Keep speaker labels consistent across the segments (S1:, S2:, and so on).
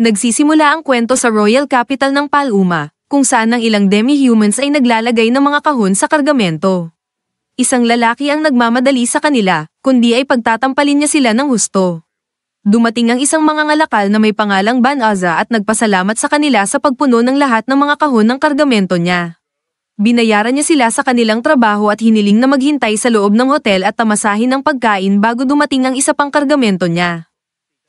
S1: Nagsisimula ang kwento sa Royal Capital ng Paluma, kung saan ang ilang demi-humans ay naglalagay ng mga kahon sa kargamento. Isang lalaki ang nagmamadali sa kanila, kundi ay pagtatampalin niya sila ng husto. Dumating ang isang mga ngalakal na may pangalang Banaza at nagpasalamat sa kanila sa pagpuno ng lahat ng mga kahon ng kargamento niya. Binayaran niya sila sa kanilang trabaho at hiniling na maghintay sa loob ng hotel at tamasahin ang pagkain bago dumating ang isa pang kargamento niya.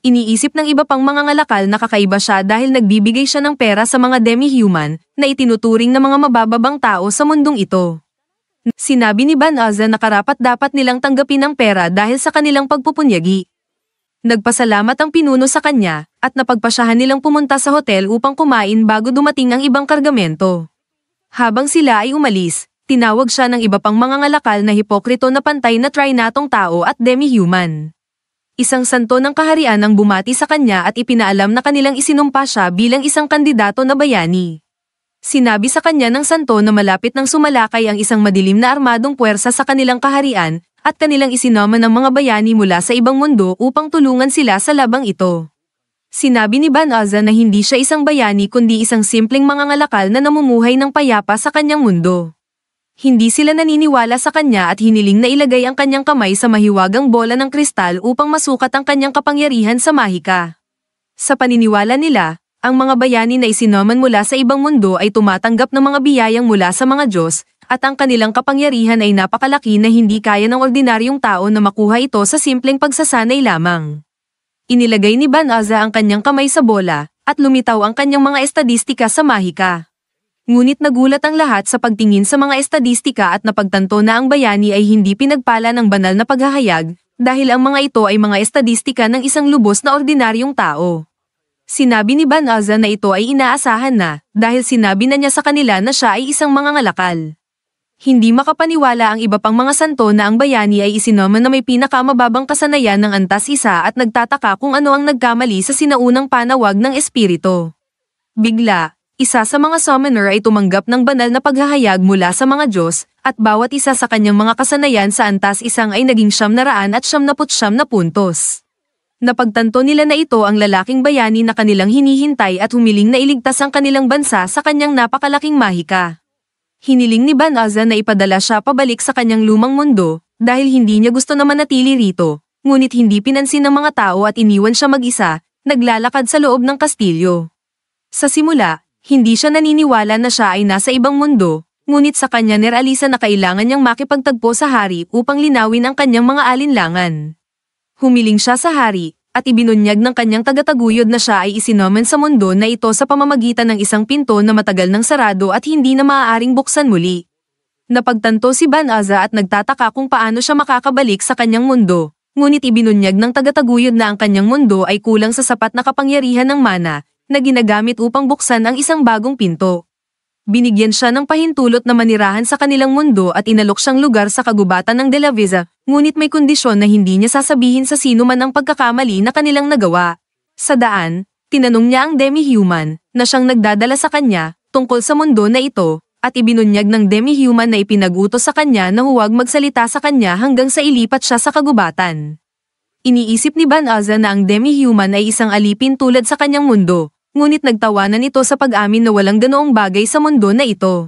S1: Iniisip ng iba pang mga ngalakal na kakaiba siya dahil nagbibigay siya ng pera sa mga demi-human na itinuturing na mga mabababang tao sa mundong ito. Sinabi ni Van Azen na karapat dapat nilang tanggapin ang pera dahil sa kanilang pagpupunyagi. Nagpasalamat ang pinuno sa kanya at napagpasyahan nilang pumunta sa hotel upang kumain bago dumating ang ibang kargamento. Habang sila ay umalis, tinawag siya ng iba pang mga ngalakal na hipokrito na pantay na trinatong tao at demi-human. Isang santo ng kaharian ang bumati sa kanya at ipinaalam na kanilang isinumpa siya bilang isang kandidato na bayani. Sinabi sa kanya ng santo na malapit ng sumalakay ang isang madilim na armadong puwersa sa kanilang kaharian at kanilang isinama ng mga bayani mula sa ibang mundo upang tulungan sila sa labang ito. Sinabi ni Ban Azza na hindi siya isang bayani kundi isang simpleng mangangalakal na namumuhay ng payapa sa kanyang mundo hindi sila naniniwala sa kanya at hiniling na ilagay ang kanyang kamay sa mahiwagang bola ng kristal upang masukat ang kanyang kapangyarihan sa mahika. Sa paniniwala nila, ang mga bayani na isinaman mula sa ibang mundo ay tumatanggap ng mga biyayang mula sa mga Diyos, at ang kanilang kapangyarihan ay napakalaki na hindi kaya ng ordinaryong tao na makuha ito sa simpleng pagsasanay lamang. Inilagay ni Banaza ang kanyang kamay sa bola, at lumitaw ang kanyang mga estadistika sa mahika ngunit nagulat ang lahat sa pagtingin sa mga estadistika at napagtanto na ang bayani ay hindi pinagpala ng banal na paghahayag dahil ang mga ito ay mga estadistika ng isang lubos na ordinaryong tao. Sinabi ni Van Aza na ito ay inaasahan na dahil sinabi na niya sa kanila na siya ay isang mga ngalakal. Hindi makapaniwala ang iba pang mga santo na ang bayani ay isinama na may pinakamababang kasanayan ng antas isa at nagtataka kung ano ang nagkamali sa sinaunang panawag ng espirito. Bigla, isa sa mga summoner ay tumanggap ng banal na paghahayag mula sa mga Diyos, at bawat isa sa kanyang mga kasanayan sa antas isang ay naging siyam na raan at siyam na putsyam na puntos. Napagtanto nila na ito ang lalaking bayani na kanilang hinihintay at humiling na iligtas ang kanilang bansa sa kanyang napakalaking mahika. Hiniling ni Ban Azza na ipadala siya pabalik sa kanyang lumang mundo, dahil hindi niya gusto na manatili rito, ngunit hindi pinansin ng mga tao at iniwan siya mag-isa, naglalakad sa loob ng kastilyo. Sa simula, hindi siya naniniwala na siya ay nasa ibang mundo, ngunit sa kanya ni Ralisa na kailangan niyang makipagtagpo sa hari upang linawin ang kanyang mga alinlangan. Humiling siya sa hari, at ibinunyag ng kanyang tagataguyod na siya ay isinomen sa mundo na ito sa pamamagitan ng isang pinto na matagal nang sarado at hindi na maaaring buksan muli. Napagtanto si Banaza at nagtataka kung paano siya makakabalik sa kanyang mundo, ngunit ibinunyag ng tagataguyod na ang kanyang mundo ay kulang sa sapat na kapangyarihan ng mana, na ginagamit upang buksan ang isang bagong pinto. Binigyan siya ng pahintulot na manirahan sa kanilang mundo at inalok siyang lugar sa kagubatan ng De La Visa, ngunit may kondisyon na hindi niya sasabihin sa sino man ang pagkakamali na kanilang nagawa. Sa daan, tinanong niya ang demi-human na siyang nagdadala sa kanya tungkol sa mundo na ito at ibinunyag ng demi-human na ipinaguto sa kanya na huwag magsalita sa kanya hanggang sa ilipat siya sa kagubatan. Iniisip ni Ban Aza na ang demi-human ay isang alipin tulad sa kanyang mundo, ngunit nagtawanan ito sa pag-amin na walang ganoong bagay sa mundo na ito.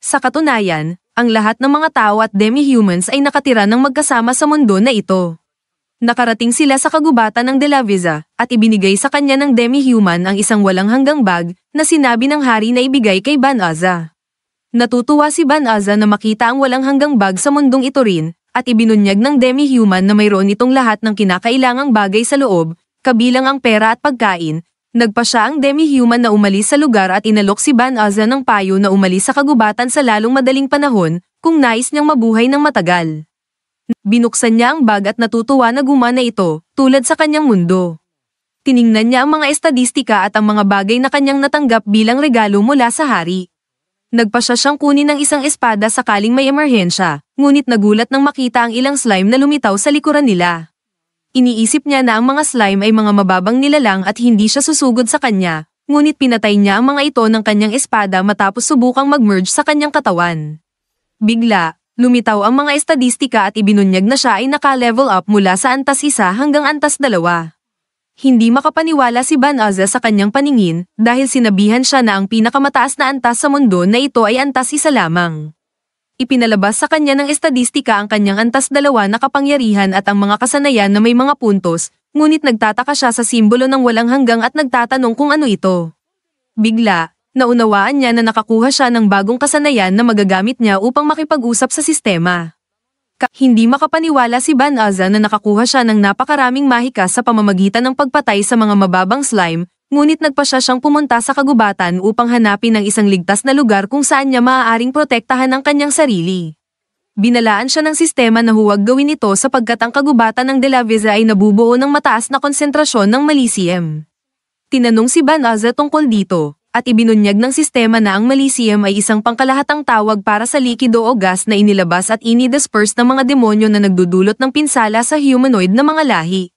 S1: Sa katunayan, ang lahat ng mga tao at demi-humans ay nakatira ng magkasama sa mundo na ito. Nakarating sila sa kagubatan ng De La Visa at ibinigay sa kanya ng demi-human ang isang walang hanggang bag na sinabi ng hari na ibigay kay Ban Aza. Natutuwa si Ban Aza na makita ang walang hanggang bag sa mundong ito rin at ibinunyag ng demi-human na mayroon itong lahat ng kinakailangang bagay sa loob, kabilang ang pera at pagkain, Nagpa siya ang demi-human na umalis sa lugar at inalok si Van Azza ng payo na umalis sa kagubatan sa lalong madaling panahon kung nais niyang mabuhay ng matagal. Binuksan niya ang bag at natutuwa na gumana ito, tulad sa kanyang mundo. Tiningnan niya ang mga estadistika at ang mga bagay na kanyang natanggap bilang regalo mula sa hari. Nagpa siya siyang kunin ng isang espada sakaling may emerhensya, ngunit nagulat nang makita ang ilang slime na lumitaw sa likuran nila. Iniisip niya na ang mga slime ay mga mababang nilalang at hindi siya susugod sa kanya, ngunit pinatay niya ang mga ito ng kanyang espada matapos subukang mag-merge sa kanyang katawan. Bigla, lumitaw ang mga estadistika at ibinunyag na siya ay naka-level up mula sa antas isa hanggang antas dalawa. Hindi makapaniwala si Van Azza sa kanyang paningin dahil sinabihan siya na ang pinakamataas na antas sa mundo na ito ay antas isa lamang ipinalabas sa kanya ng estadistika ang kanyang antas dalawa na kapangyarihan at ang mga kasanayan na may mga puntos, ngunit nagtataka siya sa simbolo ng walang hanggang at nagtatanong kung ano ito. Bigla, naunawaan niya na nakakuha siya ng bagong kasanayan na magagamit niya upang makipag-usap sa sistema. Ka hindi makapaniwala si Ban Aza na nakakuha siya ng napakaraming mahika sa pamamagitan ng pagpatay sa mga mababang slime, ngunit nagpa siya siyang pumunta sa kagubatan upang hanapin ang isang ligtas na lugar kung saan niya maaaring protektahan ang kanyang sarili. Binalaan siya ng sistema na huwag gawin ito sapagkat ang kagubatan ng De La Visa ay nabubuo ng mataas na konsentrasyon ng malisium. Tinanong si Van Azza tungkol dito, at ibinunyag ng sistema na ang malisium ay isang pangkalahatang tawag para sa likido o gas na inilabas at inidisperse ng mga demonyo na nagdudulot ng pinsala sa humanoid na mga lahi.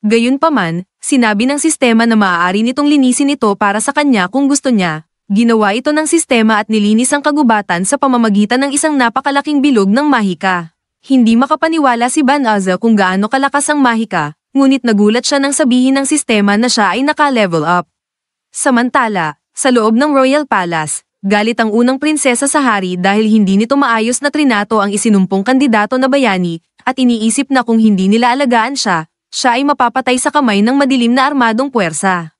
S1: Gayunpaman, sinabi ng sistema na maaari nitong linisin ito para sa kanya kung gusto niya. Ginawa ito ng sistema at nilinis ang kagubatan sa pamamagitan ng isang napakalaking bilog ng mahika. Hindi makapaniwala si Van Aza kung gaano kalakas ang mahika, ngunit nagulat siya nang sabihin ng sistema na siya ay naka-level up. Samantala, sa loob ng Royal Palace, galit ang unang prinsesa sa hari dahil hindi nito maayos na trinato ang isinumpong kandidato na bayani at iniisip na kung hindi nila alagaan siya, siya ay mapapatay sa kamay ng madilim na armadong puwersa.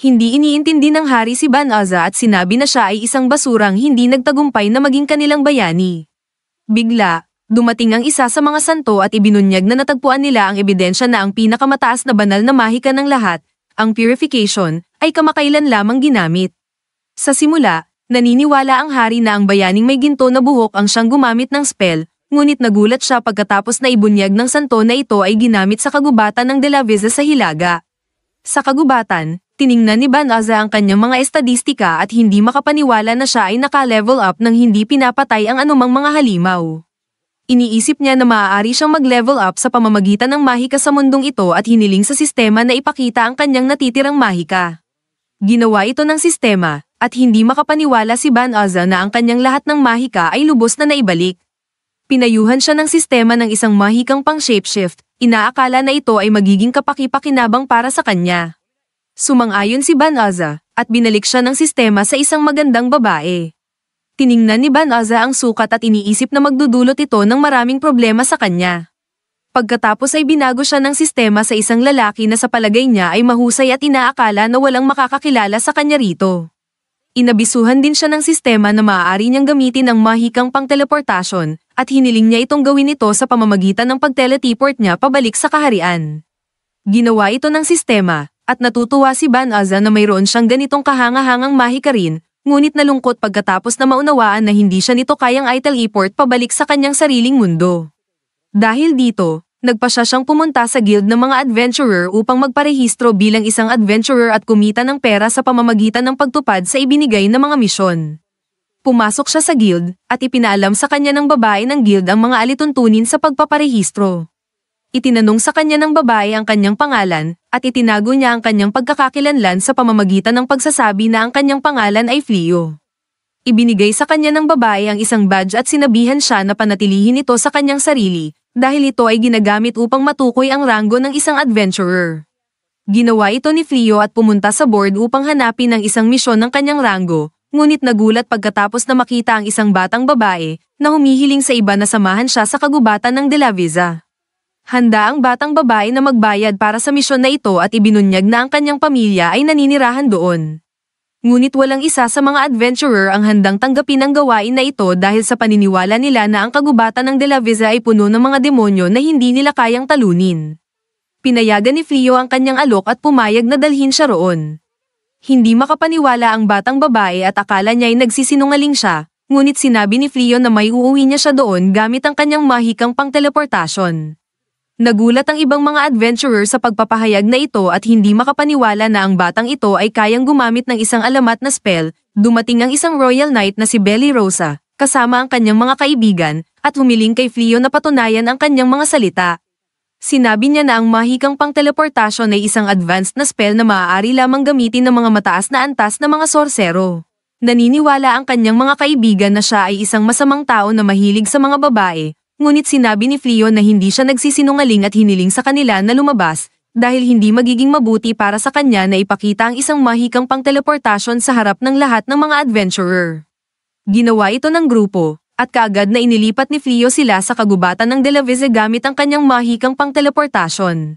S1: Hindi iniintindi ng hari si Ban Aza at sinabi na siya ay isang basurang hindi nagtagumpay na maging kanilang bayani. Bigla, dumating ang isa sa mga santo at ibinunyag na natagpuan nila ang ebidensya na ang pinakamataas na banal na mahika ng lahat, ang purification, ay kamakailan lamang ginamit. Sa simula, naniniwala ang hari na ang bayaning may ginto na buhok ang siyang gumamit ng spell ngunit nagulat siya pagkatapos na ibunyag ng santo na ito ay ginamit sa kagubatan ng De La Veza sa Hilaga. Sa kagubatan, tiningnan ni Van Banaza ang kanyang mga estadistika at hindi makapaniwala na siya ay naka-level up nang hindi pinapatay ang anumang mga halimaw. Iniisip niya na maaari siyang mag-level up sa pamamagitan ng mahika sa mundong ito at hiniling sa sistema na ipakita ang kanyang natitirang mahika. Ginawa ito ng sistema, at hindi makapaniwala si Van Banaza na ang kanyang lahat ng mahika ay lubos na naibalik pinayuhan siya ng sistema ng isang mahikang pang shapeshift, inaakala na ito ay magiging kapakipakinabang para sa kanya. Sumang-ayon si Ban Aza, at binalik siya ng sistema sa isang magandang babae. Tiningnan ni Ban Aza ang sukat at iniisip na magdudulot ito ng maraming problema sa kanya. Pagkatapos ay binago siya ng sistema sa isang lalaki na sa palagay niya ay mahusay at inaakala na walang makakakilala sa kanya rito. Inabisuhan din siya ng sistema na maaari niyang gamitin ang mahikang pang-teleportasyon at hiniling niya itong gawin ito sa pamamagitan ng pagteleteport niya pabalik sa kaharian. Ginawa ito ng sistema, at natutuwa si Ban Aza na mayroon siyang ganitong kahangahangang mahika rin, ngunit nalungkot pagkatapos na maunawaan na hindi siya nito kayang i-teleport pabalik sa kanyang sariling mundo. Dahil dito, nagpa siya siyang pumunta sa guild ng mga adventurer upang magparehistro bilang isang adventurer at kumita ng pera sa pamamagitan ng pagtupad sa ibinigay na mga misyon. Pumasok siya sa guild, at ipinaalam sa kanya ng babae ng guild ang mga alituntunin sa pagpaparehistro. Itinanong sa kanya ng babae ang kanyang pangalan, at itinago niya ang kanyang pagkakakilanlan sa pamamagitan ng pagsasabi na ang kanyang pangalan ay Flio. Ibinigay sa kanya ng babae ang isang badge at sinabihan siya na panatilihin ito sa kanyang sarili, dahil ito ay ginagamit upang matukoy ang ranggo ng isang adventurer. Ginawa ito ni Flio at pumunta sa board upang hanapin ang isang misyon ng kanyang ranggo, ngunit nagulat pagkatapos na makita ang isang batang babae na humihiling sa iba na samahan siya sa kagubatan ng De La Visa. Handa ang batang babae na magbayad para sa misyon na ito at ibinunyag na ang kanyang pamilya ay naninirahan doon. Ngunit walang isa sa mga adventurer ang handang tanggapin ang gawain na ito dahil sa paniniwala nila na ang kagubatan ng De La Visa ay puno ng mga demonyo na hindi nila kayang talunin. Pinayagan ni Flio ang kanyang alok at pumayag na dalhin siya roon. Hindi makapaniwala ang batang babae at akala niya ay nagsisinungaling siya, ngunit sinabi ni Fleon na may uuwi niya siya doon gamit ang kanyang mahikang pang Nagulat ang ibang mga adventurer sa pagpapahayag na ito at hindi makapaniwala na ang batang ito ay kayang gumamit ng isang alamat na spell, dumating ang isang royal knight na si Belly Rosa, kasama ang kanyang mga kaibigan, at humiling kay Fleon na patunayan ang kanyang mga salita sinabi niya na ang mahikang pangteleportasyon ay isang advanced na spell na maaari lamang gamitin ng mga mataas na antas na mga sorsero. Naniniwala ang kanyang mga kaibigan na siya ay isang masamang tao na mahilig sa mga babae, ngunit sinabi ni Flio na hindi siya nagsisinungaling at hiniling sa kanila na lumabas, dahil hindi magiging mabuti para sa kanya na ipakita ang isang mahikang pangteleportasyon sa harap ng lahat ng mga adventurer. Ginawa ito ng grupo, at kaagad na inilipat ni Flio sila sa kagubatan ng De gamit ang kanyang mahikang pangteleportasyon.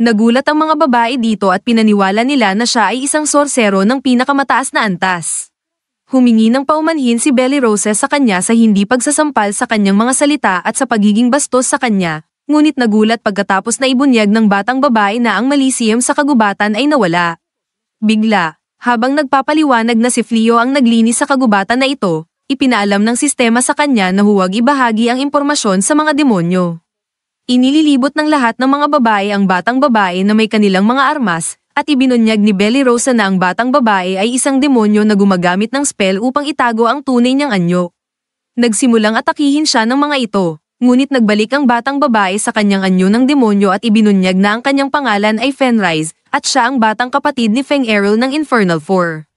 S1: Nagulat ang mga babae dito at pinaniwala nila na siya ay isang sorsero ng pinakamataas na antas. Humingi ng paumanhin si Belly Roses sa kanya sa hindi pagsasampal sa kanyang mga salita at sa pagiging bastos sa kanya, ngunit nagulat pagkatapos na ibunyag ng batang babae na ang malisiyem sa kagubatan ay nawala. Bigla, habang nagpapaliwanag na si Flio ang naglinis sa kagubatan na ito, ipinalam ng sistema sa kanya na huwag ibahagi ang impormasyon sa mga demonyo. Inililibot ng lahat ng mga babae ang batang babae na may kanilang mga armas, at ibinunyag ni Belly Rosa na ang batang babae ay isang demonyo na gumagamit ng spell upang itago ang tunay niyang anyo. Nagsimulang atakihin siya ng mga ito, ngunit nagbalik ang batang babae sa kanyang anyo ng demonyo at ibinunyag na ang kanyang pangalan ay Fenrise, at siya ang batang kapatid ni Feng Errol ng Infernal Four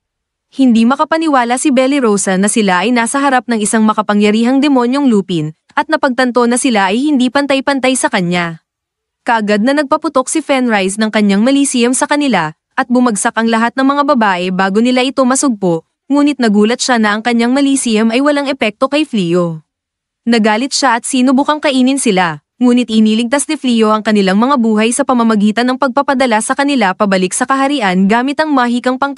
S1: hindi makapaniwala si Belly Rosa na sila ay nasa harap ng isang makapangyarihang demonyong lupin at napagtanto na sila ay hindi pantay-pantay sa kanya. Kaagad na nagpaputok si Fenrise ng kanyang malisiyam sa kanila at bumagsak ang lahat ng mga babae bago nila ito masugpo, ngunit nagulat siya na ang kanyang malisiyam ay walang epekto kay Fleo. Nagalit siya at sinubukang kainin sila, ngunit iniligtas ni Fleo ang kanilang mga buhay sa pamamagitan ng pagpapadala sa kanila pabalik sa kaharian gamit ang mahikang pang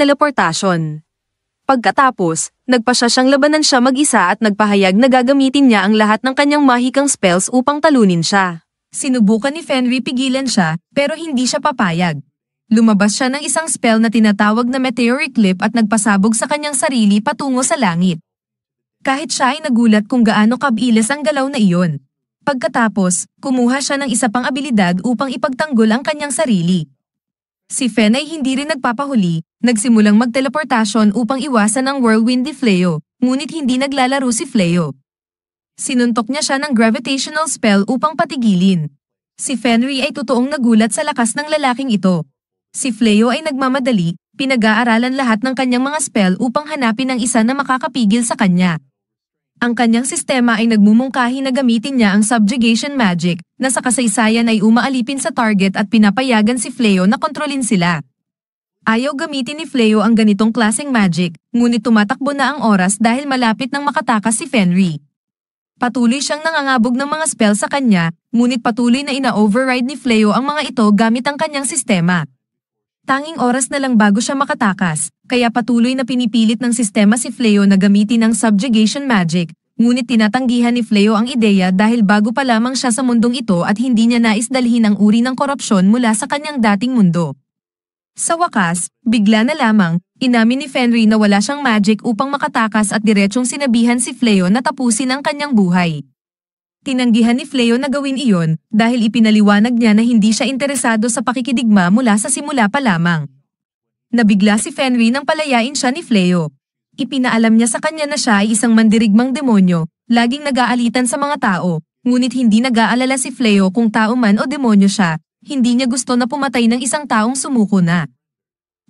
S1: Pagkatapos, nagpasya siyang labanan siya mag-isa at nagpahayag na gagamitin niya ang lahat ng kanyang mahikang spells upang talunin siya. Sinubukan ni Fenry pigilan siya, pero hindi siya papayag. Lumabas siya ng isang spell na tinatawag na meteoric clip at nagpasabog sa kanyang sarili patungo sa langit. Kahit siya ay nagulat kung gaano kabilis ang galaw na iyon. Pagkatapos, kumuha siya ng isa pang abilidad upang ipagtanggol ang kanyang sarili. Si Fen ay hindi rin nagpapahuli, nagsimulang magteleportasyon upang iwasan ang whirlwind ni Fleo, ngunit hindi naglalaro si Fleo. Sinuntok niya siya ng gravitational spell upang patigilin. Si Fenry ay totoong nagulat sa lakas ng lalaking ito. Si Fleo ay nagmamadali, pinag-aaralan lahat ng kanyang mga spell upang hanapin ang isa na makakapigil sa kanya ang kanyang sistema ay nagmumungkahi na gamitin niya ang subjugation magic na sa kasaysayan ay umaalipin sa target at pinapayagan si Fleo na kontrolin sila. Ayaw gamitin ni Fleo ang ganitong klaseng magic, ngunit tumatakbo na ang oras dahil malapit nang makatakas si Fenry. Patuloy siyang nangangabog ng mga spell sa kanya, ngunit patuloy na ina-override ni Fleo ang mga ito gamit ang kanyang sistema. Tanging oras na lang bago siya makatakas, kaya patuloy na pinipilit ng sistema si Fleo na gamitin ang subjugation magic, ngunit tinatanggihan ni Fleo ang ideya dahil bago pa lamang siya sa mundong ito at hindi niya nais dalhin ang uri ng korupsyon mula sa kanyang dating mundo. Sa wakas, bigla na lamang, inamin ni Fenry na wala siyang magic upang makatakas at diretsong sinabihan si Fleo na tapusin ang kanyang buhay. Tinanggihan ni Fleo na gawin iyon dahil ipinaliwanag niya na hindi siya interesado sa pakikidigma mula sa simula pa lamang. Nabigla si Fenry nang palayain siya ni Fleo. Ipinaalam niya sa kanya na siya ay isang mandirigmang demonyo, laging nag-aalitan sa mga tao, ngunit hindi nag-aalala si Fleo kung tao man o demonyo siya, hindi niya gusto na pumatay ng isang taong sumuko na.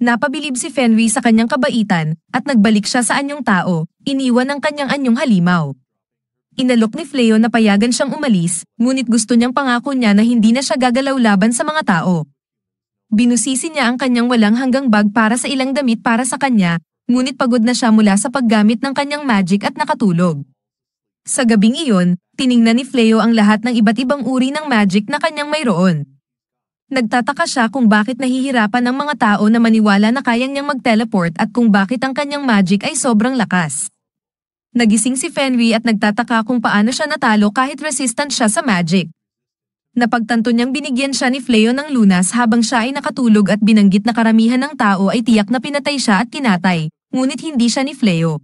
S1: Napabilib si Fenry sa kanyang kabaitan at nagbalik siya sa anyong tao, iniwan ang kanyang anyong halimaw. Inalok ni Fleo na payagan siyang umalis, ngunit gusto niyang pangako niya na hindi na siya gagalaw laban sa mga tao. Binusisi niya ang kanyang walang hanggang bag para sa ilang damit para sa kanya, ngunit pagod na siya mula sa paggamit ng kanyang magic at nakatulog. Sa gabing iyon, tiningnan ni Fleo ang lahat ng iba't ibang uri ng magic na kanyang mayroon. Nagtataka siya kung bakit nahihirapan ang mga tao na maniwala na kayang niyang mag-teleport at kung bakit ang kanyang magic ay sobrang lakas. Nagising si Fenwi at nagtataka kung paano siya natalo kahit resistant siya sa magic. Napagtanto niyang binigyan siya ni Fleo ng lunas habang siya ay nakatulog at binanggit na karamihan ng tao ay tiyak na pinatay siya at kinatay, ngunit hindi siya ni Fleo.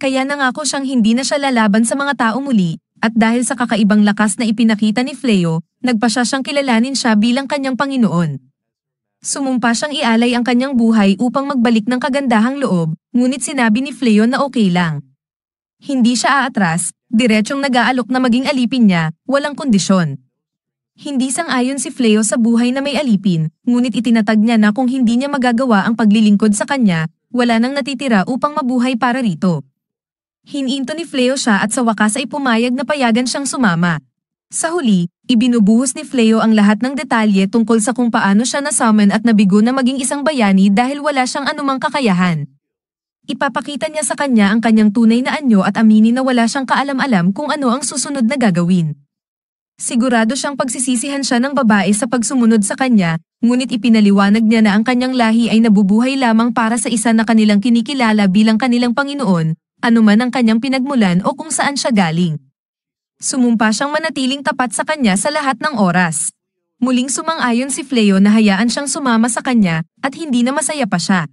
S1: Kaya nangako siyang hindi na siya lalaban sa mga tao muli, at dahil sa kakaibang lakas na ipinakita ni Fleo, nagpa siya siyang kilalanin siya bilang kanyang Panginoon. Sumumpa siyang ialay ang kanyang buhay upang magbalik ng kagandahang loob, ngunit sinabi ni Fleo na okay lang. Hindi siya aatras, diretsong nag-aalok na maging alipin niya, walang kondisyon. Hindi sang-ayon si Fleo sa buhay na may alipin, ngunit itinatag niya na kung hindi niya magagawa ang paglilingkod sa kanya, wala nang natitira upang mabuhay para rito. Hininto ni Fleo siya at sa wakas ay pumayag na payagan siyang sumama. Sa huli, ibinubuhos ni Fleo ang lahat ng detalye tungkol sa kung paano siya nasummon at nabigo na maging isang bayani dahil wala siyang anumang kakayahan. Ipapakita niya sa kanya ang kanyang tunay na anyo at aminin na wala siyang kaalam-alam kung ano ang susunod na gagawin. Sigurado siyang pagsisisihan siya ng babae sa pagsumunod sa kanya, ngunit ipinaliwanag niya na ang kanyang lahi ay nabubuhay lamang para sa isa na kanilang kinikilala bilang kanilang Panginoon, anuman ang kanyang pinagmulan o kung saan siya galing. Sumumpa siyang manatiling tapat sa kanya sa lahat ng oras. Muling sumang-ayon si Fleo na hayaan siyang sumama sa kanya at hindi na masaya pa siya.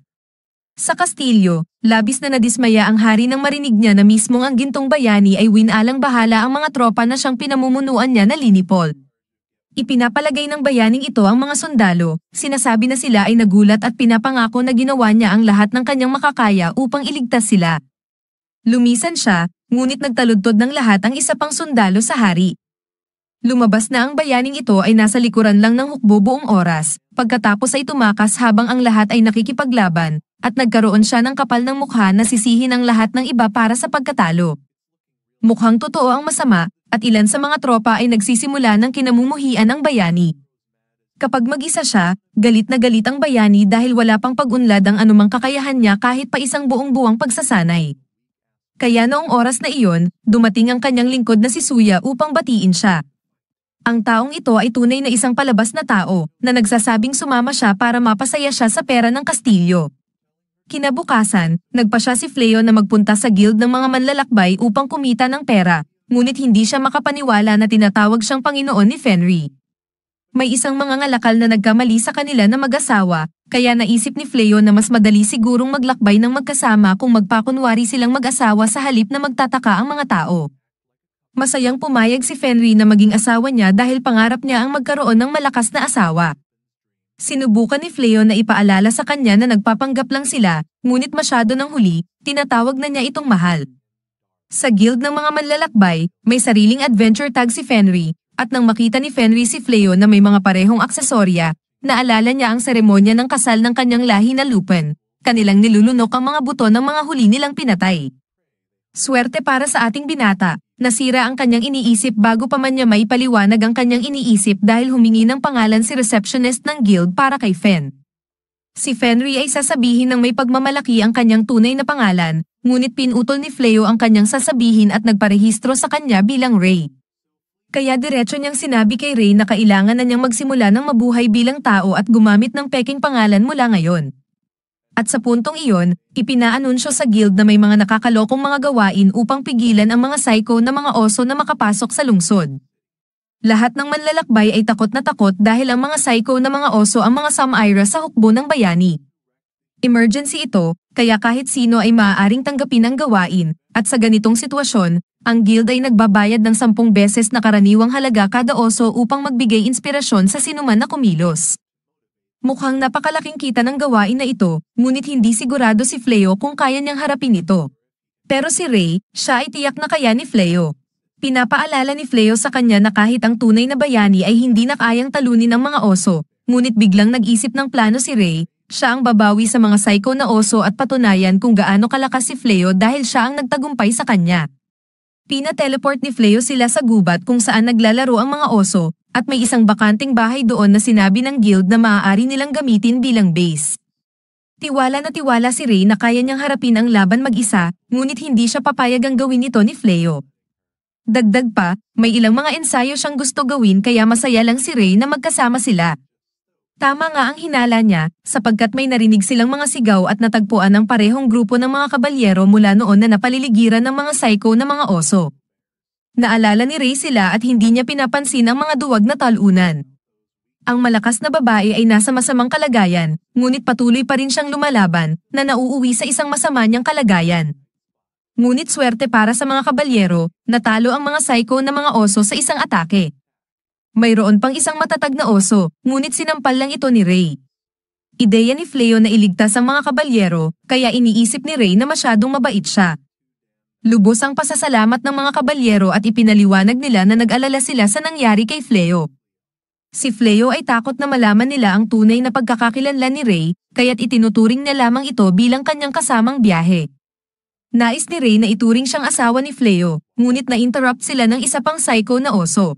S1: Sa Kastilyo, labis na nadismaya ang hari nang marinig niya na mismong ang gintong bayani ay winalang bahala ang mga tropa na siyang pinamumunuan niya na linipol. Ipinapalagay ng bayaning ito ang mga sundalo, sinasabi na sila ay nagulat at pinapangako na ginawa niya ang lahat ng kanyang makakaya upang iligtas sila. Lumisan siya, ngunit nagtaludtod ng lahat ang isa pang sundalo sa hari. Lumabas na ang bayaning ito ay nasa likuran lang ng hukbo buong oras, pagkatapos ay tumakas habang ang lahat ay nakikipaglaban, at nagkaroon siya ng kapal ng mukha na sisihin ang lahat ng iba para sa pagkatalo. Mukhang totoo ang masama at ilan sa mga tropa ay nagsisimula ng kinamumuhian ang bayani. Kapag mag-isa siya, galit na galit ang bayani dahil wala pang pag-unlad ang anumang kakayahan niya kahit pa isang buong buwang pagsasanay. Kaya noong oras na iyon, dumating ang kanyang lingkod na si Suya upang batiin siya. Ang taong ito ay tunay na isang palabas na tao na nagsasabing sumama siya para mapasaya siya sa pera ng Kastilyo. Kinabukasan, nagpa siya si Fleo na magpunta sa guild ng mga manlalakbay upang kumita ng pera, ngunit hindi siya makapaniwala na tinatawag siyang Panginoon ni Fenry. May isang mga ngalakal na nagkamali sa kanila na mag-asawa, kaya naisip ni Fleo na mas madali sigurong maglakbay ng magkasama kung magpakunwari silang mag-asawa sa halip na magtataka ang mga tao. Masayang pumayag si Fenry na maging asawa niya dahil pangarap niya ang magkaroon ng malakas na asawa. Sinubukan ni Fleo na ipaalala sa kanya na nagpapanggap lang sila, ngunit masyado ng huli, tinatawag na niya itong mahal. Sa guild ng mga manlalakbay, may sariling adventure tag si Fenry, at nang makita ni Fenry si Fleo na may mga parehong aksesorya, naalala niya ang seremonya ng kasal ng kanyang lahi na lupen. Kanilang nilulunok ang mga buto ng mga huli nilang pinatay. Swerte para sa ating binata, nasira ang kanyang iniisip bago pa man niya maipaliwanag ang kanyang iniisip dahil humingi ng pangalan si receptionist ng guild para kay Fen. Si Fenry ay sasabihin ng may pagmamalaki ang kanyang tunay na pangalan, ngunit pinutol ni Fleo ang kanyang sasabihin at nagparehistro sa kanya bilang Ray. Kaya diretso niyang sinabi kay Ray na kailangan na niyang magsimula ng mabuhay bilang tao at gumamit ng peking pangalan mula ngayon at sa puntong iyon, ipinaanunsyo sa guild na may mga nakakalokong mga gawain upang pigilan ang mga psycho na mga oso na makapasok sa lungsod. Lahat ng manlalakbay ay takot na takot dahil ang mga psycho na mga oso ang mga Samaira sa hukbo ng bayani. Emergency ito, kaya kahit sino ay maaaring tanggapin ang gawain, at sa ganitong sitwasyon, ang guild ay nagbabayad ng sampung beses na karaniwang halaga kada oso upang magbigay inspirasyon sa sinuman na kumilos. Mukhang napakalaking kita ng gawain na ito, ngunit hindi sigurado si Fleo kung kaya niyang harapin ito. Pero si Ray, siya ay tiyak na kaya ni Fleo. Pinapaalala ni Fleo sa kanya na kahit ang tunay na bayani ay hindi nakayang talunin ng mga oso, ngunit biglang nag-isip ng plano si Ray, siya ang babawi sa mga psycho na oso at patunayan kung gaano kalakas si Fleo dahil siya ang nagtagumpay sa kanya. Pina-teleport ni Fleo sila sa gubat kung saan naglalaro ang mga oso, at may isang bakanting bahay doon na sinabi ng guild na maaari nilang gamitin bilang base. Tiwala na tiwala si Ray na kaya niyang harapin ang laban mag-isa, ngunit hindi siya papayag ang gawin ito ni Fleo. Dagdag pa, may ilang mga ensayo siyang gusto gawin kaya masaya lang si Ray na magkasama sila. Tama nga ang hinala niya, sapagkat may narinig silang mga sigaw at natagpuan ang parehong grupo ng mga kabalyero mula noon na napaliligiran ng mga psycho na mga oso. Naalala ni Ray sila at hindi niya pinapansin ang mga duwag na talunan. Ang malakas na babae ay nasa masamang kalagayan, ngunit patuloy pa rin siyang lumalaban na nauuwi sa isang masama niyang kalagayan. Ngunit swerte para sa mga kabalyero, natalo ang mga psycho na mga oso sa isang atake. Mayroon pang isang matatag na oso, ngunit sinampal lang ito ni Ray. Ideya ni Fleo na iligtas ang mga kabalyero, kaya iniisip ni Ray na masyadong mabait siya. Lubos ang pasasalamat ng mga kabalyero at ipinaliwanag nila na nag-alala sila sa nangyari kay Fleo. Si Fleo ay takot na malaman nila ang tunay na pagkakakilanlan ni Ray, kaya't itinuturing na lamang ito bilang kanyang kasamang biyahe. Nais ni Ray na ituring siyang asawa ni Fleo, ngunit na-interrupt sila ng isa pang psycho na oso.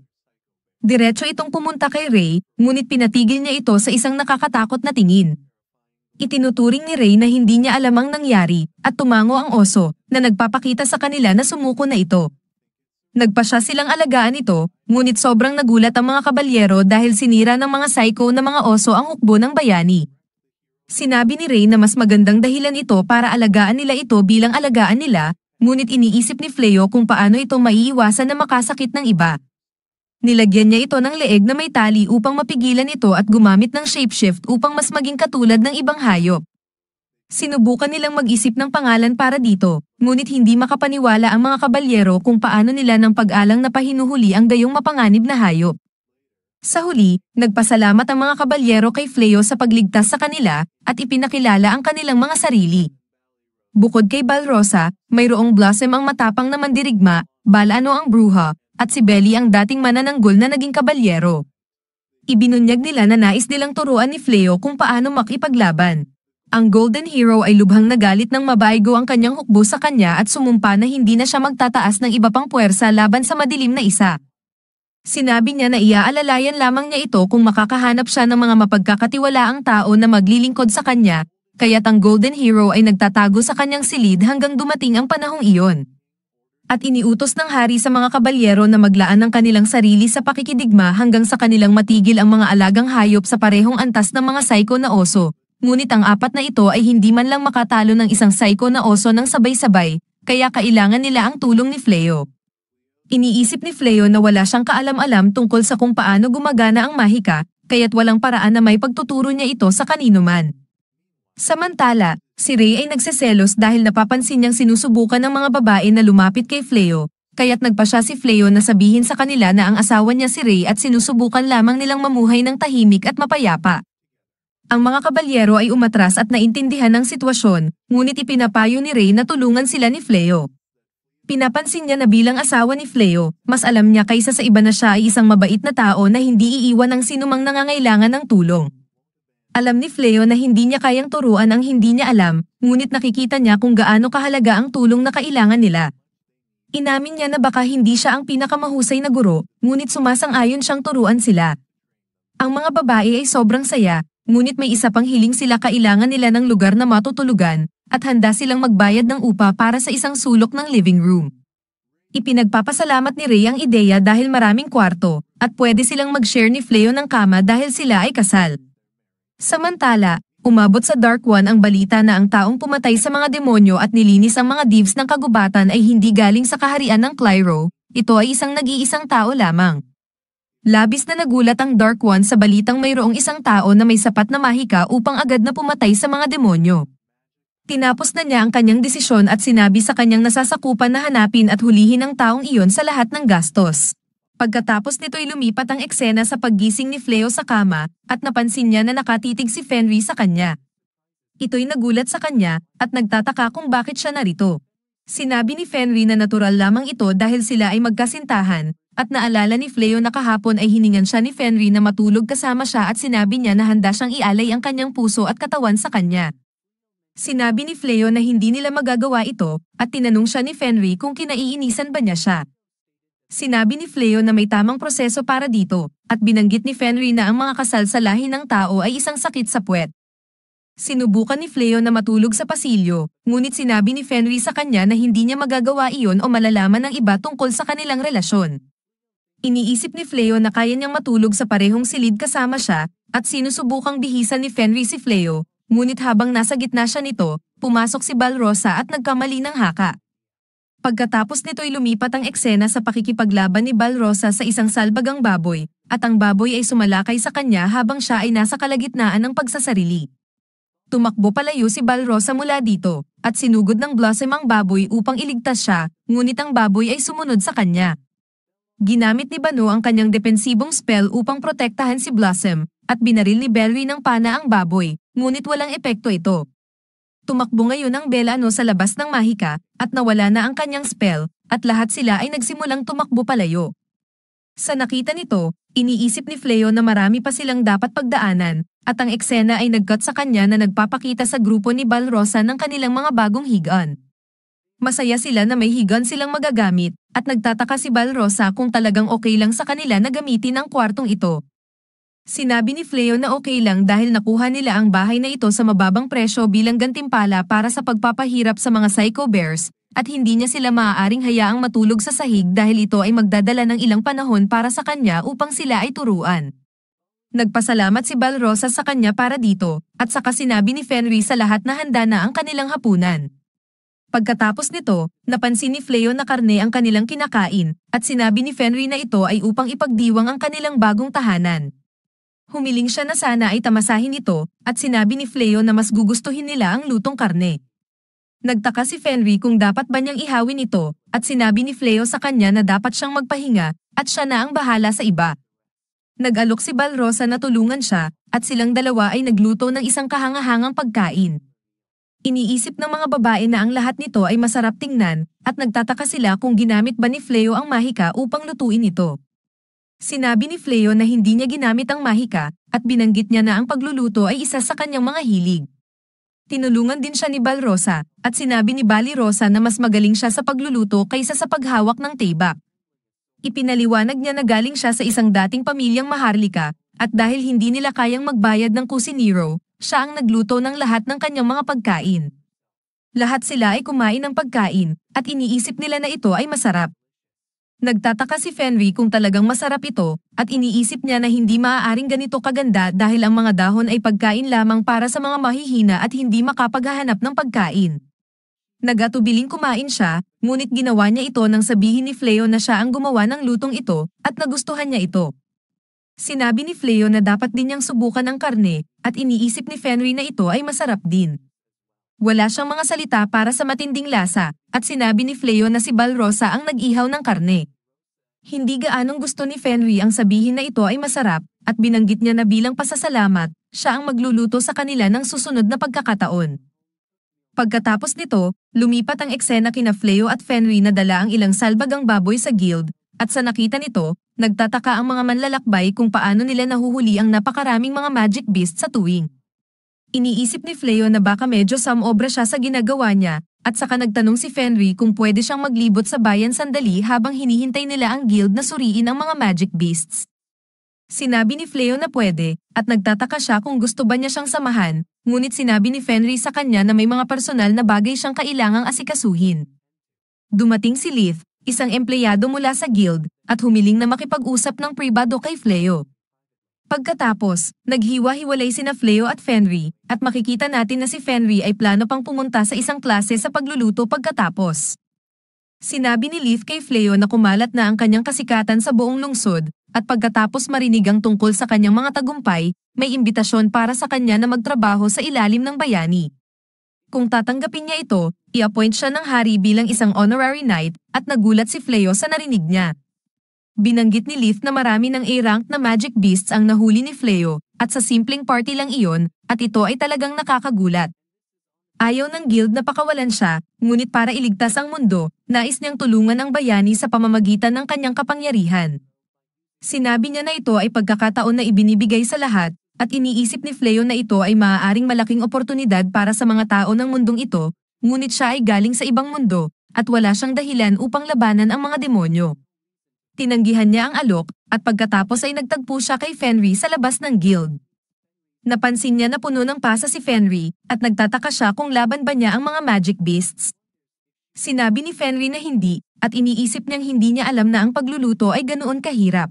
S1: Diretso itong pumunta kay Ray, ngunit pinatigil niya ito sa isang nakakatakot na tingin. Itinuturing ni Ray na hindi niya alam ang nangyari at tumango ang oso na nagpapakita sa kanila na sumuko na ito. Nagpa siya silang alagaan ito, ngunit sobrang nagulat ang mga kabalyero dahil sinira ng mga psycho na mga oso ang hukbo ng bayani. Sinabi ni Ray na mas magandang dahilan ito para alagaan nila ito bilang alagaan nila, ngunit iniisip ni Fleo kung paano ito maiiwasan na makasakit ng iba. Nilagyan niya ito ng leeg na may tali upang mapigilan ito at gumamit ng shapeshift upang mas maging katulad ng ibang hayop. Sinubukan nilang mag-isip ng pangalan para dito, ngunit hindi makapaniwala ang mga kabalyero kung paano nila ng pag-alang na pahinuhuli ang gayong mapanganib na hayop. Sa huli, nagpasalamat ang mga kabalyero kay Fleo sa pagligtas sa kanila at ipinakilala ang kanilang mga sarili. Bukod kay Balrosa, mayroong Blossom ang matapang na mandirigma, Balano ang bruha, at si Belly ang dating manananggol na naging kabalyero. Ibinunyag nila na nais nilang turuan ni Fleo kung paano makipaglaban. Ang Golden Hero ay lubhang nagalit ng mabaigo ang kanyang hukbo sa kanya at sumumpa na hindi na siya magtataas ng iba pang puwersa laban sa madilim na isa. Sinabi niya na iaalalayan lamang niya ito kung makakahanap siya ng mga mapagkakatiwalaang tao na maglilingkod sa kanya, kaya't ang Golden Hero ay nagtatago sa kanyang silid hanggang dumating ang panahong iyon at iniutos ng hari sa mga kabalyero na maglaan ng kanilang sarili sa pakikidigma hanggang sa kanilang matigil ang mga alagang hayop sa parehong antas ng mga psycho na oso. Ngunit ang apat na ito ay hindi man lang makatalo ng isang psycho na oso ng sabay-sabay, kaya kailangan nila ang tulong ni Fleo. Iniisip ni Fleo na wala siyang kaalam-alam tungkol sa kung paano gumagana ang mahika, kaya't walang paraan na may pagtuturo niya ito sa kanino man. Samantala, si Ray ay nagseselos dahil napapansin niyang sinusubukan ng mga babae na lumapit kay Fleo, kaya't nagpa siya si Fleo na sabihin sa kanila na ang asawa niya si Ray at sinusubukan lamang nilang mamuhay ng tahimik at mapayapa. Ang mga kabalyero ay umatras at naintindihan ng sitwasyon, ngunit ipinapayo ni Ray na tulungan sila ni Fleo. Pinapansin niya na bilang asawa ni Fleo, mas alam niya kaysa sa iba na siya ay isang mabait na tao na hindi iiwan ng sinumang nangangailangan ng tulong. Alam ni Fleo na hindi niya kayang turuan ang hindi niya alam, ngunit nakikita niya kung gaano kahalaga ang tulong na kailangan nila. Inamin niya na baka hindi siya ang pinakamahusay na guro, ngunit sumasang-ayon siyang turuan sila. Ang mga babae ay sobrang saya, ngunit may isa pang hiling sila kailangan nila ng lugar na matutulugan, at handa silang magbayad ng upa para sa isang sulok ng living room. Ipinagpapasalamat ni Ray ang ideya dahil maraming kwarto, at pwede silang mag-share ni Fleo ng kama dahil sila ay kasal. Samantala, umabot sa Dark One ang balita na ang taong pumatay sa mga demonyo at nilinis ang mga divs ng kagubatan ay hindi galing sa kaharian ng Clyro, ito ay isang nag-iisang tao lamang. Labis na nagulat ang Dark One sa balitang mayroong isang tao na may sapat na mahika upang agad na pumatay sa mga demonyo. Tinapos na niya ang kanyang desisyon at sinabi sa kanyang nasasakupan na hanapin at hulihin ang taong iyon sa lahat ng gastos. Pagkatapos nito ay lumipat ang eksena sa paggising ni Fleo sa kama at napansin niya na nakatitig si Fenry sa kanya. Ito'y nagulat sa kanya at nagtataka kung bakit siya narito. Sinabi ni Fenry na natural lamang ito dahil sila ay magkasintahan at naalala ni Fleo na kahapon ay hiningan siya ni Fenry na matulog kasama siya at sinabi niya na handa siyang ialay ang kanyang puso at katawan sa kanya. Sinabi ni Fleo na hindi nila magagawa ito at tinanong siya ni Fenry kung kinaiinisan ba niya siya. Sinabi ni Fleo na may tamang proseso para dito, at binanggit ni Fenry na ang mga kasal sa lahi ng tao ay isang sakit sa puwet. Sinubukan ni Fleo na matulog sa pasilyo, ngunit sinabi ni Fenry sa kanya na hindi niya magagawa iyon o malalaman ng iba tungkol sa kanilang relasyon. Iniisip ni Fleo na kaya niyang matulog sa parehong silid kasama siya, at sinusubukang bihisan ni Fenry si Fleo, ngunit habang nasa gitna siya nito, pumasok si Balrosa at nagkamali ng haka. Pagkatapos nito'y lumipat ang eksena sa pakikipaglaban ni Balrosa sa isang salbagang baboy, at ang baboy ay sumalakay sa kanya habang siya ay nasa kalagitnaan ng pagsasarili. Tumakbo palayo si Balrosa mula dito, at sinugod ng Blossom ang baboy upang iligtas siya, ngunit ang baboy ay sumunod sa kanya. Ginamit ni Bano ang kanyang depensibong spell upang protektahan si Blossom, at binaril ni Belry ng pana ang baboy, ngunit walang epekto ito. Tumakbo ngayon ang Belano sa labas ng Mahika at nawala na ang kanyang spell at lahat sila ay nagsimulang tumakbo palayo. Sa nakita nito, iniisip ni Fleo na marami pa silang dapat pagdaanan at ang eksena ay nagkat sa kanya na nagpapakita sa grupo ni Balrosa ng kanilang mga bagong higan. Masaya sila na may higan silang magagamit at nagtataka si Balrosa kung talagang okay lang sa kanila na gamitin ang kwartong ito Sinabi ni Fleo na okay lang dahil nakuha nila ang bahay na ito sa mababang presyo bilang gantimpala para sa pagpapahirap sa mga psycho bears at hindi niya sila maaaring hayaang matulog sa sahig dahil ito ay magdadala ng ilang panahon para sa kanya upang sila ay turuan. Nagpasalamat si Balrosa sa kanya para dito at saka sinabi ni Fenry sa lahat na handa na ang kanilang hapunan. Pagkatapos nito, napansin ni Fleo na karne ang kanilang kinakain at sinabi ni Fenry na ito ay upang ipagdiwang ang kanilang bagong tahanan. Humiling siya na sana ay tamasahin ito at sinabi ni Fleo na mas gugustuhin nila ang lutong karne. Nagtaka si Fenry kung dapat ba niyang ihawin ito at sinabi ni Fleo sa kanya na dapat siyang magpahinga at siya na ang bahala sa iba. Nag-alok si Balrosa na tulungan siya at silang dalawa ay nagluto ng isang kahangahangang pagkain. Iniisip ng mga babae na ang lahat nito ay masarap tingnan at nagtataka sila kung ginamit ba ni Fleo ang mahika upang lutuin ito. Sinabi ni Fleo na hindi niya ginamit ang mahika at binanggit niya na ang pagluluto ay isa sa kanyang mga hilig. Tinulungan din siya ni Balrosa at sinabi ni Bali Rosa na mas magaling siya sa pagluluto kaysa sa paghawak ng tebak. Ipinaliwanag niya na galing siya sa isang dating pamilyang maharlika at dahil hindi nila kayang magbayad ng kusinero, siya ang nagluto ng lahat ng kanyang mga pagkain. Lahat sila ay kumain ng pagkain at iniisip nila na ito ay masarap Nagtataka si Fenry kung talagang masarap ito, at iniisip niya na hindi maaaring ganito kaganda dahil ang mga dahon ay pagkain lamang para sa mga mahihina at hindi makapaghahanap ng pagkain. Nagatubiling kumain siya, ngunit ginawa niya ito nang sabihin ni Fleo na siya ang gumawa ng lutong ito, at nagustuhan niya ito. Sinabi ni Fleo na dapat din niyang subukan ang karne, at iniisip ni Fenry na ito ay masarap din. Wala siyang mga salita para sa matinding lasa, at sinabi ni Fleo na si Balrosa ang nag-ihaw ng karne. Hindi gaanong gusto ni Fenry ang sabihin na ito ay masarap, at binanggit niya na bilang pasasalamat, siya ang magluluto sa kanila ng susunod na pagkakataon. Pagkatapos nito, lumipat ang eksena kina Fleo at Fenry na dala ang ilang salbagang baboy sa guild, at sa nakita nito, nagtataka ang mga manlalakbay kung paano nila nahuhuli ang napakaraming mga magic beast sa tuwing. Iniisip ni Fleo na baka medyo samobra siya sa ginagawa niya, at saka nagtanong si Fenry kung pwede siyang maglibot sa bayan sandali habang hinihintay nila ang guild na suriin ang mga magic beasts. Sinabi ni Fleo na pwede, at nagtataka siya kung gusto ba niya siyang samahan, ngunit sinabi ni Fenry sa kanya na may mga personal na bagay siyang kailangang asikasuhin. Dumating si Leith, isang empleyado mula sa guild, at humiling na makipag-usap ng pribado kay Fleo. Pagkatapos, naghiwa-hiwalay sina Fleo at Fenry, at makikita natin na si Fenry ay plano pang pumunta sa isang klase sa pagluluto pagkatapos. Sinabi ni Leaf kay Fleo na kumalat na ang kanyang kasikatan sa buong lungsod, at pagkatapos marinig ang tungkol sa kanyang mga tagumpay, may imbitasyon para sa kanya na magtrabaho sa ilalim ng bayani. Kung tatanggapin niya ito, i-appoint siya ng hari bilang isang honorary knight, at nagulat si Fleo sa narinig niya. Binanggit ni Leith na marami ng A-rank na Magic Beasts ang nahuli ni Fleo, at sa simpleng party lang iyon, at ito ay talagang nakakagulat. Ayaw ng guild na pakawalan siya, ngunit para iligtas ang mundo, nais niyang tulungan ang bayani sa pamamagitan ng kanyang kapangyarihan. Sinabi niya na ito ay pagkakataon na ibinibigay sa lahat, at iniisip ni Fleo na ito ay maaaring malaking oportunidad para sa mga tao ng mundong ito, ngunit siya ay galing sa ibang mundo, at wala siyang dahilan upang labanan ang mga demonyo tinanggihan niya ang alok at pagkatapos ay nagtagpo siya kay Fenry sa labas ng guild. Napansin niya na puno ng pasa si Fenry at nagtataka siya kung laban ba niya ang mga magic beasts. Sinabi ni Fenry na hindi at iniisip niyang hindi niya alam na ang pagluluto ay ganoon kahirap.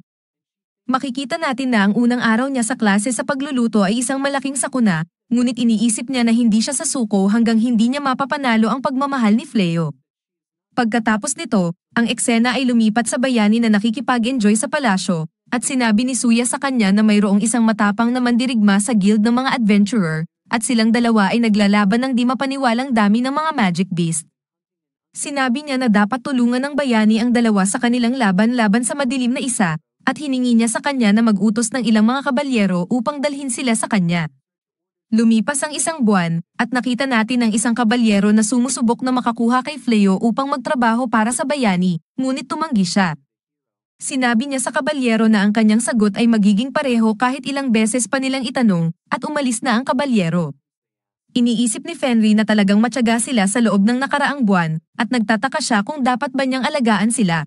S1: Makikita natin na ang unang araw niya sa klase sa pagluluto ay isang malaking sakuna, ngunit iniisip niya na hindi siya sa suko hanggang hindi niya mapapanalo ang pagmamahal ni Fleo. Pagkatapos nito, ang eksena ay lumipat sa bayani na nakikipag-enjoy sa palasyo, at sinabi ni Suya sa kanya na mayroong isang matapang na mandirigma sa guild ng mga adventurer, at silang dalawa ay naglalaban ng di mapaniwalang dami ng mga magic beast. Sinabi niya na dapat tulungan ng bayani ang dalawa sa kanilang laban laban sa madilim na isa, at hiningi niya sa kanya na magutos ng ilang mga kabalyero upang dalhin sila sa kanya. Lumipas ang isang buwan, at nakita natin ang isang kabalyero na sumusubok na makakuha kay Fleo upang magtrabaho para sa bayani, ngunit tumanggi siya. Sinabi niya sa kabalyero na ang kanyang sagot ay magiging pareho kahit ilang beses pa nilang itanong, at umalis na ang kabalyero. Iniisip ni Fenry na talagang matyaga sila sa loob ng nakaraang buwan, at nagtataka siya kung dapat ba niyang alagaan sila.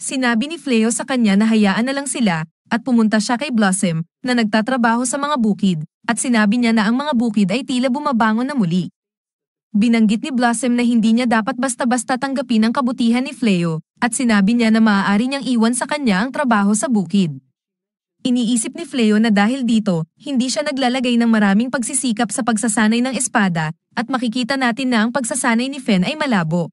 S1: Sinabi ni Fleo sa kanya na hayaan na lang sila, at pumunta siya kay Blossom na nagtatrabaho sa mga bukid at sinabi niya na ang mga bukid ay tila bumabangon na muli. Binanggit ni Blossom na hindi niya dapat basta-basta tanggapin ang kabutihan ni Fleo at sinabi niya na maaari niyang iwan sa kanya ang trabaho sa bukid. Iniisip ni Fleo na dahil dito, hindi siya naglalagay ng maraming pagsisikap sa pagsasanay ng espada at makikita natin na ang pagsasanay ni Fen ay malabo.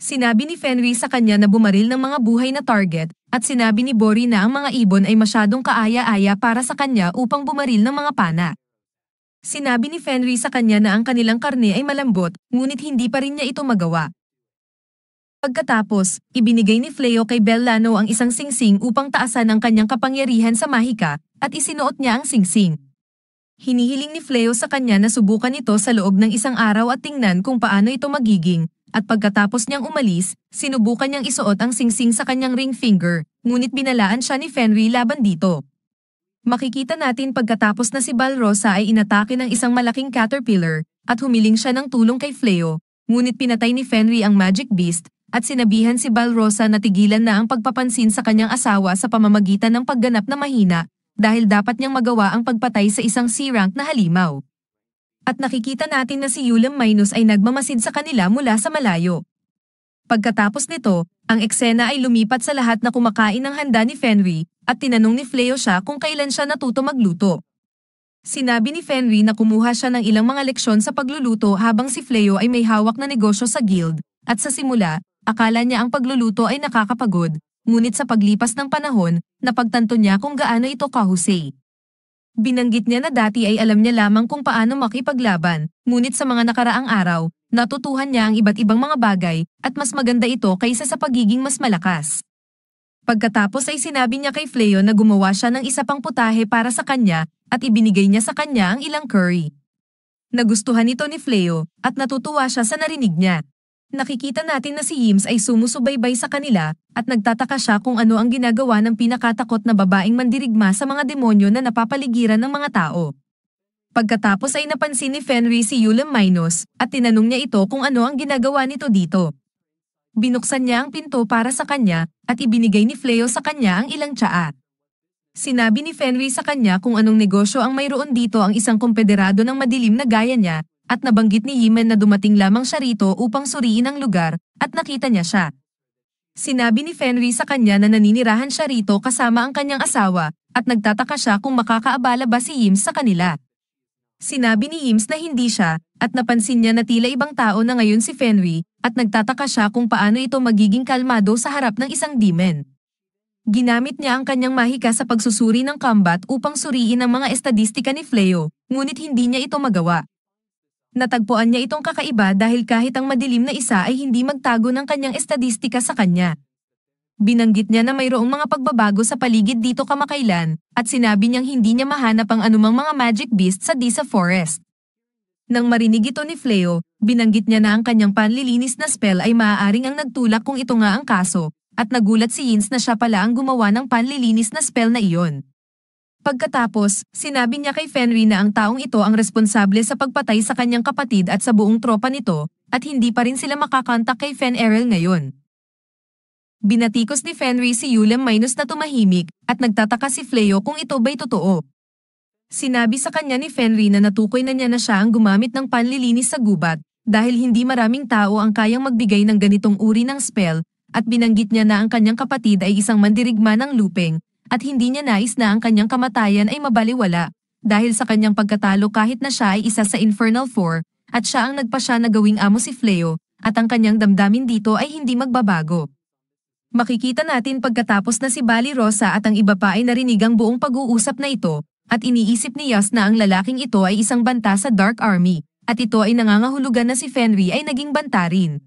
S1: Sinabi ni Fenry sa kanya na bumaril ng mga buhay na target at sinabi ni Bori na ang mga ibon ay masyadong kaaya-aya para sa kanya upang bumaril ng mga pana. Sinabi ni Fenry sa kanya na ang kanilang karne ay malambot, ngunit hindi pa rin niya ito magawa. Pagkatapos, ibinigay ni Fleo kay Bellano ang isang singsing upang taasan ang kanyang kapangyarihan sa mahika at isinuot niya ang singsing. Hinihiling ni Fleo sa kanya na subukan ito sa loob ng isang araw at tingnan kung paano ito magiging, at pagkatapos niyang umalis, sinubukan niyang isuot ang singsing sa kanyang ring finger, ngunit binalaan siya ni Fenry laban dito. Makikita natin pagkatapos na si Balrosa ay inatake ng isang malaking caterpillar, at humiling siya ng tulong kay Fleo, ngunit pinatay ni Fenry ang magic beast, at sinabihan si Balrosa na tigilan na ang pagpapansin sa kanyang asawa sa pamamagitan ng pagganap na mahina, dahil dapat niyang magawa ang pagpatay sa isang C-rank na halimaw at nakikita natin na si Yulam Minus ay nagmamasid sa kanila mula sa malayo. Pagkatapos nito, ang eksena ay lumipat sa lahat na kumakain ng handa ni Fenry at tinanong ni Fleo siya kung kailan siya natuto magluto. Sinabi ni Fenry na kumuha siya ng ilang mga leksyon sa pagluluto habang si Fleo ay may hawak na negosyo sa guild at sa simula, akala niya ang pagluluto ay nakakapagod, ngunit sa paglipas ng panahon, napagtanto niya kung gaano ito kahusay. Binanggit niya na dati ay alam niya lamang kung paano makipaglaban, ngunit sa mga nakaraang araw, natutuhan niya ang iba't ibang mga bagay at mas maganda ito kaysa sa pagiging mas malakas. Pagkatapos ay sinabi niya kay Fleo na gumawa siya ng isa pang putahe para sa kanya at ibinigay niya sa kanya ang ilang curry. Nagustuhan ito ni Fleo at natutuwa siya sa narinig niya. Nakikita natin na si Yims ay sumusubaybay sa kanila at nagtataka siya kung ano ang ginagawa ng pinakatakot na babaeng mandirigma sa mga demonyo na napapaligiran ng mga tao. Pagkatapos ay napansin ni Fenry si Yulam Minos at tinanong niya ito kung ano ang ginagawa nito dito. Binuksan niya ang pinto para sa kanya at ibinigay ni Fleo sa kanya ang ilang tsaa. Sinabi ni Fenry sa kanya kung anong negosyo ang mayroon dito ang isang kompederado ng madilim na gaya niya at nabanggit ni Yimen na dumating lamang siya rito upang suriin ang lugar at nakita niya siya. Sinabi ni Fenry sa kanya na naninirahan siya rito kasama ang kanyang asawa at nagtataka siya kung makakaabala ba si Yims sa kanila. Sinabi ni Yims na hindi siya at napansin niya na tila ibang tao na ngayon si Fenry at nagtataka siya kung paano ito magiging kalmado sa harap ng isang demon. Ginamit niya ang kanyang mahika sa pagsusuri ng combat upang suriin ang mga estadistika ni Fleo, ngunit hindi niya ito magawa. Natagpuan niya itong kakaiba dahil kahit ang madilim na isa ay hindi magtago ng kanyang estadistika sa kanya. Binanggit niya na mayroong mga pagbabago sa paligid dito kamakailan at sinabi niyang hindi niya mahanap ang anumang mga magic beast sa Disa Forest. Nang marinig ito ni Fleo, binanggit niya na ang kanyang panlilinis na spell ay maaaring ang nagtulak kung ito nga ang kaso, at nagulat si Yins na siya pala ang gumawa ng panlilinis na spell na iyon. Pagkatapos, sinabi niya kay Fenry na ang taong ito ang responsable sa pagpatay sa kanyang kapatid at sa buong tropa nito, at hindi pa rin sila makakontak kay Fen Errol ngayon. Binatikos ni Fenry si Yulem Minus na tumahimik, at nagtataka si Fleo kung ito ba'y totoo. Sinabi sa kanya ni Fenry na natukoy na niya na siya ang gumamit ng panlilinis sa gubat, dahil hindi maraming tao ang kayang magbigay ng ganitong uri ng spell, at binanggit niya na ang kanyang kapatid ay isang mandirigma ng lupeng, at hindi niya nais na ang kanyang kamatayan ay mabaliwala dahil sa kanyang pagkatalo kahit na siya ay isa sa Infernal Four at siya ang nagpasya na gawing amo si Fleo at ang kanyang damdamin dito ay hindi magbabago. Makikita natin pagkatapos na si Bali Rosa at ang iba pa ay narinig ang buong pag-uusap na ito at iniisip ni Yas na ang lalaking ito ay isang banta sa Dark Army at ito ay nangangahulugan na si Fenry ay naging banta rin.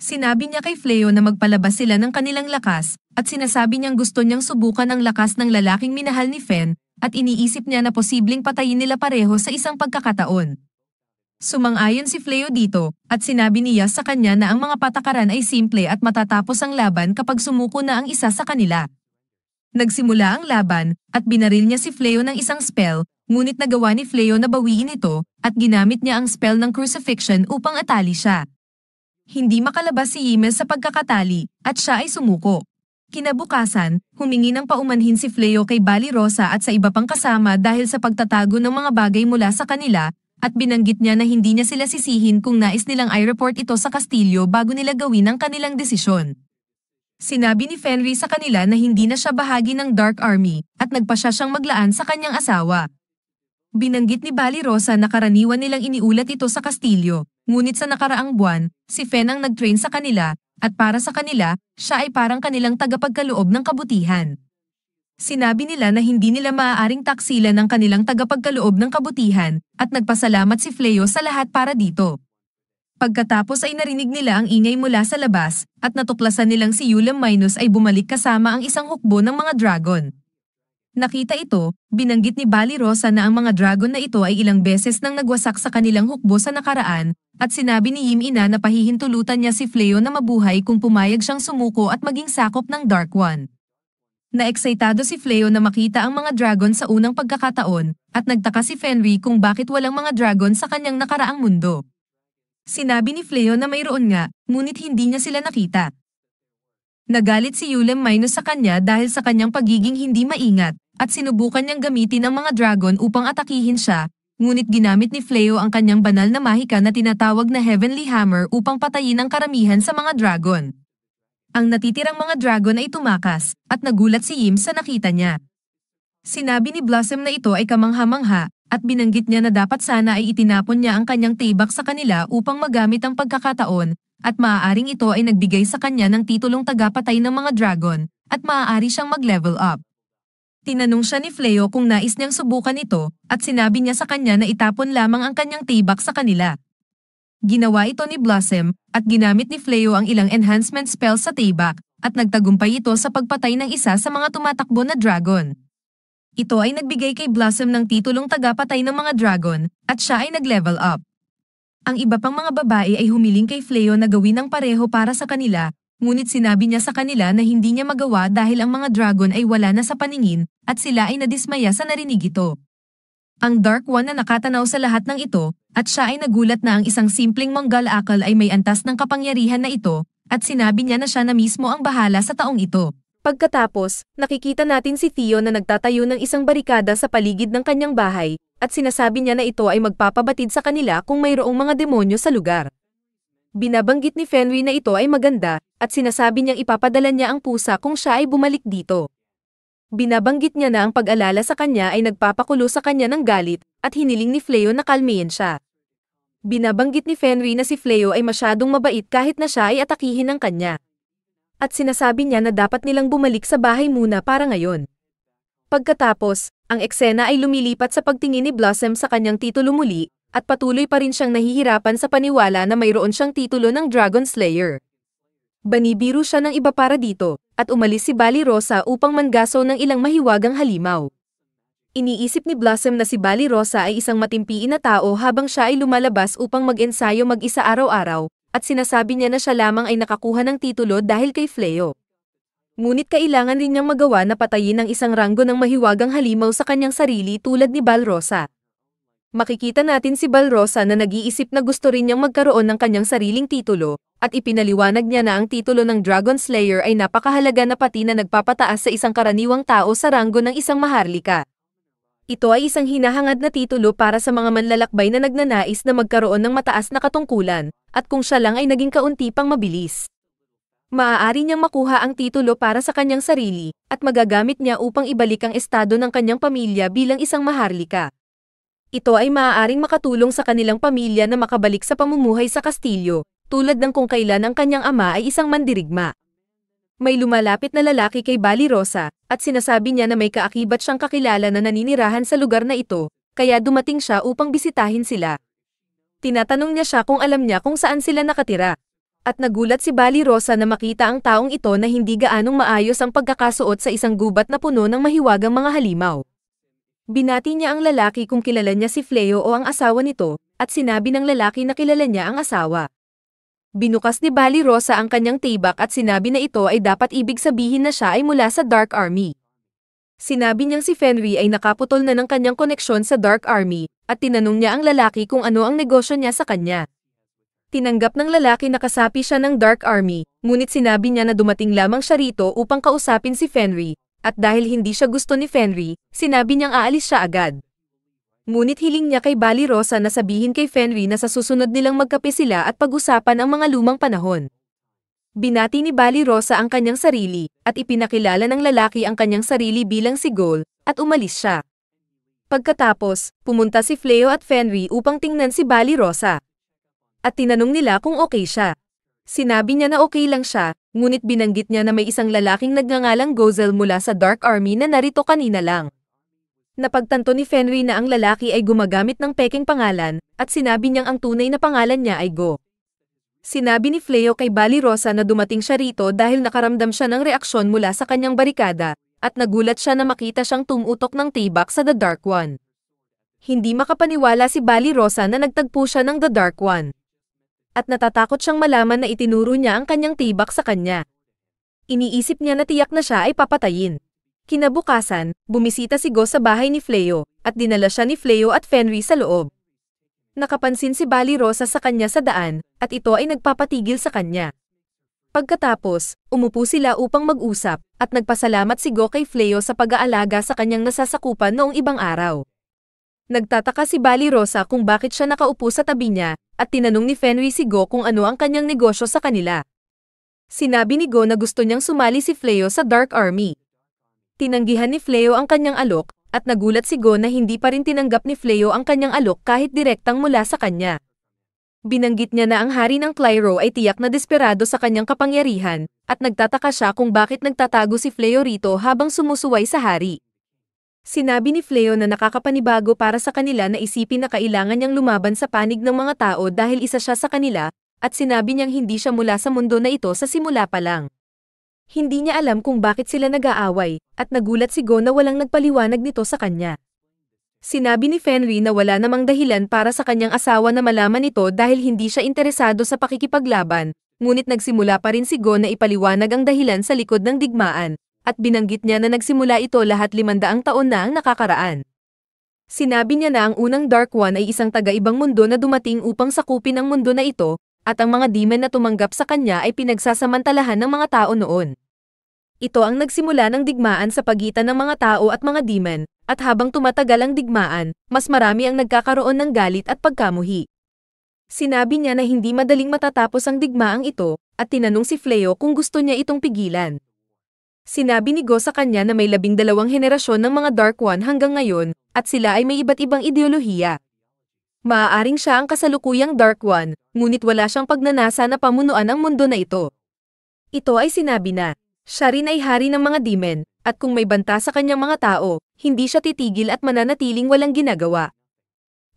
S1: Sinabi niya kay Fleo na magpalabas sila ng kanilang lakas, at sinasabi niyang gusto niyang subukan ang lakas ng lalaking minahal ni Fen, at iniisip niya na posibleng patayin nila pareho sa isang pagkakataon. Sumang-ayon si Fleo dito, at sinabi niya sa kanya na ang mga patakaran ay simple at matatapos ang laban kapag sumuko na ang isa sa kanila. Nagsimula ang laban, at binaril niya si Fleo ng isang spell, ngunit nagawa ni Fleo na bawiin ito, at ginamit niya ang spell ng crucifixion upang atali siya hindi makalabas si Yimel sa pagkakatali at siya ay sumuko. Kinabukasan, humingi ng paumanhin si Fleo kay Bali Rosa at sa iba pang kasama dahil sa pagtatago ng mga bagay mula sa kanila at binanggit niya na hindi niya sila sisihin kung nais nilang i-report ito sa Kastilyo bago nila gawin ang kanilang desisyon. Sinabi ni Fenry sa kanila na hindi na siya bahagi ng Dark Army at nagpa siya siyang maglaan sa kanyang asawa. Binanggit ni Bali Rosa na karaniwan nilang iniulat ito sa Kastilyo, ngunit sa nakaraang buwan, si Fen ang nag-train sa kanila, at para sa kanila, siya ay parang kanilang tagapagkaloob ng kabutihan. Sinabi nila na hindi nila maaaring taksilan ng kanilang tagapagkaloob ng kabutihan, at nagpasalamat si Fleo sa lahat para dito. Pagkatapos ay narinig nila ang ingay mula sa labas, at natuklasan nilang si Yulam Minus ay bumalik kasama ang isang hukbo ng mga dragon nakita ito, binanggit ni Bali Rosa na ang mga dragon na ito ay ilang beses nang nagwasak sa kanilang hukbo sa nakaraan, at sinabi ni Yim Ina na pahihintulutan niya si Fleo na mabuhay kung pumayag siyang sumuko at maging sakop ng Dark One. Naeksaitado si Fleo na makita ang mga dragon sa unang pagkakataon, at nagtaka si Fenry kung bakit walang mga dragon sa kanyang nakaraang mundo. Sinabi ni Fleo na mayroon nga, ngunit hindi niya sila nakita. Nagalit si Yulem Minos sa kanya dahil sa kanyang pagiging hindi maingat, at sinubukan niyang gamitin ang mga dragon upang atakihin siya, ngunit ginamit ni Fleo ang kanyang banal na mahika na tinatawag na Heavenly Hammer upang patayin ang karamihan sa mga dragon. Ang natitirang mga dragon ay tumakas, at nagulat si Yim sa nakita niya. Sinabi ni Blossom na ito ay kamangha-mangha, at binanggit niya na dapat sana ay itinapon niya ang kanyang tibak sa kanila upang magamit ang pagkakataon, at maaaring ito ay nagbigay sa kanya ng titulong tagapatay ng mga dragon, at maaari siyang mag-level up. Tinanong siya ni Fleo kung nais niyang subukan ito at sinabi niya sa kanya na itapon lamang ang kanyang tibak sa kanila. Ginawa ito ni Blossom at ginamit ni Fleo ang ilang enhancement spells sa tibak at nagtagumpay ito sa pagpatay ng isa sa mga tumatakbo na dragon. Ito ay nagbigay kay Blossom ng titulong tagapatay ng mga dragon at siya ay nag-level up. Ang iba pang mga babae ay humiling kay Fleo na gawin ang pareho para sa kanila ngunit sinabi niya sa kanila na hindi niya magawa dahil ang mga dragon ay wala na sa paningin at sila ay nadismaya sa narinig ito. Ang Dark One na nakatanaw sa lahat ng ito at siya ay nagulat na ang isang simpleng manggal akal ay may antas ng kapangyarihan na ito at sinabi niya na siya na mismo ang bahala sa taong ito. Pagkatapos, nakikita natin si Theo na nagtatayo ng isang barikada sa paligid ng kanyang bahay at sinasabi niya na ito ay magpapabatid sa kanila kung mayroong mga demonyo sa lugar. Binabanggit ni Fenway na ito ay maganda, at sinasabi niyang ipapadala niya ang pusa kung siya ay bumalik dito. Binabanggit niya na ang pag-alala sa kanya ay nagpapakulo sa kanya ng galit, at hiniling ni Fleo na kalmayin siya. Binabanggit ni Fenry na si Fleo ay masyadong mabait kahit na siya ay atakihin ng kanya. At sinasabi niya na dapat nilang bumalik sa bahay muna para ngayon. Pagkatapos, ang eksena ay lumilipat sa pagtingin ni Blossom sa kanyang titulo muli, at patuloy pa rin siyang nahihirapan sa paniwala na mayroon siyang titulo ng Dragon Slayer. Banibiro siya ng iba para dito, at umalis si Bali Rosa upang mangaso ng ilang mahiwagang halimaw. Iniisip ni Blossom na si Bali Rosa ay isang matimpiin na tao habang siya ay lumalabas upang mag-ensayo mag-isa araw-araw, at sinasabi niya na siya lamang ay nakakuha ng titulo dahil kay Fleo. Ngunit kailangan din niyang magawa na patayin ang isang ranggo ng mahiwagang halimaw sa kanyang sarili tulad ni Balrosa. Makikita natin si Balrosa na nag-iisip na gusto rin niyang magkaroon ng kanyang sariling titulo, at ipinaliwanag niya na ang titulo ng Dragon Slayer ay napakahalaga na pati na nagpapataas sa isang karaniwang tao sa ranggo ng isang maharlika. Ito ay isang hinahangad na titulo para sa mga manlalakbay na nagnanais na magkaroon ng mataas na katungkulan, at kung siya lang ay naging kaunti pang mabilis. Maaari niyang makuha ang titulo para sa kanyang sarili, at magagamit niya upang ibalik ang estado ng kanyang pamilya bilang isang maharlika. Ito ay maaaring makatulong sa kanilang pamilya na makabalik sa pamumuhay sa kastilyo, tulad ng kung kailan ang kanyang ama ay isang mandirigma. May lumalapit na lalaki kay Bali Rosa, at sinasabi niya na may kaakibat siyang kakilala na naninirahan sa lugar na ito, kaya dumating siya upang bisitahin sila. Tinatanong niya siya kung alam niya kung saan sila nakatira. At nagulat si Bali Rosa na makita ang taong ito na hindi gaanong maayos ang pagkakasuot sa isang gubat na puno ng mahiwagang mga halimaw. Binati niya ang lalaki kung kilala niya si Fleo o ang asawa nito, at sinabi ng lalaki na kilala niya ang asawa. Binukas ni Bali Rosa ang kanyang tibak at sinabi na ito ay dapat ibig sabihin na siya ay mula sa Dark Army. Sinabi niyang si Fenry ay nakaputol na ng kanyang koneksyon sa Dark Army, at tinanong niya ang lalaki kung ano ang negosyo niya sa kanya. Tinanggap ng lalaki na kasapi siya ng Dark Army, ngunit sinabi niya na dumating lamang siya rito upang kausapin si Fenry, at dahil hindi siya gusto ni Fenry, sinabi niyang aalis siya agad. Ngunit hiling niya kay Bali Rosa na sabihin kay Fenry na sa susunod nilang magkape sila at pag-usapan ang mga lumang panahon. Binati ni Bali Rosa ang kanyang sarili, at ipinakilala ng lalaki ang kanyang sarili bilang si Goal, at umalis siya. Pagkatapos, pumunta si Fleo at Fenry upang tingnan si Bali Rosa. At tinanong nila kung okay siya. Sinabi niya na okay lang siya, ngunit binanggit niya na may isang lalaking nagngangalang Gozel mula sa Dark Army na narito kanina lang. Napagtanto ni Fenry na ang lalaki ay gumagamit ng peking pangalan, at sinabi niyang ang tunay na pangalan niya ay Go. Sinabi ni Fleo kay Bali Rosa na dumating siya rito dahil nakaramdam siya ng reaksyon mula sa kanyang barikada, at nagulat siya na makita siyang tumutok ng tibak sa The Dark One. Hindi makapaniwala si Bali Rosa na nagtagpo siya ng The Dark One at natatakot siyang malaman na itinuro niya ang kanyang tibak sa kanya. Iniisip niya na tiyak na siya ay papatayin. Kinabukasan, bumisita si Go sa bahay ni Fleo, at dinala siya ni Fleo at Fenry sa loob. Nakapansin si Bali Rosa sa kanya sa daan, at ito ay nagpapatigil sa kanya. Pagkatapos, umupo sila upang mag-usap, at nagpasalamat si Go kay Fleo sa pag-aalaga sa kanyang nasasakupan noong ibang araw. Nagtataka si Bali Rosa kung bakit siya nakaupo sa tabi niya, at tinanong ni Fenway si Go kung ano ang kanyang negosyo sa kanila. Sinabi ni Go na gusto niyang sumali si Fleo sa Dark Army. Tinanggihan ni Fleo ang kanyang alok, at nagulat si Go na hindi pa rin tinanggap ni Fleo ang kanyang alok kahit direktang mula sa kanya. Binanggit niya na ang hari ng Clyro ay tiyak na desperado sa kanyang kapangyarihan, at nagtataka siya kung bakit nagtatago si Fleo rito habang sumusuway sa hari. Sinabi ni Fleo na nakakapanibago para sa kanila na isipin na kailangan niyang lumaban sa panig ng mga tao dahil isa siya sa kanila, at sinabi niyang hindi siya mula sa mundo na ito sa simula pa lang. Hindi niya alam kung bakit sila nag-aaway, at nagulat si Go na walang nagpaliwanag nito sa kanya. Sinabi ni Fenry na wala namang dahilan para sa kanyang asawa na malaman ito dahil hindi siya interesado sa pakikipaglaban, ngunit nagsimula pa rin si Go na ipaliwanag ang dahilan sa likod ng digmaan, at binanggit niya na nagsimula ito lahat limandaang taon na ang nakakaraan. Sinabi niya na ang unang Dark One ay isang taga-ibang mundo na dumating upang sakupin ang mundo na ito, at ang mga demon na tumanggap sa kanya ay pinagsasamantalahan ng mga tao noon. Ito ang nagsimula ng digmaan sa pagitan ng mga tao at mga demon, at habang tumatagal ang digmaan, mas marami ang nagkakaroon ng galit at pagkamuhi. Sinabi niya na hindi madaling matatapos ang digmaang ito, at tinanong si Fleo kung gusto niya itong pigilan. Sinabi ni Go sa kanya na may labing dalawang henerasyon ng mga Dark One hanggang ngayon, at sila ay may iba't ibang ideolohiya. Maaaring siya ang kasalukuyang Dark One, ngunit wala siyang pagnanasa na pamunuan ang mundo na ito. Ito ay sinabi na, siya rin ay hari ng mga demon, at kung may banta sa kanyang mga tao, hindi siya titigil at mananatiling walang ginagawa.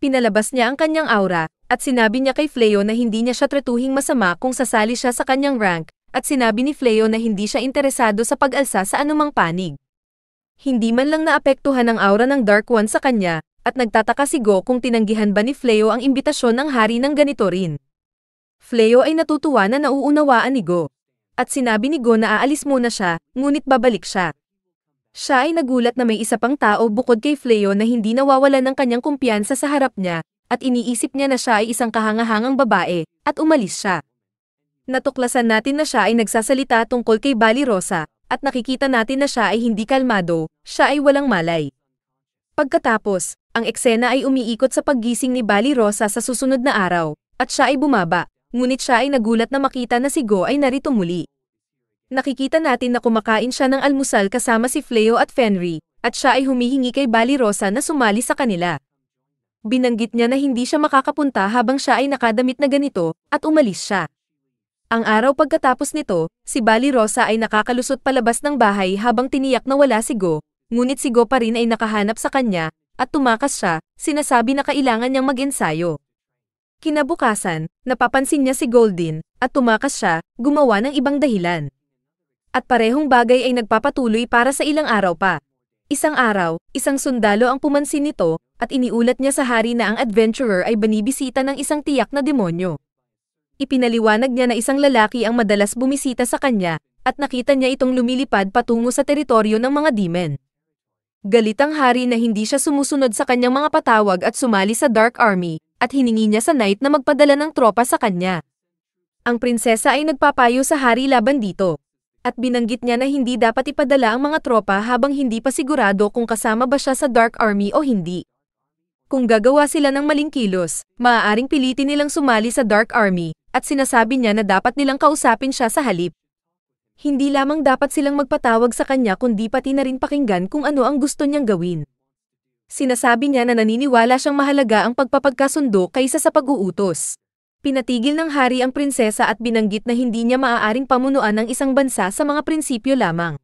S1: Pinalabas niya ang kanyang aura, at sinabi niya kay Fleo na hindi niya siya tratuhing masama kung sasali siya sa kanyang rank, at sinabi ni Fleo na hindi siya interesado sa pag-alsa sa anumang panig. Hindi man lang naapektuhan ang aura ng Dark One sa kanya, at nagtataka si Go kung tinanggihan ba ni Fleo ang imbitasyon ng hari ng ganito rin. Fleo ay natutuwa na nauunawaan ni Go. At sinabi ni Go na aalis muna siya, ngunit babalik siya. Siya ay nagulat na may isa pang tao bukod kay Fleo na hindi nawawala ng kanyang kumpiyansa sa harap niya, at iniisip niya na siya ay isang kahangahangang babae, at umalis siya. Natuklasan natin na siya ay nagsasalita tungkol kay Bali Rosa, at nakikita natin na siya ay hindi kalmado, siya ay walang malay. Pagkatapos, ang eksena ay umiikot sa paggising ni Bali Rosa sa susunod na araw, at siya ay bumaba, ngunit siya ay nagulat na makita na si Go ay narito muli. Nakikita natin na kumakain siya ng almusal kasama si Fleo at Fenry, at siya ay humihingi kay Bali Rosa na sumali sa kanila. Binanggit niya na hindi siya makakapunta habang siya ay nakadamit na ganito, at umalis siya. Ang araw pagkatapos nito, si Bali Rosa ay nakakalusot palabas ng bahay habang tiniyak na wala si Go, ngunit si Go pa rin ay nakahanap sa kanya, at tumakas siya, sinasabi na kailangan niyang mag-ensayo. Kinabukasan, napapansin niya si Goldin, at tumakas siya, gumawa ng ibang dahilan. At parehong bagay ay nagpapatuloy para sa ilang araw pa. Isang araw, isang sundalo ang pumansin nito, at iniulat niya sa hari na ang adventurer ay banibisita ng isang tiyak na demonyo. Ipinaliwanag niya na isang lalaki ang madalas bumisita sa kanya, at nakita niya itong lumilipad patungo sa teritoryo ng mga demon. Galit ang hari na hindi siya sumusunod sa kanyang mga patawag at sumali sa Dark Army, at hiningi niya sa knight na magpadala ng tropa sa kanya. Ang prinsesa ay nagpapayo sa hari laban dito, at binanggit niya na hindi dapat ipadala ang mga tropa habang hindi pa sigurado kung kasama ba siya sa Dark Army o hindi. Kung gagawa sila ng maling kilos, maaaring pilitin nilang sumali sa Dark Army, at sinasabi niya na dapat nilang kausapin siya sa halip. Hindi lamang dapat silang magpatawag sa kanya kundi pati na rin pakinggan kung ano ang gusto niyang gawin. Sinasabi niya na naniniwala siyang mahalaga ang pagpapagkasundo kaysa sa pag-uutos. Pinatigil ng hari ang prinsesa at binanggit na hindi niya maaaring pamunuan ng isang bansa sa mga prinsipyo lamang.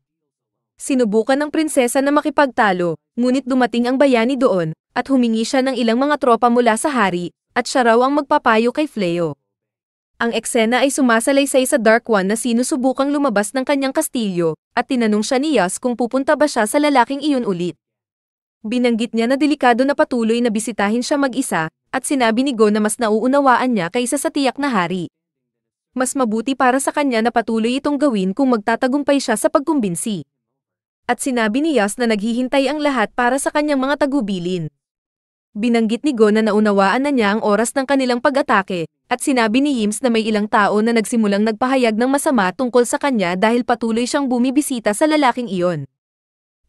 S1: Sinubukan ng prinsesa na makipagtalo, ngunit dumating ang bayani doon, at humingi siya ng ilang mga tropa mula sa hari, at siya raw ang magpapayo kay Fleo. Ang eksena ay sumasalaysay sa Dark One na sinusubukang lumabas ng kanyang kastilyo, at tinanong siya ni Yas kung pupunta ba siya sa lalaking iyon ulit. Binanggit niya na delikado na patuloy na bisitahin siya mag-isa, at sinabi ni Go na mas nauunawaan niya kaysa sa tiyak na hari. Mas mabuti para sa kanya na patuloy itong gawin kung magtatagumpay siya sa pagkumbinsi. At sinabi ni Yas na naghihintay ang lahat para sa kanyang mga tagubilin. Binanggit ni Go na naunawaan na niya ang oras ng kanilang pag-atake, at sinabi ni Yims na may ilang tao na nagsimulang nagpahayag ng masama tungkol sa kanya dahil patuloy siyang bumibisita sa lalaking iyon.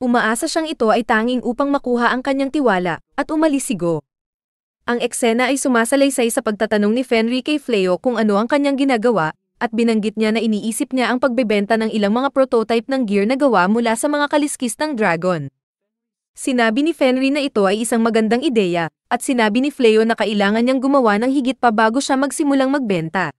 S1: Umaasa siyang ito ay tanging upang makuha ang kanyang tiwala, at umalis si Go. Ang eksena ay sumasalaysay sa pagtatanong ni Fenry kay Fleo kung ano ang kanyang ginagawa, at binanggit niya na iniisip niya ang pagbebenta ng ilang mga prototype ng gear na gawa mula sa mga kaliskis ng dragon. Sinabi ni Fenry na ito ay isang magandang ideya, at sinabi ni Fleo na kailangan niyang gumawa ng higit pa bago siya magsimulang magbenta.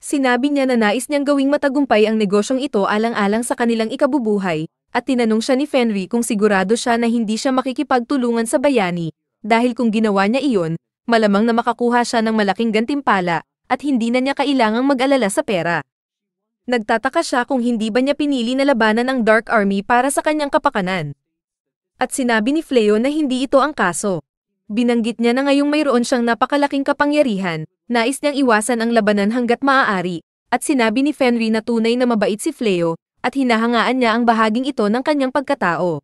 S1: Sinabi niya na nais niyang gawing matagumpay ang negosyong ito alang-alang sa kanilang ikabubuhay, at tinanong siya ni Fenry kung sigurado siya na hindi siya makikipagtulungan sa bayani, dahil kung ginawa niya iyon, malamang na makakuha siya ng malaking gantimpala, at hindi na niya kailangang mag-alala sa pera. Nagtataka siya kung hindi ba niya pinili na labanan ang Dark Army para sa kanyang kapakanan at sinabi ni Fleo na hindi ito ang kaso. Binanggit niya na ngayong mayroon siyang napakalaking kapangyarihan, nais niyang iwasan ang labanan hanggat maaari, at sinabi ni Fenry na tunay na mabait si Fleo, at hinahangaan niya ang bahaging ito ng kanyang pagkatao.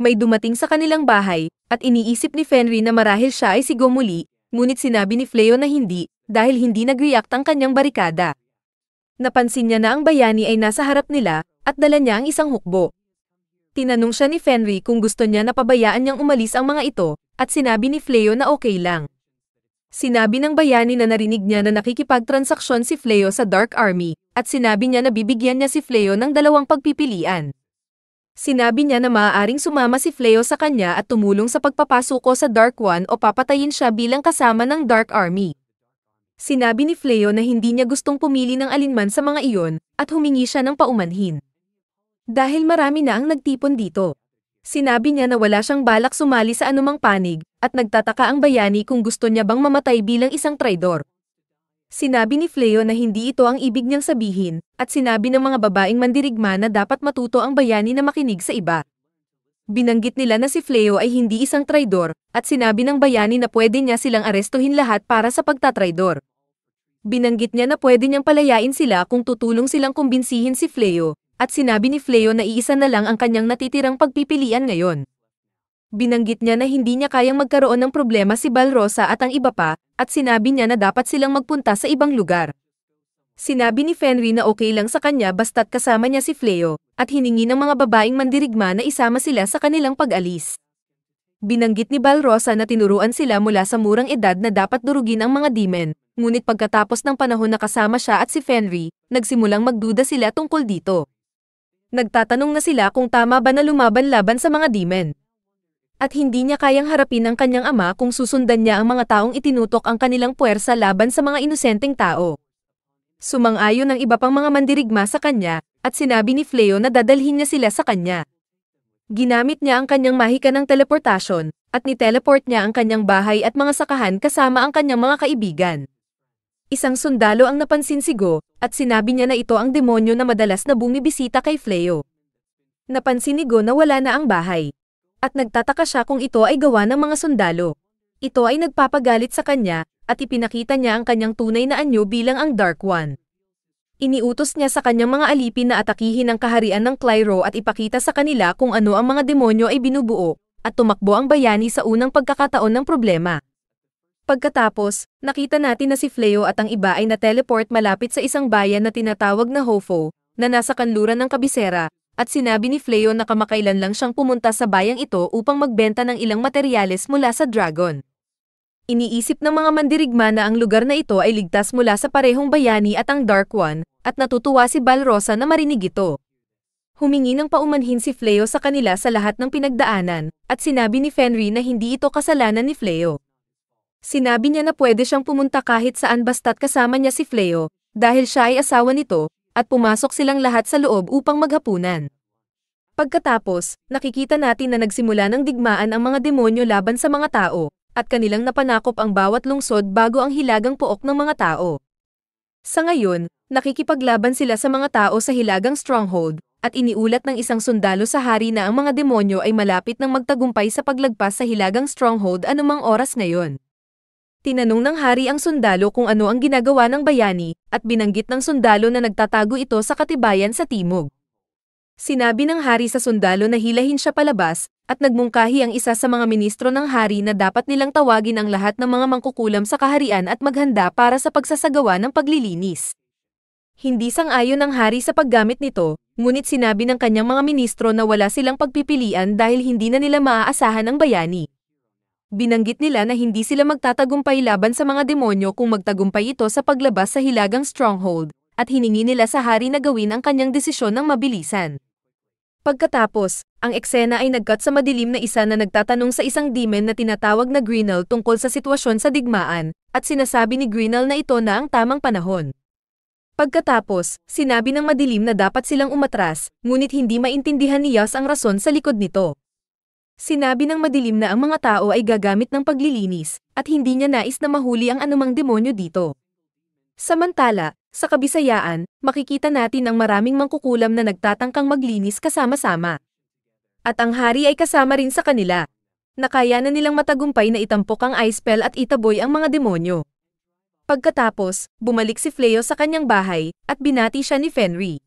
S1: May dumating sa kanilang bahay, at iniisip ni Fenry na marahil siya ay sigo muli, ngunit sinabi ni Fleo na hindi, dahil hindi nag-react ang kanyang barikada. Napansin niya na ang bayani ay nasa harap nila, at dala niya ang isang hukbo. Tinanong siya ni Fenry kung gusto niya na pabayaan niyang umalis ang mga ito, at sinabi ni Fleo na okay lang. Sinabi ng bayani na narinig niya na nakikipagtransaksyon si Fleo sa Dark Army, at sinabi niya na bibigyan niya si Fleo ng dalawang pagpipilian. Sinabi niya na maaaring sumama si Fleo sa kanya at tumulong sa pagpapasuko sa Dark One o papatayin siya bilang kasama ng Dark Army. Sinabi ni Fleo na hindi niya gustong pumili ng alinman sa mga iyon, at humingi siya ng paumanhin. Dahil marami na ang nagtipon dito. Sinabi niya na wala siyang balak sumali sa anumang panig, at nagtataka ang bayani kung gusto niya bang mamatay bilang isang traidor. Sinabi ni Fleo na hindi ito ang ibig niyang sabihin, at sinabi ng mga babaeng mandirigma na dapat matuto ang bayani na makinig sa iba. Binanggit nila na si Fleo ay hindi isang traidor, at sinabi ng bayani na pwede niya silang arestuhin lahat para sa pagtatraidor. Binanggit niya na pwede niyang palayain sila kung tutulong silang kumbinsihin si Fleo, at sinabi ni Fleo na iisa na lang ang kanyang natitirang pagpipilian ngayon. Binanggit niya na hindi niya kayang magkaroon ng problema si Balrosa at ang iba pa, at sinabi niya na dapat silang magpunta sa ibang lugar. Sinabi ni Fenry na okay lang sa kanya basta't kasama niya si Fleo, at hiningi ng mga babaeng mandirigma na isama sila sa kanilang pag-alis. Binanggit ni Balrosa na tinuruan sila mula sa murang edad na dapat durugin ang mga demon, ngunit pagkatapos ng panahon na kasama siya at si Fenry, nagsimulang magduda sila tungkol dito nagtatanong na sila kung tama ba na lumaban laban sa mga demon. At hindi niya kayang harapin ang kanyang ama kung susundan niya ang mga taong itinutok ang kanilang puwersa laban sa mga inosenteng tao. Sumang-ayon ang iba pang mga mandirigma sa kanya, at sinabi ni Fleo na dadalhin niya sila sa kanya. Ginamit niya ang kanyang mahika ng teleportasyon, at niteleport niya ang kanyang bahay at mga sakahan kasama ang kanyang mga kaibigan. Isang sundalo ang napansin si Go, at sinabi niya na ito ang demonyo na madalas na bumibisita kay Fleo. Napansin ni Go na wala na ang bahay. At nagtataka siya kung ito ay gawa ng mga sundalo. Ito ay nagpapagalit sa kanya, at ipinakita niya ang kanyang tunay na anyo bilang ang Dark One. Iniutos niya sa kanyang mga alipin na atakihin ang kaharian ng Clyro at ipakita sa kanila kung ano ang mga demonyo ay binubuo, at tumakbo ang bayani sa unang pagkakataon ng problema. Pagkatapos, nakita natin na si Fleo at ang iba ay na-teleport malapit sa isang bayan na tinatawag na Hofo, na nasa kanluran ng kabisera, at sinabi ni Fleo na kamakailan lang siyang pumunta sa bayang ito upang magbenta ng ilang materyales mula sa dragon. Iniisip ng mga mandirigma na ang lugar na ito ay ligtas mula sa parehong bayani at ang Dark One, at natutuwa si Balrosa na marinig ito. Humingi ng paumanhin si Fleo sa kanila sa lahat ng pinagdaanan, at sinabi ni Fenry na hindi ito kasalanan ni Fleo. Sinabi niya na pwede siyang pumunta kahit saan basta't kasama niya si Fleo, dahil siya ay asawa nito, at pumasok silang lahat sa loob upang maghapunan. Pagkatapos, nakikita natin na nagsimula ng digmaan ang mga demonyo laban sa mga tao, at kanilang napanakop ang bawat lungsod bago ang hilagang pook ng mga tao. Sa ngayon, nakikipaglaban sila sa mga tao sa hilagang stronghold, at iniulat ng isang sundalo sa hari na ang mga demonyo ay malapit ng magtagumpay sa paglagpas sa hilagang stronghold anumang oras ngayon. Tinanong ng hari ang sundalo kung ano ang ginagawa ng bayani, at binanggit ng sundalo na nagtatago ito sa katibayan sa timog. Sinabi ng hari sa sundalo na hilahin siya palabas, at nagmungkahi ang isa sa mga ministro ng hari na dapat nilang tawagin ang lahat ng mga mangkukulam sa kaharian at maghanda para sa pagsasagawa ng paglilinis. Hindi sang-ayon ang hari sa paggamit nito, ngunit sinabi ng kanyang mga ministro na wala silang pagpipilian dahil hindi na nila maaasahan ang bayani. Binanggit nila na hindi sila magtatagumpay laban sa mga demonyo kung magtagumpay ito sa paglabas sa hilagang stronghold, at hiningi nila sa hari na gawin ang kanyang desisyon ng mabilisan. Pagkatapos, ang eksena ay nagkat sa madilim na isa na nagtatanong sa isang demon na tinatawag na Grinnell tungkol sa sitwasyon sa digmaan, at sinasabi ni Grinnell na ito na ang tamang panahon. Pagkatapos, sinabi ng madilim na dapat silang umatras, ngunit hindi maintindihan ni Yas ang rason sa likod nito. Sinabi ng madilim na ang mga tao ay gagamit ng paglilinis, at hindi niya nais na mahuli ang anumang demonyo dito. Samantala, sa kabisayaan, makikita natin ang maraming mangkukulam na nagtatangkang maglinis kasama-sama. At ang hari ay kasama rin sa kanila. Nakaya na nilang matagumpay na itampok ang ice spell at itaboy ang mga demonyo. Pagkatapos, bumalik si Fleo sa kanyang bahay, at binati siya ni Fenry.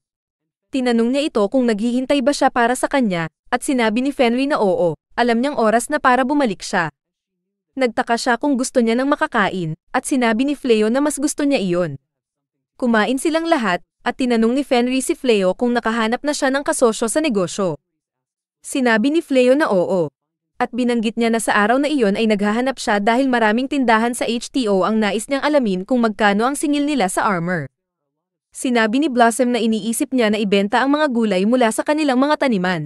S1: Tinanong niya ito kung naghihintay ba siya para sa kanya, at sinabi ni Fenry na oo alam niyang oras na para bumalik siya. Nagtaka siya kung gusto niya ng makakain, at sinabi ni Fleo na mas gusto niya iyon. Kumain silang lahat, at tinanong ni Fenry si Fleo kung nakahanap na siya ng kasosyo sa negosyo. Sinabi ni Fleo na oo. At binanggit niya na sa araw na iyon ay naghahanap siya dahil maraming tindahan sa HTO ang nais niyang alamin kung magkano ang singil nila sa armor. Sinabi ni Blossom na iniisip niya na ibenta ang mga gulay mula sa kanilang mga taniman.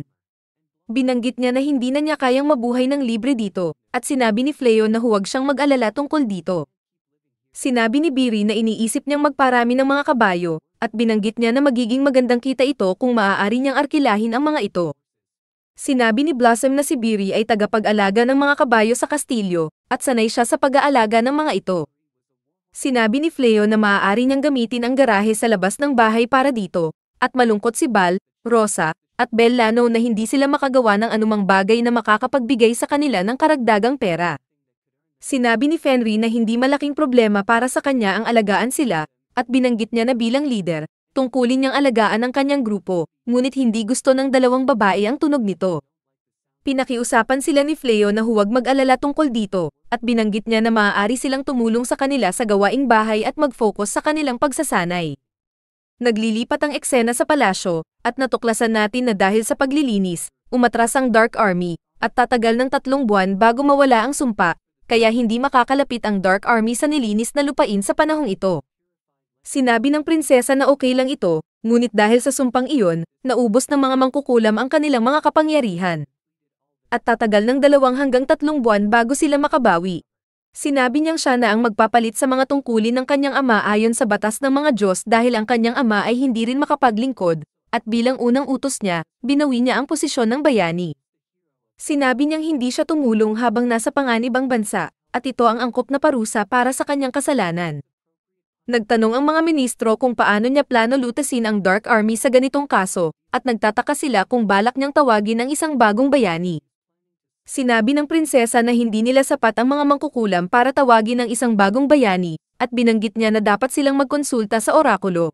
S1: Binanggit niya na hindi na niya kayang mabuhay ng libre dito, at sinabi ni Fleo na huwag siyang mag-alala tungkol dito. Sinabi ni Biri na iniisip niyang magparami ng mga kabayo, at binanggit niya na magiging magandang kita ito kung maaari niyang arkilahin ang mga ito. Sinabi ni Blossom na si Biri ay tagapag-alaga ng mga kabayo sa kastilyo, at sanay siya sa pag-aalaga ng mga ito. Sinabi ni Fleo na maaari niyang gamitin ang garahe sa labas ng bahay para dito, at malungkot si Bal, Rosa, at Bellano na hindi sila makagawa ng anumang bagay na makakapagbigay sa kanila ng karagdagang pera. Sinabi ni Fenry na hindi malaking problema para sa kanya ang alagaan sila, at binanggit niya na bilang leader, tungkulin niyang alagaan ang kanyang grupo, ngunit hindi gusto ng dalawang babae ang tunog nito. Pinakiusapan sila ni Fleo na huwag mag-alala tungkol dito, at binanggit niya na maaari silang tumulong sa kanila sa gawaing bahay at mag-focus sa kanilang pagsasanay. Naglilipat ang eksena sa palasyo, at natuklasan natin na dahil sa paglilinis, umatras ang Dark Army, at tatagal ng tatlong buwan bago mawala ang sumpa, kaya hindi makakalapit ang Dark Army sa nilinis na lupain sa panahong ito. Sinabi ng prinsesa na okay lang ito, ngunit dahil sa sumpang iyon, naubos ng mga mangkukulam ang kanilang mga kapangyarihan. At tatagal ng dalawang hanggang tatlong buwan bago sila makabawi, Sinabi niyang siya na ang magpapalit sa mga tungkulin ng kanyang ama ayon sa batas ng mga Diyos dahil ang kanyang ama ay hindi rin makapaglingkod, at bilang unang utos niya, binawi niya ang posisyon ng bayani. Sinabi niyang hindi siya tumulong habang nasa panganibang bansa, at ito ang angkop na parusa para sa kanyang kasalanan. Nagtanong ang mga ministro kung paano niya plano lutasin ang Dark Army sa ganitong kaso, at nagtataka sila kung balak niyang tawagin ang isang bagong bayani. Sinabi ng prinsesa na hindi nila sapat ang mga mangkukulam para tawagin ang isang bagong bayani, at binanggit niya na dapat silang magkonsulta sa orakulo.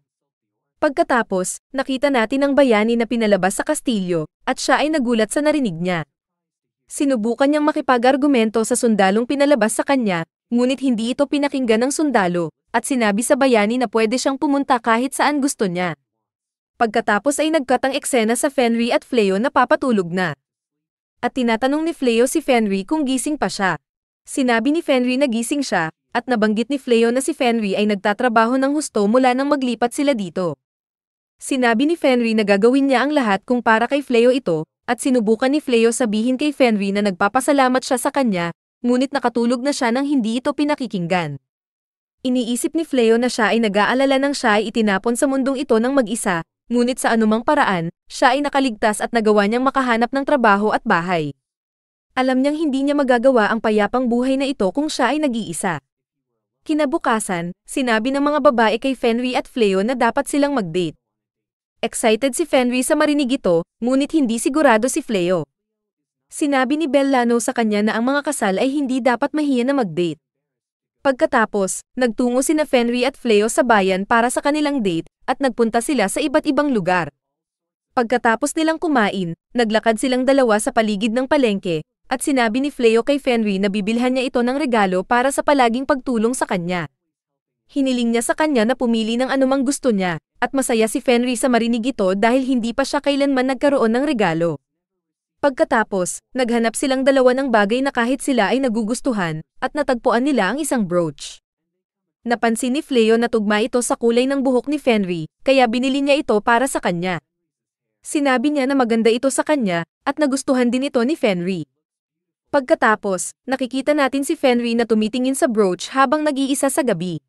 S1: Pagkatapos, nakita natin ang bayani na pinalabas sa kastilyo, at siya ay nagulat sa narinig niya. Sinubukan niyang makipag-argumento sa sundalong pinalabas sa kanya, ngunit hindi ito pinakinggan ng sundalo, at sinabi sa bayani na pwede siyang pumunta kahit saan gusto niya. Pagkatapos ay nagkatang eksena sa Fenry at Fleo na papatulog na at tinatanong ni Fleo si Fenry kung gising pa siya. Sinabi ni Fenry na gising siya, at nabanggit ni Fleo na si Fenry ay nagtatrabaho ng husto mula nang maglipat sila dito. Sinabi ni Fenry na gagawin niya ang lahat kung para kay Fleo ito, at sinubukan ni Fleo sabihin kay Fenry na nagpapasalamat siya sa kanya, ngunit nakatulog na siya nang hindi ito pinakikinggan. Iniisip ni Fleo na siya ay nag-aalala nang siya ay itinapon sa mundong ito ng mag-isa, ngunit sa anumang paraan, siya ay nakaligtas at nagawa niyang makahanap ng trabaho at bahay. Alam niyang hindi niya magagawa ang payapang buhay na ito kung siya ay nag-iisa. Kinabukasan, sinabi ng mga babae kay Fenry at Fleo na dapat silang mag-date. Excited si Fenry sa marinig ito, ngunit hindi sigurado si Fleo. Sinabi ni Bellano sa kanya na ang mga kasal ay hindi dapat mahiya na mag-date. Pagkatapos, nagtungo sina Fenry at Fleo sa bayan para sa kanilang date, at nagpunta sila sa iba't ibang lugar. Pagkatapos nilang kumain, naglakad silang dalawa sa paligid ng palengke, at sinabi ni Fleo kay Fenry na bibilhan niya ito ng regalo para sa palaging pagtulong sa kanya. Hiniling niya sa kanya na pumili ng anumang gusto niya, at masaya si Fenry sa marinig ito dahil hindi pa siya kailanman nagkaroon ng regalo. Pagkatapos, naghanap silang dalawa ng bagay na kahit sila ay nagugustuhan, at natagpuan nila ang isang brooch. Napansin ni Fleo na tugma ito sa kulay ng buhok ni Fenry, kaya binili niya ito para sa kanya. Sinabi niya na maganda ito sa kanya, at nagustuhan din ito ni Fenry. Pagkatapos, nakikita natin si Fenry na tumitingin sa brooch habang nag-iisa sa gabi.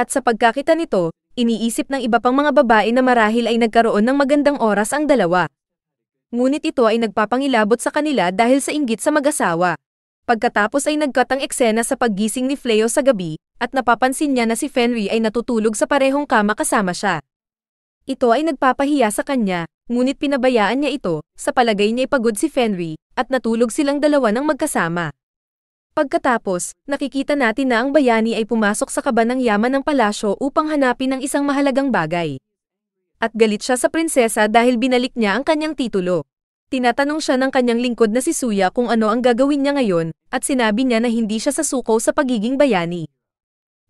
S1: At sa pagkakita nito, iniisip ng iba pang mga babae na marahil ay nagkaroon ng magandang oras ang dalawa ngunit ito ay nagpapangilabot sa kanila dahil sa inggit sa mag-asawa. Pagkatapos ay nagkatang eksena sa paggising ni Fleo sa gabi, at napapansin niya na si Fenry ay natutulog sa parehong kama kasama siya. Ito ay nagpapahiya sa kanya, ngunit pinabayaan niya ito, sa palagay niya ipagod si Fenry, at natulog silang dalawa ng magkasama. Pagkatapos, nakikita natin na ang bayani ay pumasok sa kaba ng yaman ng palasyo upang hanapin ang isang mahalagang bagay at galit siya sa prinsesa dahil binalik niya ang kanyang titulo. Tinatanong siya ng kanyang lingkod na si Suya kung ano ang gagawin niya ngayon, at sinabi niya na hindi siya sasuko sa pagiging bayani.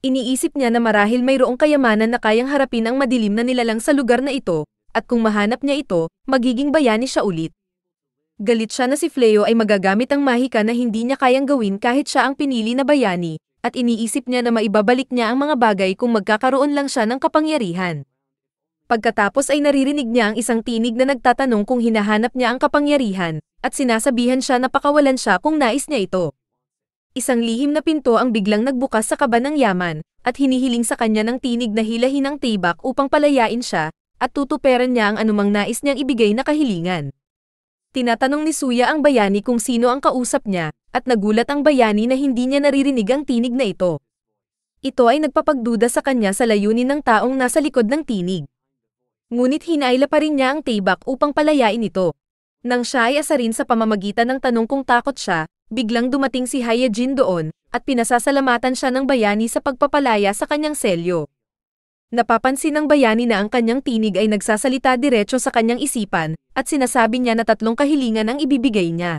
S1: Iniisip niya na marahil mayroong kayamanan na kayang harapin ang madilim na nilalang sa lugar na ito, at kung mahanap niya ito, magiging bayani siya ulit. Galit siya na si Fleo ay magagamit ang mahika na hindi niya kayang gawin kahit siya ang pinili na bayani, at iniisip niya na maibabalik niya ang mga bagay kung magkakaroon lang siya ng kapangyarihan. Pagkatapos ay naririnig niya ang isang tinig na nagtatanong kung hinahanap niya ang kapangyarihan, at sinasabihan siya na pakawalan siya kung nais niya ito. Isang lihim na pinto ang biglang nagbukas sa kaba ng yaman, at hinihiling sa kanya ng tinig na hilahin ang tibak upang palayain siya, at tutuperan niya ang anumang nais niyang ibigay na kahilingan. Tinatanong ni Suya ang bayani kung sino ang kausap niya, at nagulat ang bayani na hindi niya naririnig ang tinig na ito. Ito ay nagpapagduda sa kanya sa layunin ng taong nasa likod ng tinig. Ngunit hinaila pa rin niya ang tibak upang palayain ito. Nang siya ay asarin sa pamamagitan ng tanong kung takot siya, biglang dumating si Hayajin doon, at pinasasalamatan siya ng bayani sa pagpapalaya sa kanyang selyo. Napapansin ng bayani na ang kanyang tinig ay nagsasalita diretso sa kanyang isipan, at sinasabi niya na tatlong kahilingan ang ibibigay niya.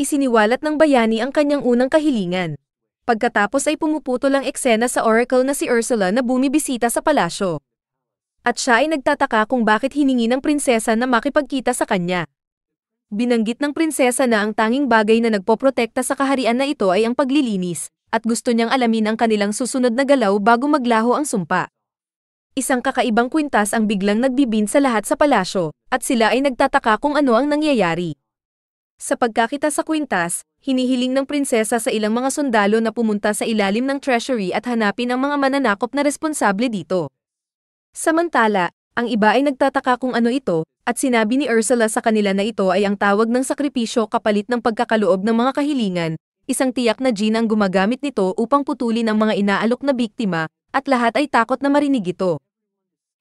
S1: Isiniwalat ng bayani ang kanyang unang kahilingan. Pagkatapos ay pumuputol ang eksena sa oracle na si Ursula na bumibisita sa palasyo at siya ay nagtataka kung bakit hiningi ng prinsesa na makipagkita sa kanya. Binanggit ng prinsesa na ang tanging bagay na nagpoprotekta sa kaharian na ito ay ang paglilinis, at gusto niyang alamin ang kanilang susunod na galaw bago maglaho ang sumpa. Isang kakaibang kwintas ang biglang nagbibin sa lahat sa palasyo, at sila ay nagtataka kung ano ang nangyayari. Sa pagkakita sa kwintas, hinihiling ng prinsesa sa ilang mga sundalo na pumunta sa ilalim ng treasury at hanapin ang mga mananakop na responsable dito. Samantala, ang iba ay nagtataka kung ano ito, at sinabi ni Ursula sa kanila na ito ay ang tawag ng sakripisyo kapalit ng pagkakaloob ng mga kahilingan, isang tiyak na gene ang gumagamit nito upang putulin ang mga inaalok na biktima, at lahat ay takot na marinig ito.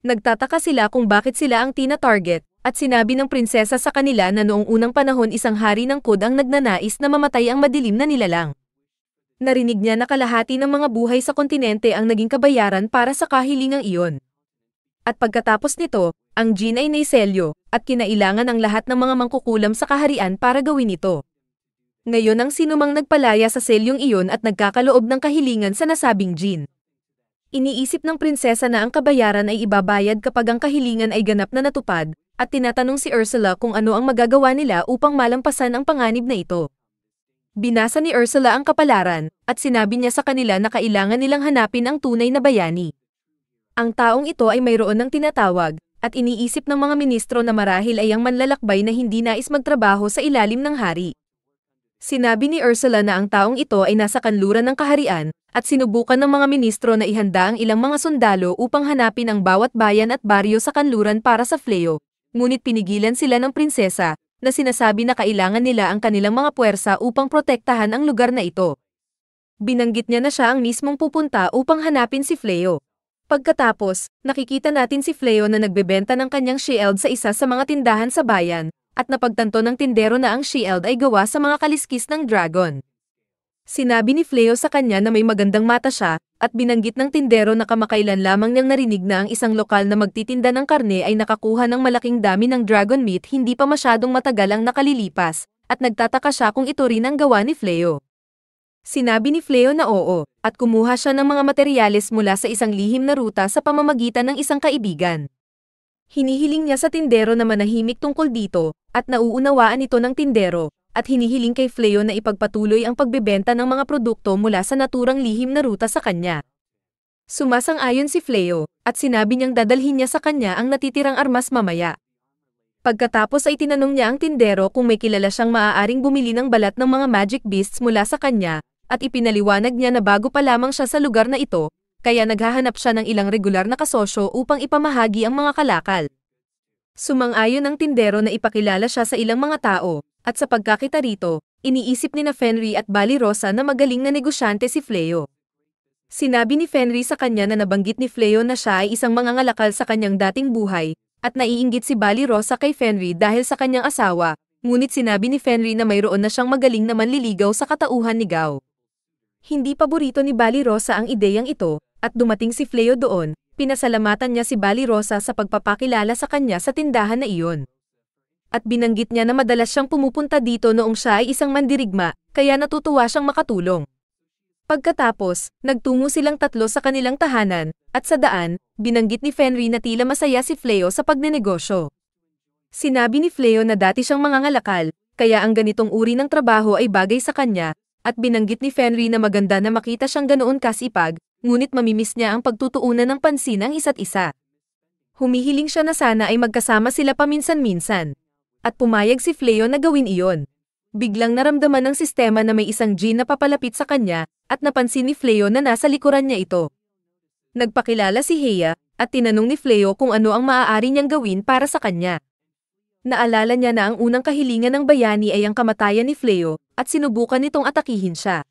S1: Nagtataka sila kung bakit sila ang tina-target, at sinabi ng prinsesa sa kanila na noong unang panahon isang hari ng kod ang nagnanais na mamatay ang madilim na nilalang. Narinig niya na kalahati ng mga buhay sa kontinente ang naging kabayaran para sa kahilingang iyon. At pagkatapos nito, ang gene ay naiselyo, at kinailangan ang lahat ng mga mangkukulam sa kaharian para gawin ito. Ngayon ang sinumang nagpalaya sa selyong iyon at nagkakaloob ng kahilingan sa nasabing gene. Iniisip ng prinsesa na ang kabayaran ay ibabayad kapag ang kahilingan ay ganap na natupad, at tinatanong si Ursula kung ano ang magagawa nila upang malampasan ang panganib na ito. Binasa ni Ursula ang kapalaran, at sinabi niya sa kanila na kailangan nilang hanapin ang tunay na bayani. Ang taong ito ay mayroon ng tinatawag, at iniisip ng mga ministro na marahil ay ang manlalakbay na hindi nais magtrabaho sa ilalim ng hari. Sinabi ni Ursula na ang taong ito ay nasa kanluran ng kaharian, at sinubukan ng mga ministro na ihanda ang ilang mga sundalo upang hanapin ang bawat bayan at baryo sa kanluran para sa Fleo. Ngunit pinigilan sila ng prinsesa, na sinasabi na kailangan nila ang kanilang mga puwersa upang protektahan ang lugar na ito. Binanggit niya na siya ang mismong pupunta upang hanapin si Fleo. Pagkatapos, nakikita natin si Fleo na nagbebenta ng kanyang shield sa isa sa mga tindahan sa bayan, at napagtanto ng tindero na ang shield ay gawa sa mga kaliskis ng dragon. Sinabi ni Fleo sa kanya na may magandang mata siya, at binanggit ng tindero na kamakailan lamang niyang narinig na ang isang lokal na magtitinda ng karne ay nakakuha ng malaking dami ng dragon meat hindi pa masyadong matagal ang nakalilipas, at nagtataka siya kung ito rin ang gawa ni Fleo. Sinabi ni Fleo na oo, at kumuha siya ng mga materyales mula sa isang lihim na ruta sa pamamagitan ng isang kaibigan. Hinihiling niya sa tindero na manahimik tungkol dito, at nauunawaan ito ng tindero, at hinihiling kay Fleo na ipagpatuloy ang pagbebenta ng mga produkto mula sa naturang lihim na ruta sa kanya. Sumasang-ayon si Fleo, at sinabi niyang dadalhin niya sa kanya ang natitirang armas mamaya. Pagkatapos ay tinanong niya ang tindero kung may kilala siyang maaaring bumili ng balat ng mga magic beasts mula sa kanya, at ipinaliwanag niya na bago pa lamang siya sa lugar na ito, kaya naghahanap siya ng ilang regular na kasosyo upang ipamahagi ang mga kalakal. Sumang-ayon ang tindero na ipakilala siya sa ilang mga tao, at sa pagkakita rito, iniisip ni na Fenry at Bali Rosa na magaling na negosyante si Fleo. Sinabi ni Fenry sa kanya na nabanggit ni Fleo na siya ay isang mangangalakal sa kanyang dating buhay, at naiinggit si Bali Rosa kay Fenry dahil sa kanyang asawa, ngunit sinabi ni Fenry na mayroon na siyang magaling na manliligaw sa katauhan ni Gao. Hindi paborito ni Bali Rosa ang ideyang ito, at dumating si Fleo doon, pinasalamatan niya si Bali Rosa sa pagpapakilala sa kanya sa tindahan na iyon. At binanggit niya na madalas siyang pumupunta dito noong siya ay isang mandirigma, kaya natutuwa siyang makatulong. Pagkatapos, nagtungo silang tatlo sa kanilang tahanan, at sa daan, binanggit ni Fenry na tila masaya si Fleo sa pagnenegosyo. Sinabi ni Fleo na dati siyang mangangalakal, kaya ang ganitong uri ng trabaho ay bagay sa kanya, at binanggit ni Fenry na maganda na makita siyang ganoon kasipag, ngunit mamimiss niya ang pagtutuunan ng pansin ng isa't isa. Humihiling siya na sana ay magkasama sila paminsan-minsan. At pumayag si Fleo na gawin iyon. Biglang naramdaman ng sistema na may isang gene na papalapit sa kanya, at napansin ni Fleo na nasa likuran niya ito. Nagpakilala si Heya, at tinanong ni Fleo kung ano ang maaari niyang gawin para sa kanya. Naalala niya na ang unang kahilingan ng bayani ay ang kamatayan ni Fleo, at sinubukan nitong atakihin siya.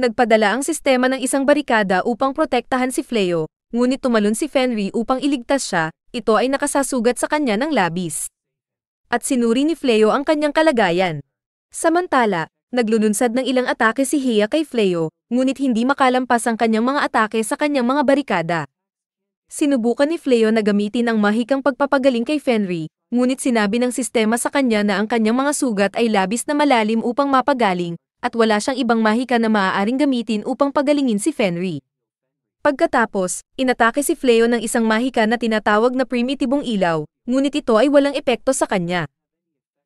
S1: Nagpadala ang sistema ng isang barikada upang protektahan si Fleo, ngunit tumalon si Fenry upang iligtas siya, ito ay nakasasugat sa kanya ng labis. At sinuri ni Fleo ang kanyang kalagayan. Samantala, naglununsad ng ilang atake si Hia kay Fleo, ngunit hindi makalampas ang kanyang mga atake sa kanyang mga barikada sinubukan ni Fleo na gamitin ang mahikang pagpapagaling kay Fenry, ngunit sinabi ng sistema sa kanya na ang kanyang mga sugat ay labis na malalim upang mapagaling, at wala siyang ibang mahika na maaaring gamitin upang pagalingin si Fenry. Pagkatapos, inatake si Fleo ng isang mahika na tinatawag na primitibong ilaw, ngunit ito ay walang epekto sa kanya.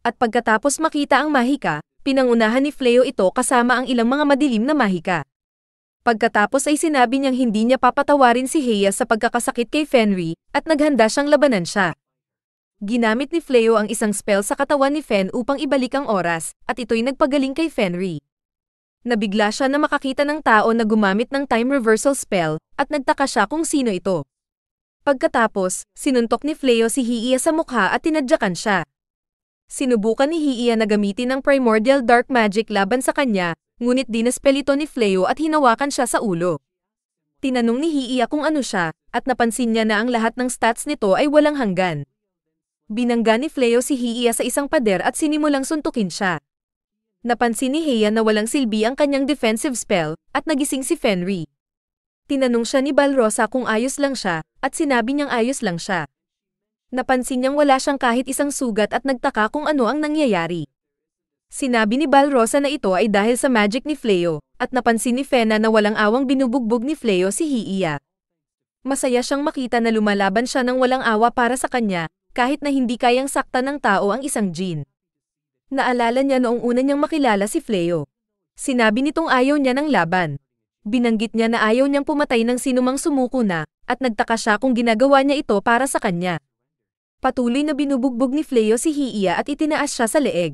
S1: At pagkatapos makita ang mahika, pinangunahan ni Fleo ito kasama ang ilang mga madilim na mahika. Pagkatapos ay sinabi niyang hindi niya papatawarin si Heia sa pagkakasakit kay Fenry, at naghanda siyang labanan siya. Ginamit ni Fleo ang isang spell sa katawan ni Fen upang ibalik ang oras, at ito'y nagpagaling kay Fenry. Nabigla siya na makakita ng tao na gumamit ng time reversal spell, at nagtaka siya kung sino ito. Pagkatapos, sinuntok ni Fleo si Hiia sa mukha at tinadyakan siya. Sinubukan ni Hiia na gamitin ang primordial dark magic laban sa kanya, ngunit dinaspelito ni Fleo at hinawakan siya sa ulo. Tinanong ni Hiiya kung ano siya, at napansin niya na ang lahat ng stats nito ay walang hanggan. Binangga ni Fleo si Hiiya sa isang pader at sinimulang suntukin siya. Napansin ni Heia na walang silbi ang kanyang defensive spell, at nagising si Fenry. Tinanong siya ni Balrosa kung ayos lang siya, at sinabi niyang ayos lang siya. Napansin niyang wala siyang kahit isang sugat at nagtaka kung ano ang nangyayari. Sinabi ni Balrosa na ito ay dahil sa magic ni Fleo, at napansin ni Fena na walang awang binubugbog ni Fleo si Hiiya. Masaya siyang makita na lumalaban siya ng walang awa para sa kanya, kahit na hindi kayang sakta ng tao ang isang Jin. Naalala niya noong una niyang makilala si Fleo. Sinabi nitong ayaw niya ng laban. Binanggit niya na ayaw niyang pumatay ng sinumang sumuko na, at nagtaka siya kung ginagawa niya ito para sa kanya. Patuloy na binubugbog ni Fleo si Hiiya at itinaas siya sa leeg.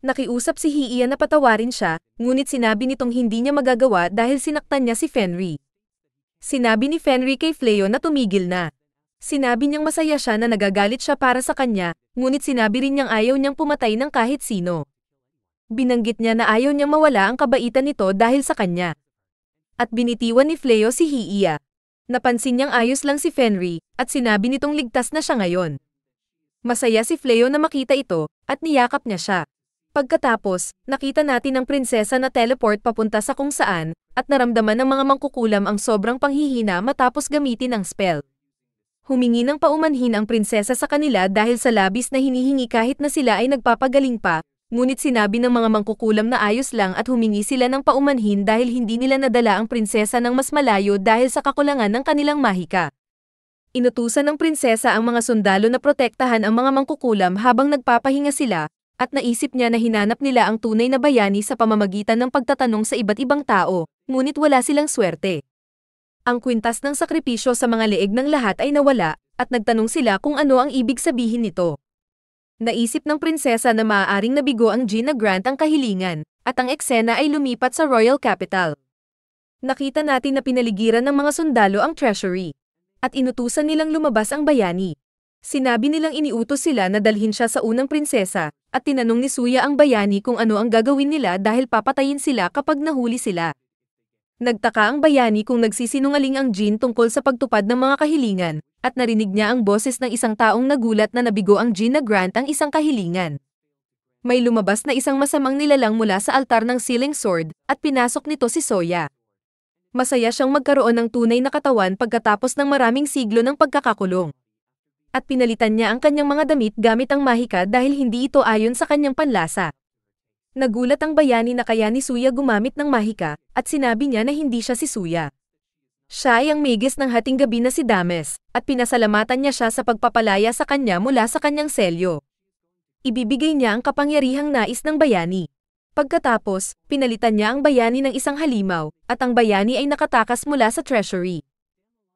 S1: Nakiusap si Hiia na patawarin siya, ngunit sinabi nitong hindi niya magagawa dahil sinaktan niya si Fenry. Sinabi ni Fenry kay Fleo na tumigil na. Sinabi niyang masaya siya na nagagalit siya para sa kanya, ngunit sinabi rin niyang ayaw niyang pumatay ng kahit sino. Binanggit niya na ayaw niyang mawala ang kabaitan nito dahil sa kanya. At binitiwan ni Fleo si Hiia. Napansin niyang ayos lang si Fenry, at sinabi nitong ligtas na siya ngayon. Masaya si Fleo na makita ito, at niyakap niya siya. Pagkatapos, nakita natin ang prinsesa na teleport papunta sa kung saan, at naramdaman ng mga mangkukulam ang sobrang panghihina matapos gamitin ang spell. Humingi ng paumanhin ang prinsesa sa kanila dahil sa labis na hinihingi kahit na sila ay nagpapagaling pa, ngunit sinabi ng mga mangkukulam na ayos lang at humingi sila ng paumanhin dahil hindi nila nadala ang prinsesa ng mas malayo dahil sa kakulangan ng kanilang mahika. Inutusan ng prinsesa ang mga sundalo na protektahan ang mga mangkukulam habang nagpapahinga sila, at naisip niya na hinanap nila ang tunay na bayani sa pamamagitan ng pagtatanong sa iba't ibang tao, ngunit wala silang swerte. Ang kwintas ng sakripisyo sa mga leeg ng lahat ay nawala, at nagtanong sila kung ano ang ibig sabihin nito. Naisip ng prinsesa na maaaring nabigo ang Gina Grant ang kahilingan, at ang eksena ay lumipat sa Royal Capital. Nakita natin na pinaligiran ng mga sundalo ang treasury. At inutusan nilang lumabas ang bayani. Sinabi nilang iniutos sila na dalhin siya sa unang prinsesa, at tinanong ni Suya ang bayani kung ano ang gagawin nila dahil papatayin sila kapag nahuli sila. Nagtaka ang bayani kung nagsisinungaling ang Jin tungkol sa pagtupad ng mga kahilingan, at narinig niya ang boses ng isang taong nagulat na nabigo ang Jin na grant ang isang kahilingan. May lumabas na isang masamang nilalang mula sa altar ng Ceiling Sword, at pinasok nito si Soya. Masaya siyang magkaroon ng tunay na katawan pagkatapos ng maraming siglo ng pagkakakulong at pinalitan niya ang kanyang mga damit gamit ang mahika dahil hindi ito ayon sa kanyang panlasa. Nagulat ang bayani na kaya ni Suya gumamit ng mahika, at sinabi niya na hindi siya si Suya. Siya ay ang migis ng hating gabi na si Dames, at pinasalamatan niya siya sa pagpapalaya sa kanya mula sa kanyang selyo. Ibibigay niya ang kapangyarihang nais ng bayani. Pagkatapos, pinalitan niya ang bayani ng isang halimaw, at ang bayani ay nakatakas mula sa treasury.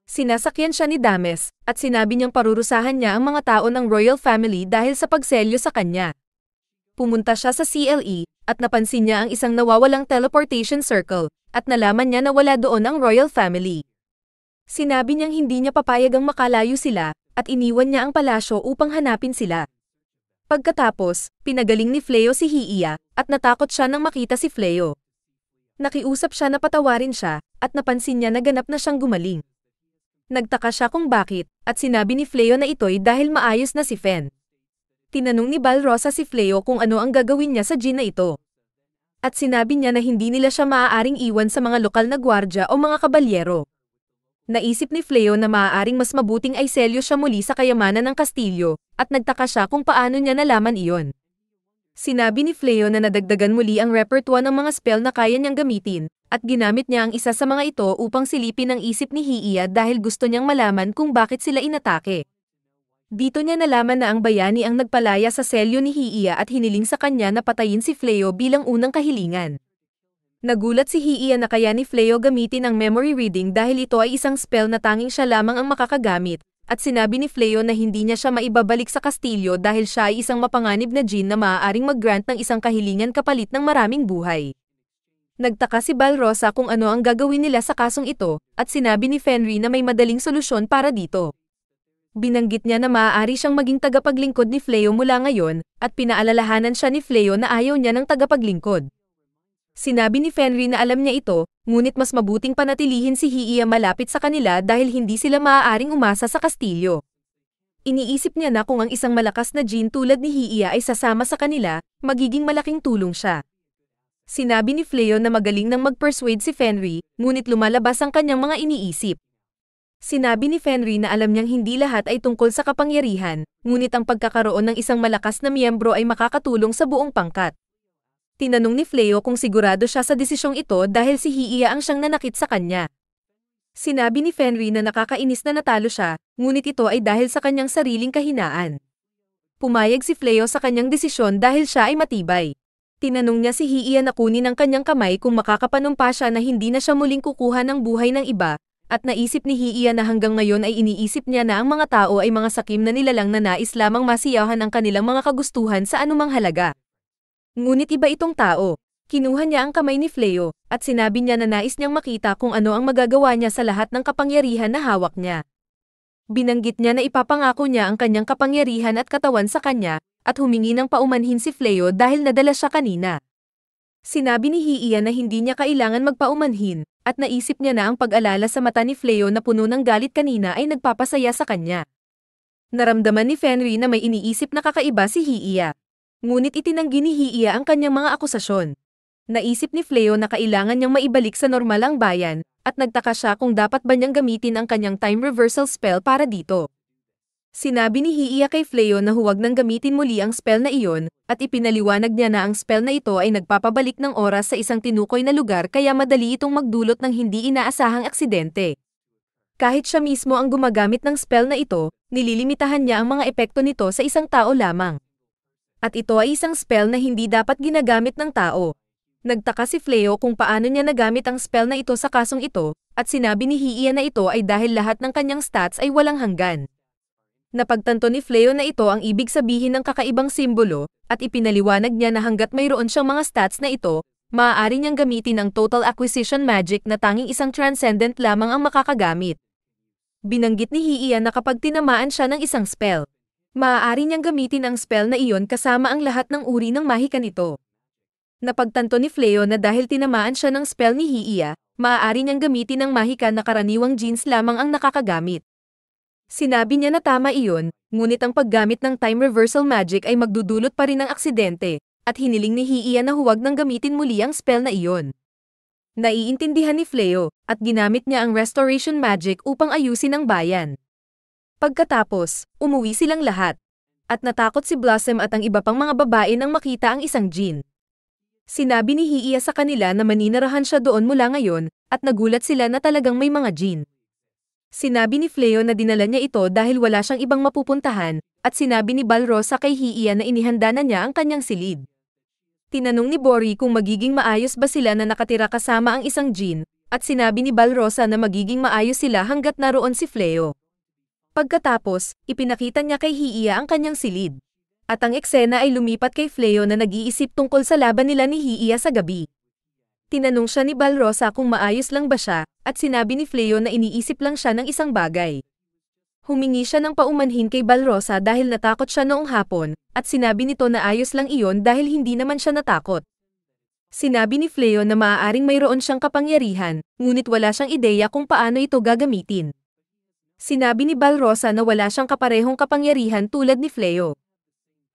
S1: Sinasakyan siya ni Dames, at sinabi niyang parurusahan niya ang mga tao ng royal family dahil sa pagselyo sa kanya. Pumunta siya sa CLE, at napansin niya ang isang nawawalang teleportation circle, at nalaman niya na wala doon ang royal family. Sinabi niyang hindi niya papayag ang makalayo sila, at iniwan niya ang palasyo upang hanapin sila. Pagkatapos, pinagaling ni Fleo si Hiiya, at natakot siya nang makita si Fleo. Nakiusap siya na patawarin siya, at napansin niya na ganap na siyang gumaling. Nagtaka siya kung bakit, at sinabi ni Fleo na ito'y dahil maayos na si Fen. Tinanong ni Balrosa si Fleo kung ano ang gagawin niya sa Jean na ito. At sinabi niya na hindi nila siya maaaring iwan sa mga lokal na gwardya o mga kabalyero. Naisip ni Fleo na maaaring mas mabuting ay selyo siya muli sa kayamanan ng Kastilyo, at nagtaka siya kung paano niya nalaman iyon. Sinabi ni Fleo na nadagdagan muli ang repertoire ng mga spell na kaya niyang gamitin, at ginamit niya ang isa sa mga ito upang silipin ang isip ni Hiiya dahil gusto niyang malaman kung bakit sila inatake. Dito niya nalaman na ang bayani ang nagpalaya sa selyo ni Hiiya at hiniling sa kanya na patayin si Fleo bilang unang kahilingan. Nagulat si Hiiya na kaya ni Fleo gamitin ang memory reading dahil ito ay isang spell na tanging siya lamang ang makakagamit, at sinabi ni Fleo na hindi niya siya maibabalik sa kastilyo dahil siya ay isang mapanganib na jin na maaaring maggrant ng isang kahilingan kapalit ng maraming buhay. Nagtaka si Balrosa kung ano ang gagawin nila sa kasong ito, at sinabi ni Fenry na may madaling solusyon para dito. Binanggit niya na maaari siyang maging tagapaglingkod ni Fleo mula ngayon, at pinaalalahanan siya ni Fleo na ayaw niya ng tagapaglingkod. Sinabi ni Fenry na alam niya ito, ngunit mas mabuting panatilihin si Hiiya malapit sa kanila dahil hindi sila maaaring umasa sa kastilyo. Iniisip niya na kung ang isang malakas na Jin tulad ni Hiiya ay sasama sa kanila, magiging malaking tulong siya. Sinabi ni Fleo na magaling nang mag-persuade si Fenry, ngunit lumalabas ang kanyang mga iniisip. Sinabi ni Fenry na alam niyang hindi lahat ay tungkol sa kapangyarihan, ngunit ang pagkakaroon ng isang malakas na miyembro ay makakatulong sa buong pangkat. Tinanong ni Fleo kung sigurado siya sa desisyong ito dahil si Hiiya ang siyang nanakit sa kanya. Sinabi ni Fenry na nakakainis na natalo siya, ngunit ito ay dahil sa kanyang sariling kahinaan. Pumayag si Fleo sa kanyang desisyon dahil siya ay matibay. Tinanong niya si Hiian na kunin ang kanyang kamay kung makakapanumpa siya na hindi na siya muling kukuha ng buhay ng iba, at naisip ni Hiian na hanggang ngayon ay iniisip niya na ang mga tao ay mga sakim na nilalang na nais lamang masiyahan ang kanilang mga kagustuhan sa anumang halaga. Ngunit iba itong tao. Kinuha niya ang kamay ni Fleo, at sinabi niya na nais niyang makita kung ano ang magagawa niya sa lahat ng kapangyarihan na hawak niya. Binanggit niya na ipapangako niya ang kanyang kapangyarihan at katawan sa kanya, at humingi ng paumanhin si Fleo dahil nadala siya kanina. Sinabi ni Hiiya na hindi niya kailangan magpaumanhin, at naisip niya na ang pag-alala sa mata ni Fleo na puno ng galit kanina ay nagpapasaya sa kanya. Naramdaman ni Fenry na may iniisip na kakaiba si Hiiya. Ngunit itinanggi ni Hiiya ang kanyang mga akusasyon. Naisip ni Fleo na kailangan niyang maibalik sa normal ang bayan, at nagtaka siya kung dapat ba niyang gamitin ang kanyang time reversal spell para dito. Sinabi ni Hiiya kay Fleo na huwag nang gamitin muli ang spell na iyon, at ipinaliwanag niya na ang spell na ito ay nagpapabalik ng oras sa isang tinukoy na lugar kaya madali itong magdulot ng hindi inaasahang aksidente. Kahit siya mismo ang gumagamit ng spell na ito, nililimitahan niya ang mga epekto nito sa isang tao lamang. At ito ay isang spell na hindi dapat ginagamit ng tao, Nagtaka si Fleo kung paano niya nagamit ang spell na ito sa kasong ito, at sinabi ni Hiian na ito ay dahil lahat ng kanyang stats ay walang hanggan. Napagtanto ni Fleo na ito ang ibig sabihin ng kakaibang simbolo, at ipinaliwanag niya na hanggat mayroon siyang mga stats na ito, maaari niyang gamitin ang Total Acquisition Magic na tanging isang transcendent lamang ang makakagamit. Binanggit ni Hiian na kapag tinamaan siya ng isang spell, maaari niyang gamitin ang spell na iyon kasama ang lahat ng uri ng mahika nito. Napagtanto ni Fleo na dahil tinamaan siya ng spell ni Hiiya, maaari niyang gamitin ang mahika na karaniwang jeans lamang ang nakakagamit. Sinabi niya na tama iyon, ngunit ang paggamit ng time reversal magic ay magdudulot pa rin ng aksidente, at hiniling ni Hiiya na huwag nang gamitin muli ang spell na iyon. Naiintindihan ni Fleo, at ginamit niya ang restoration magic upang ayusin ang bayan. Pagkatapos, umuwi silang lahat. At natakot si Blossom at ang iba pang mga babae nang makita ang isang jean. Sinabi ni Hiiya sa kanila na maninirahan siya doon mula ngayon, at nagulat sila na talagang may mga jin. Sinabi ni Fleo na dinala niya ito dahil wala siyang ibang mapupuntahan, at sinabi ni Balrosa kay Hiiya na inihanda na niya ang kanyang silid. Tinanong ni Bori kung magiging maayos ba sila na nakatira kasama ang isang Jin, at sinabi ni Balrosa na magiging maayos sila hanggat naroon si Fleo. Pagkatapos, ipinakita niya kay Hiiya ang kanyang silid. At ang eksena ay lumipat kay Fleo na nag-iisip tungkol sa laban nila ni Hiiya sa gabi. Tinanong siya ni Balrosa kung maayos lang ba siya, at sinabi ni Fleo na iniisip lang siya ng isang bagay. Humingi siya ng paumanhin kay Balrosa dahil natakot siya noong hapon, at sinabi nito na ayos lang iyon dahil hindi naman siya natakot. Sinabi ni Fleo na maaaring mayroon siyang kapangyarihan, ngunit wala siyang ideya kung paano ito gagamitin. Sinabi ni Balrosa na wala siyang kaparehong kapangyarihan tulad ni Fleo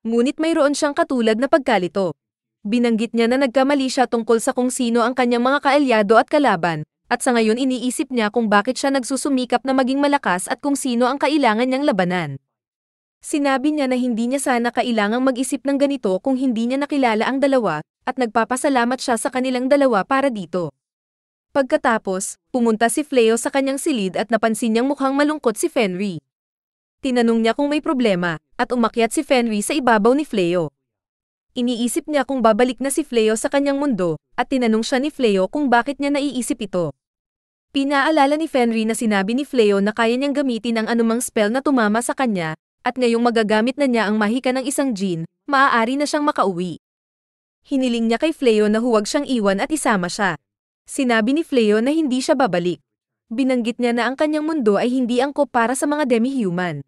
S1: ngunit mayroon siyang katulad na pagkalito. Binanggit niya na nagkamali siya tungkol sa kung sino ang kanyang mga kaalyado at kalaban, at sa ngayon iniisip niya kung bakit siya nagsusumikap na maging malakas at kung sino ang kailangan niyang labanan. Sinabi niya na hindi niya sana kailangang mag-isip ng ganito kung hindi niya nakilala ang dalawa, at nagpapasalamat siya sa kanilang dalawa para dito. Pagkatapos, pumunta si Fleo sa kanyang silid at napansin niyang mukhang malungkot si Fenry. Tinanong niya kung may problema, at umakyat si Fenry sa ibabaw ni Fleo. Iniisip niya kung babalik na si Fleo sa kanyang mundo, at tinanong siya ni Fleo kung bakit niya naiisip ito. Pinaalala ni Fenry na sinabi ni Fleo na kaya niyang gamitin ang anumang spell na tumama sa kanya, at ngayong magagamit na niya ang mahika ng isang jean, maaari na siyang makauwi. Hiniling niya kay Fleo na huwag siyang iwan at isama siya. Sinabi ni Fleo na hindi siya babalik. Binanggit niya na ang kanyang mundo ay hindi angkop para sa mga demi-human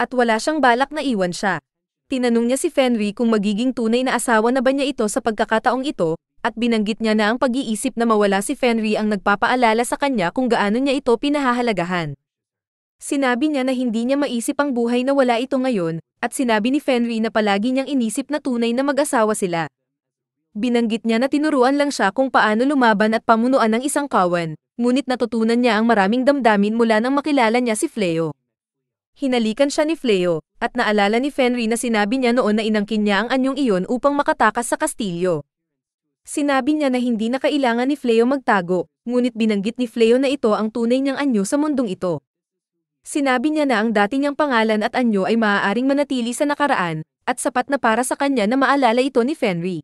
S1: at wala siyang balak na iwan siya. Tinanong niya si Fenry kung magiging tunay na asawa na ba niya ito sa pagkakataong ito, at binanggit niya na ang pag-iisip na mawala si Fenry ang nagpapaalala sa kanya kung gaano niya ito pinahahalagahan. Sinabi niya na hindi niya maisip ang buhay na wala ito ngayon, at sinabi ni Fenry na palagi niyang inisip na tunay na mag-asawa sila. Binanggit niya na tinuruan lang siya kung paano lumaban at pamunuan ng isang kawan, ngunit natutunan niya ang maraming damdamin mula nang makilala niya si Fleo. Hinalikan siya ni Fleo, at naalala ni Fenry na sinabi niya noon na inangkin niya ang anyong iyon upang makatakas sa kastilyo. Sinabi niya na hindi na kailangan ni Fleo magtago, ngunit binanggit ni Fleo na ito ang tunay niyang anyo sa mundong ito. Sinabi niya na ang dati niyang pangalan at anyo ay maaaring manatili sa nakaraan, at sapat na para sa kanya na maalala ito ni Fenry.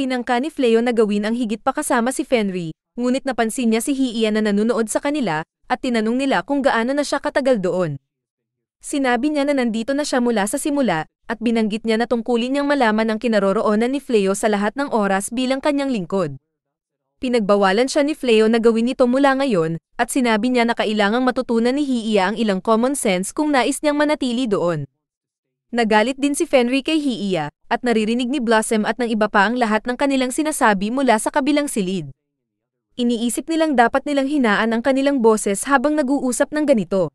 S1: Tinangka ni Fleo na gawin ang higit pa kasama si Fenry, ngunit napansin niya si Hiian na nanonood sa kanila, at tinanong nila kung gaano na siya katagal doon. Sinabi niya na nandito na siya mula sa simula, at binanggit niya na tungkulin niyang malaman ang kinaroroonan ni Fleo sa lahat ng oras bilang kanyang lingkod. Pinagbawalan siya ni Fleo na gawin ito mula ngayon, at sinabi niya na kailangang matutunan ni Hiiya ang ilang common sense kung nais niyang manatili doon. Nagalit din si Fenry kay Hiiya, at naririnig ni Blossom at ng iba pa ang lahat ng kanilang sinasabi mula sa kabilang silid. Iniisip nilang dapat nilang hinaan ang kanilang boses habang nag-uusap ng ganito.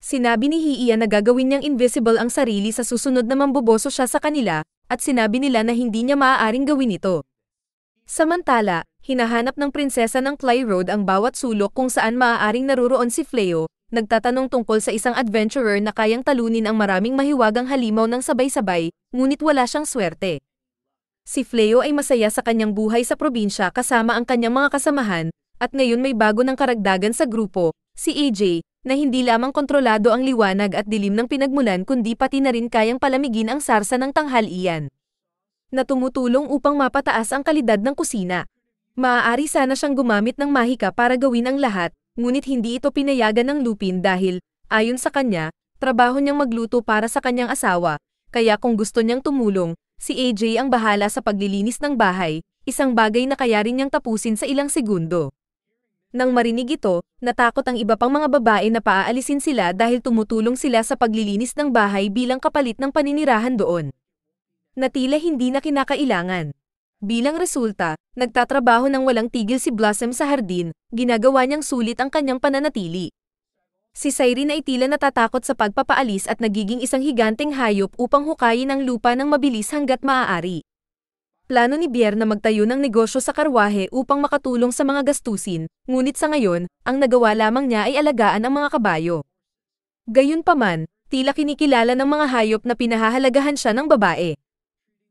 S1: Sinabi ni Hiiya na gagawin niyang invisible ang sarili sa susunod na mamboboso siya sa kanila, at sinabi nila na hindi niya maaaring gawin ito. Samantala, hinahanap ng prinsesa ng Clay Road ang bawat sulok kung saan maaaring naruroon si Fleo, nagtatanong tungkol sa isang adventurer na kayang talunin ang maraming mahiwagang halimaw ng sabay-sabay, ngunit wala siyang swerte. Si Fleo ay masaya sa kanyang buhay sa probinsya kasama ang kanyang mga kasamahan, at ngayon may bago ng karagdagan sa grupo, Si AJ, na hindi lamang kontrolado ang liwanag at dilim ng pinagmulan kundi pati na rin kayang palamigin ang sarsa ng tanghalian. Na tumutulong upang mapataas ang kalidad ng kusina. Maaari sana siyang gumamit ng mahika para gawin ang lahat, ngunit hindi ito pinayagan ng Lupin dahil, ayon sa kanya, trabaho niyang magluto para sa kanyang asawa, kaya kung gusto niyang tumulong, si AJ ang bahala sa paglilinis ng bahay, isang bagay na kaya rin niyang tapusin sa ilang segundo. Nang marinig ito, natakot ang iba pang mga babae na paaalisin sila dahil tumutulong sila sa paglilinis ng bahay bilang kapalit ng paninirahan doon. Natila hindi na kinakailangan. Bilang resulta, nagtatrabaho ng walang tigil si Blossom sa hardin, ginagawa niyang sulit ang kanyang pananatili. Si Cyrene ay tila natatakot sa pagpapaalis at nagiging isang higanteng hayop upang hukayin ang lupa ng mabilis hanggat maaari plano ni Bier na magtayo ng negosyo sa karwahe upang makatulong sa mga gastusin, ngunit sa ngayon, ang nagawa lamang niya ay alagaan ang mga kabayo. Gayunpaman, tila kinikilala ng mga hayop na pinahahalagahan siya ng babae.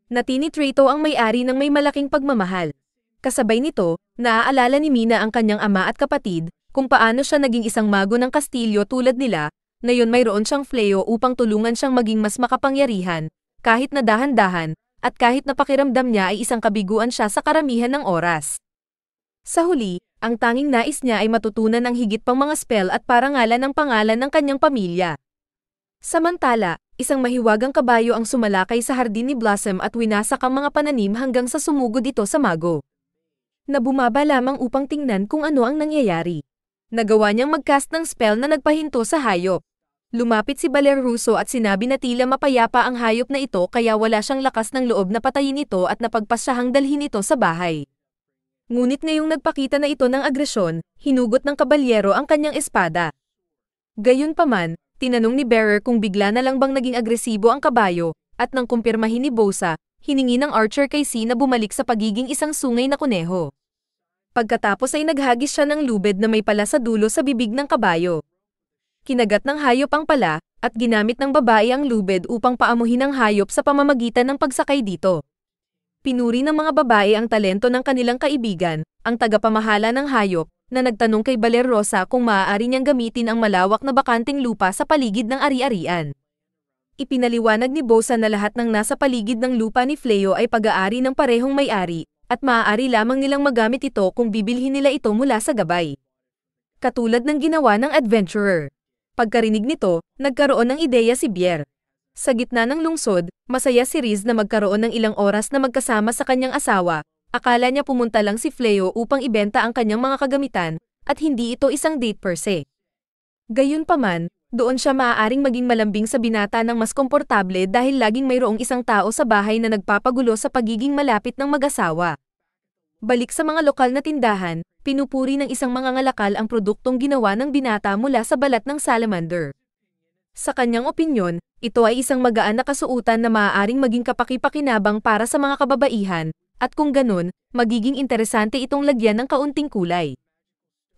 S1: Natini Trito ang may-ari ng may malaking pagmamahal. Kasabay nito, naaalala ni Mina ang kanyang ama at kapatid, kung paano siya naging isang mago ng Kastilyo tulad nila, ngayon mayroon siyang fleo upang tulungan siyang maging mas makapangyarihan, kahit na dahan-dahan, at kahit na pakiramdam niya ay isang kabiguan siya sa karamihan ng oras. Sa huli, ang tanging nais niya ay matutunan ng higit pang mga spell at parangalan ng pangalan ng kanyang pamilya. Samantala, isang mahiwagang kabayo ang sumalakay sa hardin ni Blossom at winasak ang mga pananim hanggang sa sumugod ito sa mago. Nabumaba lamang upang tingnan kung ano ang nangyayari. Nagawa niyang magcast ng spell na nagpahinto sa hayop. Lumapit si Russo at sinabi na tila mapayapa ang hayop na ito kaya wala siyang lakas ng loob na patayin ito at napagpasyahang dalhin ito sa bahay. Ngunit ngayong nagpakita na ito ng agresyon, hinugot ng kabalyero ang kanyang espada. Gayunpaman, tinanong ni Bearer kung bigla na lang bang naging agresibo ang kabayo, at nang kumpirmahin ni Bosa, hiningi ng archer kay C na bumalik sa pagiging isang sungay na kuneho. Pagkatapos ay naghagis siya ng lubed na may pala sa dulo sa bibig ng kabayo kinagat ng hayop ang pala, at ginamit ng babae ang lubid upang paamuhin ang hayop sa pamamagitan ng pagsakay dito. Pinuri ng mga babae ang talento ng kanilang kaibigan, ang tagapamahala ng hayop, na nagtanong kay Rosa kung maaari niyang gamitin ang malawak na bakanting lupa sa paligid ng ari-arian. Ipinaliwanag ni Bosa na lahat ng nasa paligid ng lupa ni Fleo ay pag-aari ng parehong may-ari, at maaari lamang nilang magamit ito kung bibilhin nila ito mula sa gabay. Katulad ng ginawa ng adventurer. Pagkarinig nito, nagkaroon ng ideya si Bier. Sa gitna ng lungsod, masaya si Riz na magkaroon ng ilang oras na magkasama sa kanyang asawa. Akala niya pumunta lang si Fleo upang ibenta ang kanyang mga kagamitan, at hindi ito isang date per se. Gayunpaman, doon siya maaaring maging malambing sa binata ng mas komportable dahil laging mayroong isang tao sa bahay na nagpapagulo sa pagiging malapit ng mag-asawa. Balik sa mga lokal na tindahan, pinupuri ng isang mangangalakal ang produktong ginawa ng binata mula sa balat ng salamander. Sa kanyang opinyon, ito ay isang magaan na kasuutan na maaaring maging kapakipakinabang para sa mga kababaihan, at kung ganun, magiging interesante itong lagyan ng kaunting kulay.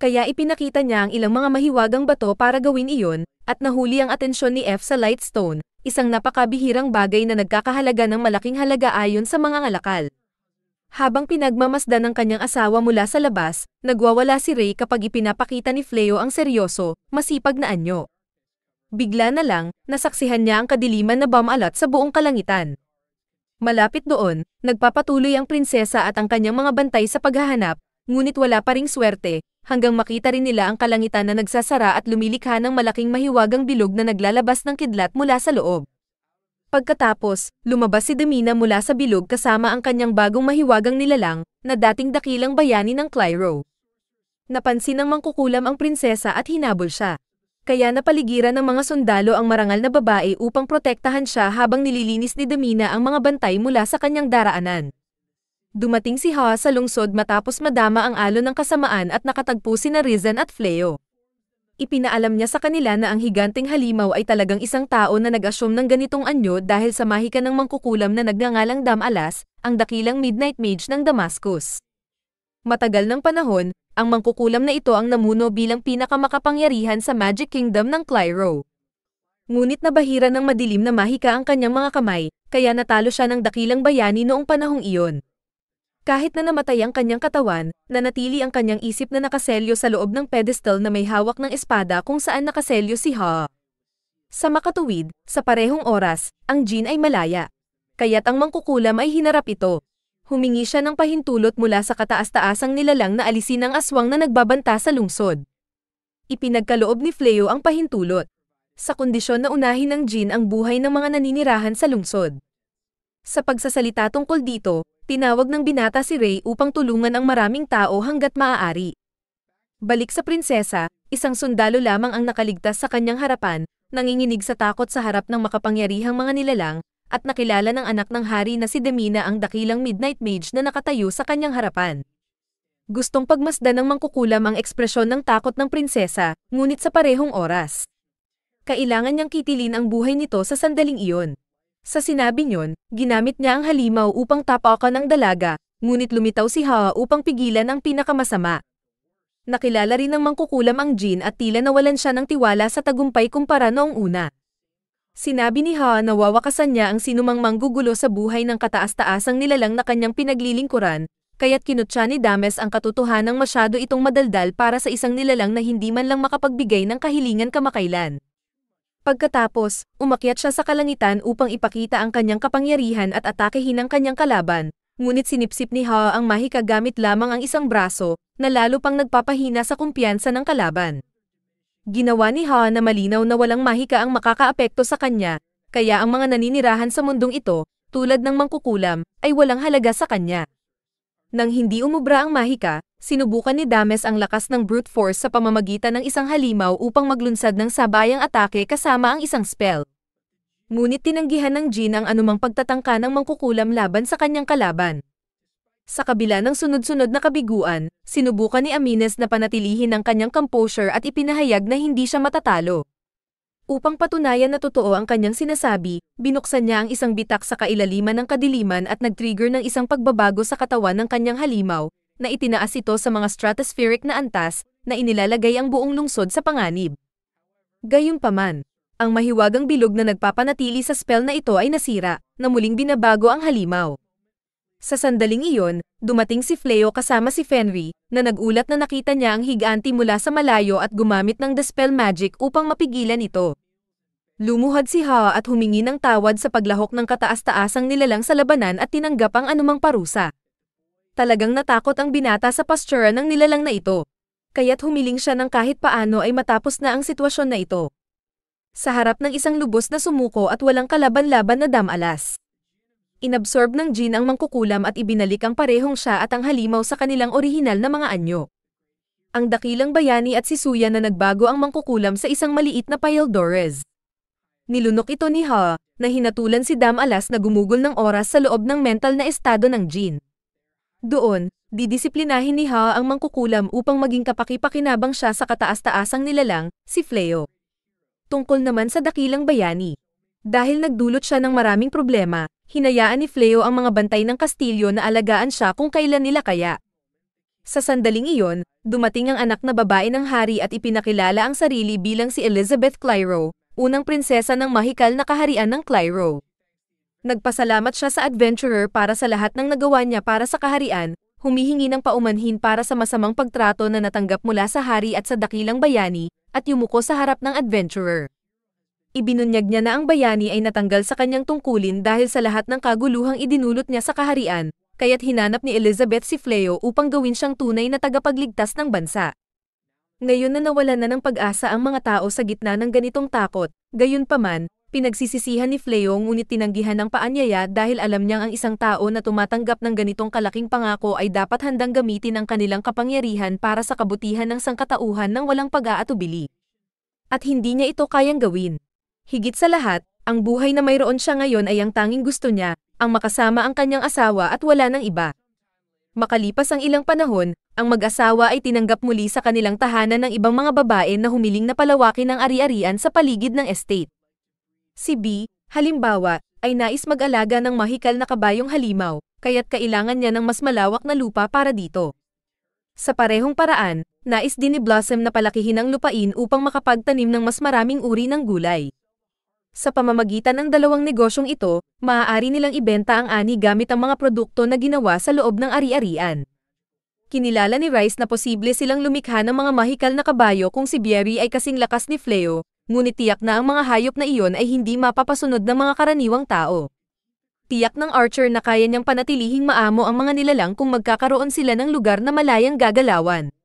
S1: Kaya ipinakita niya ang ilang mga mahiwagang bato para gawin iyon, at nahuli ang atensyon ni F sa Lightstone, isang napakabihirang bagay na nagkakahalaga ng malaking halaga ayon sa mga ngalakal. Habang pinagmamasdan ng kanyang asawa mula sa labas, nagwawala si Ray kapag ipinapakita ni Fleo ang seryoso, masipag na anyo. Bigla na lang, nasaksihan niya ang kadiliman na bumalat sa buong kalangitan. Malapit doon, nagpapatuloy ang prinsesa at ang kanyang mga bantay sa paghahanap, ngunit wala pa ring swerte, hanggang makita rin nila ang kalangitan na nagsasara at lumilikha ng malaking mahiwagang bilog na naglalabas ng kidlat mula sa loob. Pagkatapos, lumabas si Demina mula sa bilog kasama ang kanyang bagong mahiwagang nilalang na dating dakilang bayani ng Clyro. Napansin ng mangkukulam ang prinsesa at hinabol siya. Kaya napaligiran ng mga sundalo ang marangal na babae upang protektahan siya habang nililinis ni Demina ang mga bantay mula sa kanyang daraanan. Dumating si Ha sa lungsod matapos madama ang alo ng kasamaan at nakatagpo si na at Fleo. Ipinaalam niya sa kanila na ang higanting halimaw ay talagang isang tao na nag-assume ng ganitong anyo dahil sa mahika ng mangkukulam na nagngangalang Damalas, ang dakilang Midnight Mage ng Damascus. Matagal ng panahon, ang mangkukulam na ito ang namuno bilang pinakamakapangyarihan sa Magic Kingdom ng Clyro. Ngunit nabahira ng madilim na mahika ang kanyang mga kamay, kaya natalo siya ng dakilang bayani noong panahong iyon. Kahit na namatay ang kanyang katawan, nanatili ang kanyang isip na nakaselyo sa loob ng pedestal na may hawak ng espada kung saan nakaselyo si Ha. Sa makatuwid, sa parehong oras, ang Jin ay malaya. Kaya't ang mangkukulam ay hinarap ito. Humingi siya ng pahintulot mula sa kataas-taasang nilalang na alisin ang aswang na nagbabanta sa lungsod. Ipinagkaloob ni Fleo ang pahintulot sa kondisyon na unahin ng Jin ang buhay ng mga naninirahan sa lungsod. Sa pagsasalita tungkol dito, Tinawag ng binata si Ray upang tulungan ang maraming tao hanggat maaari. Balik sa prinsesa, isang sundalo lamang ang nakaligtas sa kanyang harapan, nanginginig sa takot sa harap ng makapangyarihang mga nilalang, at nakilala ng anak ng hari na si Demina ang dakilang Midnight Mage na nakatayo sa kanyang harapan. Gustong pagmasdan ng mangkukulam ang ekspresyon ng takot ng prinsesa, ngunit sa parehong oras. Kailangan niyang kitilin ang buhay nito sa sandaling iyon. Sa sinabi niyon, ginamit niya ang halimaw upang tapakan ang dalaga, ngunit lumitaw si Hawa upang pigilan ang pinakamasama. Nakilala rin ng mangkukulam ang Jean at tila nawalan siya ng tiwala sa tagumpay kumpara noong una. Sinabi ni Hawa na wawakasan niya ang sinumang manggugulo sa buhay ng kataas-taasang nilalang na kanyang pinaglilingkuran, kaya't kinutsa ni Dames ang katotohanang masyado itong madaldal para sa isang nilalang na hindi man lang makapagbigay ng kahilingan kamakailan. Pagkatapos, umakyat siya sa kalangitan upang ipakita ang kanyang kapangyarihan at atakehin ang kanyang kalaban, ngunit sinipsip ni Hao ang mahika gamit lamang ang isang braso, na lalo pang nagpapahina sa kumpiyansa ng kalaban. Ginawa ni Hao na malinaw na walang mahika ang makakaapekto sa kanya, kaya ang mga naninirahan sa mundong ito, tulad ng mangkukulam, ay walang halaga sa kanya. Nang hindi umubra ang Mahika, sinubukan ni Dames ang lakas ng brute force sa pamamagitan ng isang halimaw upang maglunsad ng sabayang atake kasama ang isang spell. Ngunit tinanggihan ng Jin ang anumang pagtatangka ng mangkukulam laban sa kanyang kalaban. Sa kabila ng sunod-sunod na kabiguan, sinubukan ni Amines na panatilihin ang kanyang composure at ipinahayag na hindi siya matatalo. Upang patunayan na totoo ang kanyang sinasabi, binuksan niya ang isang bitak sa kailaliman ng kadiliman at nag-trigger ng isang pagbabago sa katawan ng kanyang halimaw, na itinaas ito sa mga stratospheric na antas na inilalagay ang buong lungsod sa panganib. Gayunpaman, ang mahiwagang bilog na nagpapanatili sa spell na ito ay nasira, na muling binabago ang halimaw. Sa sandaling iyon, dumating si Fleo kasama si Fenry, na nagulat na nakita niya ang higanti mula sa malayo at gumamit ng dispel magic upang mapigilan ito. Lumuhad si Ha at humingi ng tawad sa paglahok ng kataas-taasang nilalang sa labanan at tinanggap ang anumang parusa. Talagang natakot ang binata sa pastura ng nilalang na ito. Kaya't humiling siya ng kahit paano ay matapos na ang sitwasyon na ito. Sa harap ng isang lubos na sumuko at walang kalaban-laban na damalas inabsorb ng Jin ang mangkukulam at ibinalik ang parehong siya at ang halimaw sa kanilang orihinal na mga anyo. Ang dakilang bayani at si Suya na nagbago ang mangkukulam sa isang maliit na Payaldores. Nilunok ito ni Ha, na hinatulan si Dam Alas na gumugol ng oras sa loob ng mental na estado ng Jin. Doon, didisiplinahin ni Ha ang mangkukulam upang maging kapakipakinabang siya sa kataas-taasang nilalang, si Fleo. Tungkol naman sa dakilang bayani. Dahil nagdulot siya ng maraming problema, hinayaan ni Fleo ang mga bantay ng Kastilyo na alagaan siya kung kailan nila kaya. Sa sandaling iyon, dumating ang anak na babae ng hari at ipinakilala ang sarili bilang si Elizabeth Clyro, unang prinsesa ng mahikal na kaharian ng Clyro. Nagpasalamat siya sa adventurer para sa lahat ng nagawa niya para sa kaharian, humihingi ng paumanhin para sa masamang pagtrato na natanggap mula sa hari at sa dakilang bayani, at yumuko sa harap ng adventurer ibinunyag niya na ang bayani ay natanggal sa kanyang tungkulin dahil sa lahat ng kaguluhang idinulot niya sa kaharian, kaya't hinanap ni Elizabeth si Fleo upang gawin siyang tunay na tagapagligtas ng bansa. Ngayon na nawala na ng pag-asa ang mga tao sa gitna ng ganitong takot, gayunpaman, Pinagsisisihan ni Fleo ngunit tinanggihan ng paanyaya dahil alam niyang ang isang tao na tumatanggap ng ganitong kalaking pangako ay dapat handang gamitin ang kanilang kapangyarihan para sa kabutihan ng sangkatauhan ng walang pag-aatubili. At hindi niya ito kayang gawin. Higit sa lahat, ang buhay na mayroon siya ngayon ay ang tanging gusto niya, ang makasama ang kanyang asawa at wala ng iba. Makalipas ang ilang panahon, ang mag-asawa ay tinanggap muli sa kanilang tahanan ng ibang mga babae na humiling na palawakin ang ari-arian sa paligid ng estate. Si B, halimbawa, ay nais mag-alaga ng mahikal na kabayong halimaw, kaya't kailangan niya ng mas malawak na lupa para dito. Sa parehong paraan, nais din ni Blossom na palakihin ang lupain upang makapagtanim ng mas maraming uri ng gulay. Sa pamamagitan ng dalawang negosyong ito, maaari nilang ibenta ang ani gamit ang mga produkto na ginawa sa loob ng ari-arian. Kinilala ni Rice na posible silang lumikha ng mga mahikal na kabayo kung si Bieri ay kasing lakas ni Fleo, ngunit tiyak na ang mga hayop na iyon ay hindi mapapasunod ng mga karaniwang tao. Tiyak ng Archer na kaya niyang panatilihing maamo ang mga nilalang kung magkakaroon sila ng lugar na malayang gagalawan.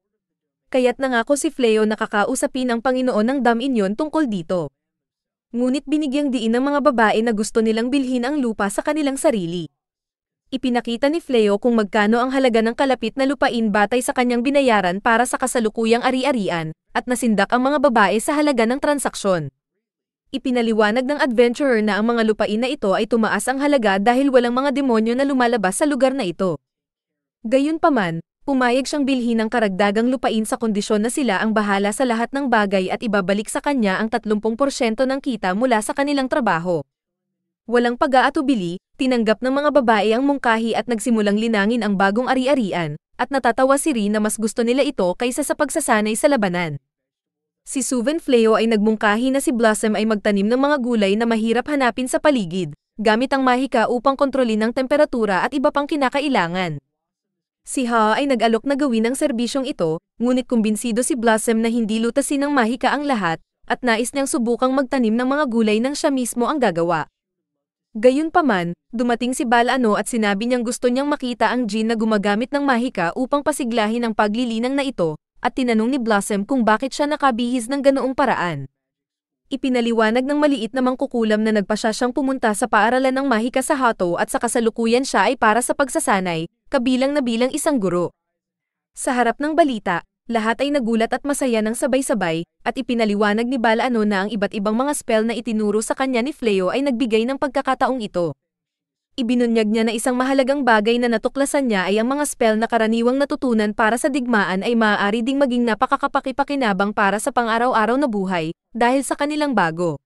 S1: Kaya't nangako si Fleo na kakausapin ang Panginoon ng Daminyon tungkol dito. Ngunit binigyang diin ng mga babae na gusto nilang bilhin ang lupa sa kanilang sarili. Ipinakita ni Fleo kung magkano ang halaga ng kalapit na lupain batay sa kanyang binayaran para sa kasalukuyang ari-arian, at nasindak ang mga babae sa halaga ng transaksyon. Ipinaliwanag ng adventurer na ang mga lupain na ito ay tumaas ang halaga dahil walang mga demonyo na lumalabas sa lugar na ito. Gayunpaman, pumayag siyang bilhin ang karagdagang lupain sa kondisyon na sila ang bahala sa lahat ng bagay at ibabalik sa kanya ang 30% ng kita mula sa kanilang trabaho. Walang pag-aatubili, tinanggap ng mga babae ang mungkahi at nagsimulang linangin ang bagong ari-arian, at natatawa si Rin na mas gusto nila ito kaysa sa pagsasanay sa labanan. Si Suven Fleo ay nagmungkahi na si Blossom ay magtanim ng mga gulay na mahirap hanapin sa paligid, gamit ang mahika upang kontrolin ang temperatura at iba pang kinakailangan. Si Ha ay nag-alok na gawin ang serbisyong ito, ngunit kumbinsido si Blossom na hindi lutasin ng mahika ang lahat, at nais niyang subukang magtanim ng mga gulay nang siya mismo ang gagawa. Gayunpaman, dumating si Balano at sinabi niyang gusto niyang makita ang Jean na gumagamit ng mahika upang pasiglahin ang paglilinang na ito, at tinanong ni Blossom kung bakit siya nakabihis ng ganoong paraan. Ipinaliwanag ng maliit na mangkukulam na nagpasya siyang pumunta sa paaralan ng Mahika sa Hato at sa kasalukuyan siya ay para sa pagsasanay, kabilang na bilang isang guro. Sa harap ng balita, lahat ay nagulat at masaya ng sabay-sabay, at ipinaliwanag ni Balaano na ang iba't ibang mga spell na itinuro sa kanya ni Fleo ay nagbigay ng pagkakataong ito ibinunyag niya na isang mahalagang bagay na natuklasan niya ay ang mga spell na karaniwang natutunan para sa digmaan ay maaari ding maging napakakapakipakinabang para sa pang-araw-araw na buhay, dahil sa kanilang bago.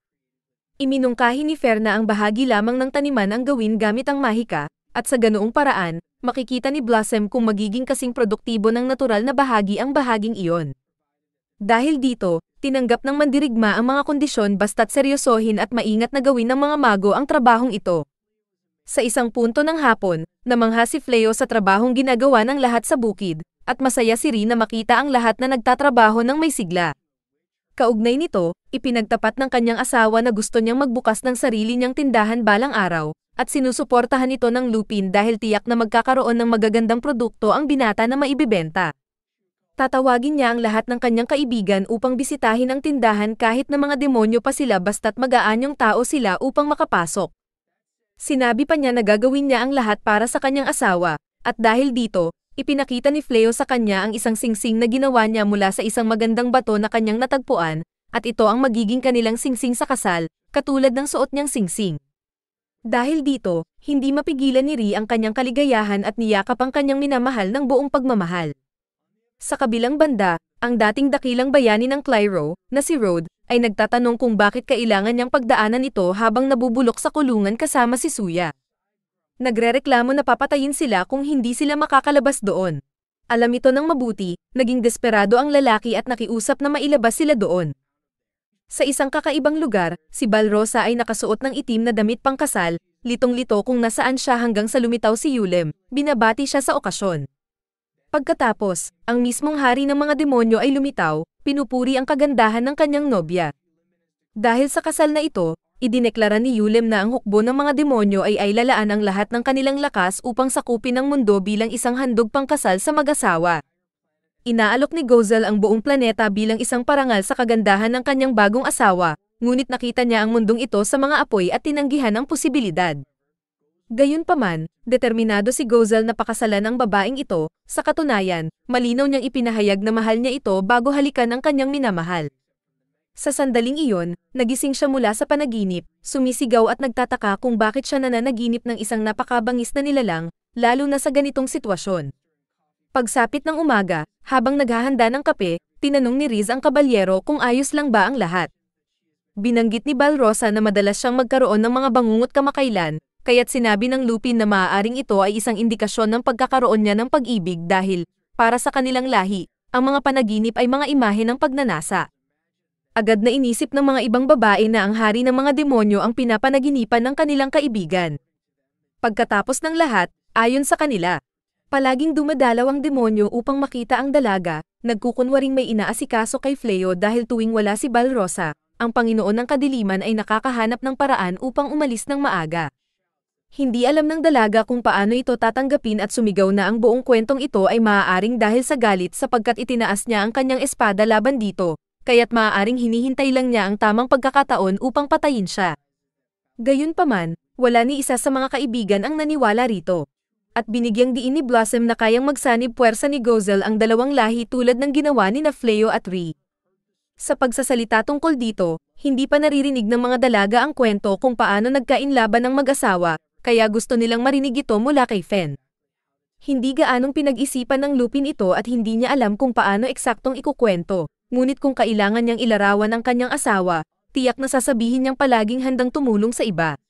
S1: Iminungkahi ni Ferna ang bahagi lamang ng taniman ang gawin gamit ang mahika, at sa ganoong paraan, makikita ni Blossom kung magiging kasing produktibo ng natural na bahagi ang bahaging iyon. Dahil dito, tinanggap ng mandirigma ang mga kondisyon basta't seryosohin at maingat na gawin ng mga mago ang trabahong ito sa isang punto ng hapon, namangha si Fleo sa trabahong ginagawa ng lahat sa bukid, at masaya si Rina makita ang lahat na nagtatrabaho ng may sigla. Kaugnay nito, ipinagtapat ng kanyang asawa na gusto niyang magbukas ng sarili niyang tindahan balang araw, at sinusuportahan ito ng Lupin dahil tiyak na magkakaroon ng magagandang produkto ang binata na maibibenta. Tatawagin niya ang lahat ng kanyang kaibigan upang bisitahin ang tindahan kahit na mga demonyo pa sila basta't magaan yung tao sila upang makapasok. Sinabi pa niya na gagawin niya ang lahat para sa kanyang asawa, at dahil dito, ipinakita ni Fleo sa kanya ang isang singsing na ginawa niya mula sa isang magandang bato na kanyang natagpuan, at ito ang magiging kanilang singsing sa kasal, katulad ng suot niyang singsing. Dahil dito, hindi mapigilan ni Ri ang kanyang kaligayahan at niyakap ang kanyang minamahal ng buong pagmamahal. Sa kabilang banda, ang dating dakilang bayani ng Clyro, na si Rhodes, ay nagtatanong kung bakit kailangan niyang pagdaanan ito habang nabubulok sa kulungan kasama si Suya. Nagrereklamo na papatayin sila kung hindi sila makakalabas doon. Alam ito ng mabuti, naging desperado ang lalaki at nakiusap na mailabas sila doon. Sa isang kakaibang lugar, si Balrosa ay nakasuot ng itim na damit pangkasal, litong-lito kung nasaan siya hanggang sa lumitaw si Yulem, binabati siya sa okasyon. Pagkatapos, ang mismong hari ng mga demonyo ay lumitaw, pinupuri ang kagandahan ng kanyang nobya. Dahil sa kasal na ito, idineklara ni Yulem na ang hukbo ng mga demonyo ay ailalaan ang lahat ng kanilang lakas upang sakupin ang mundo bilang isang handog pangkasal sa mag-asawa. Inaalok ni Gozel ang buong planeta bilang isang parangal sa kagandahan ng kanyang bagong asawa, ngunit nakita niya ang mundong ito sa mga apoy at tinanggihan ang posibilidad. Gayunpaman, determinado si Gozal na pakasalan ang babaeng ito, sa katunayan, malinaw niyang ipinahayag na mahal niya ito bago halikan ang kanyang minamahal. Sa sandaling iyon, nagising siya mula sa panaginip, sumisigaw at nagtataka kung bakit siya nananaginip ng isang napakabangis na nilalang, lalo na sa ganitong sitwasyon. Pagsapit ng umaga, habang naghahanda ng kape, tinanong ni Riz ang kabalyero kung ayos lang ba ang lahat. Binanggit ni Balrosa na madalas siyang magkaroon ng mga bangungot kamakailan, kaya't sinabi ng Lupin na maaaring ito ay isang indikasyon ng pagkakaroon niya ng pag-ibig dahil, para sa kanilang lahi, ang mga panaginip ay mga imahe ng pagnanasa. Agad na inisip ng mga ibang babae na ang hari ng mga demonyo ang pinapanaginipan ng kanilang kaibigan. Pagkatapos ng lahat, ayon sa kanila, palaging dumadalaw ang demonyo upang makita ang dalaga, nagkukunwaring may inaasikaso kay Fleo dahil tuwing wala si Balrosa, ang Panginoon ng Kadiliman ay nakakahanap ng paraan upang umalis ng maaga. Hindi alam ng dalaga kung paano ito tatanggapin at sumigaw na ang buong kwentong ito ay maaaring dahil sa galit sapagkat itinaas niya ang kanyang espada laban dito, kaya't maaaring hinihintay lang niya ang tamang pagkakataon upang patayin siya. Gayunpaman, wala ni isa sa mga kaibigan ang naniwala rito. At binigyang diin ni Blossom na kayang magsanib puwersa ni Gozel ang dalawang lahi tulad ng ginawa ni na Fleo at Ree. Sa pagsasalita tungkol dito, hindi pa naririnig ng mga dalaga ang kwento kung paano nagkainlaban ng mag-asawa, kaya gusto nilang marinig ito mula kay Fen. Hindi gaanong pinag-isipan ng Lupin ito at hindi niya alam kung paano eksaktong ikukwento, ngunit kung kailangan niyang ilarawan ang kanyang asawa, tiyak na sasabihin niyang palaging handang tumulong sa iba.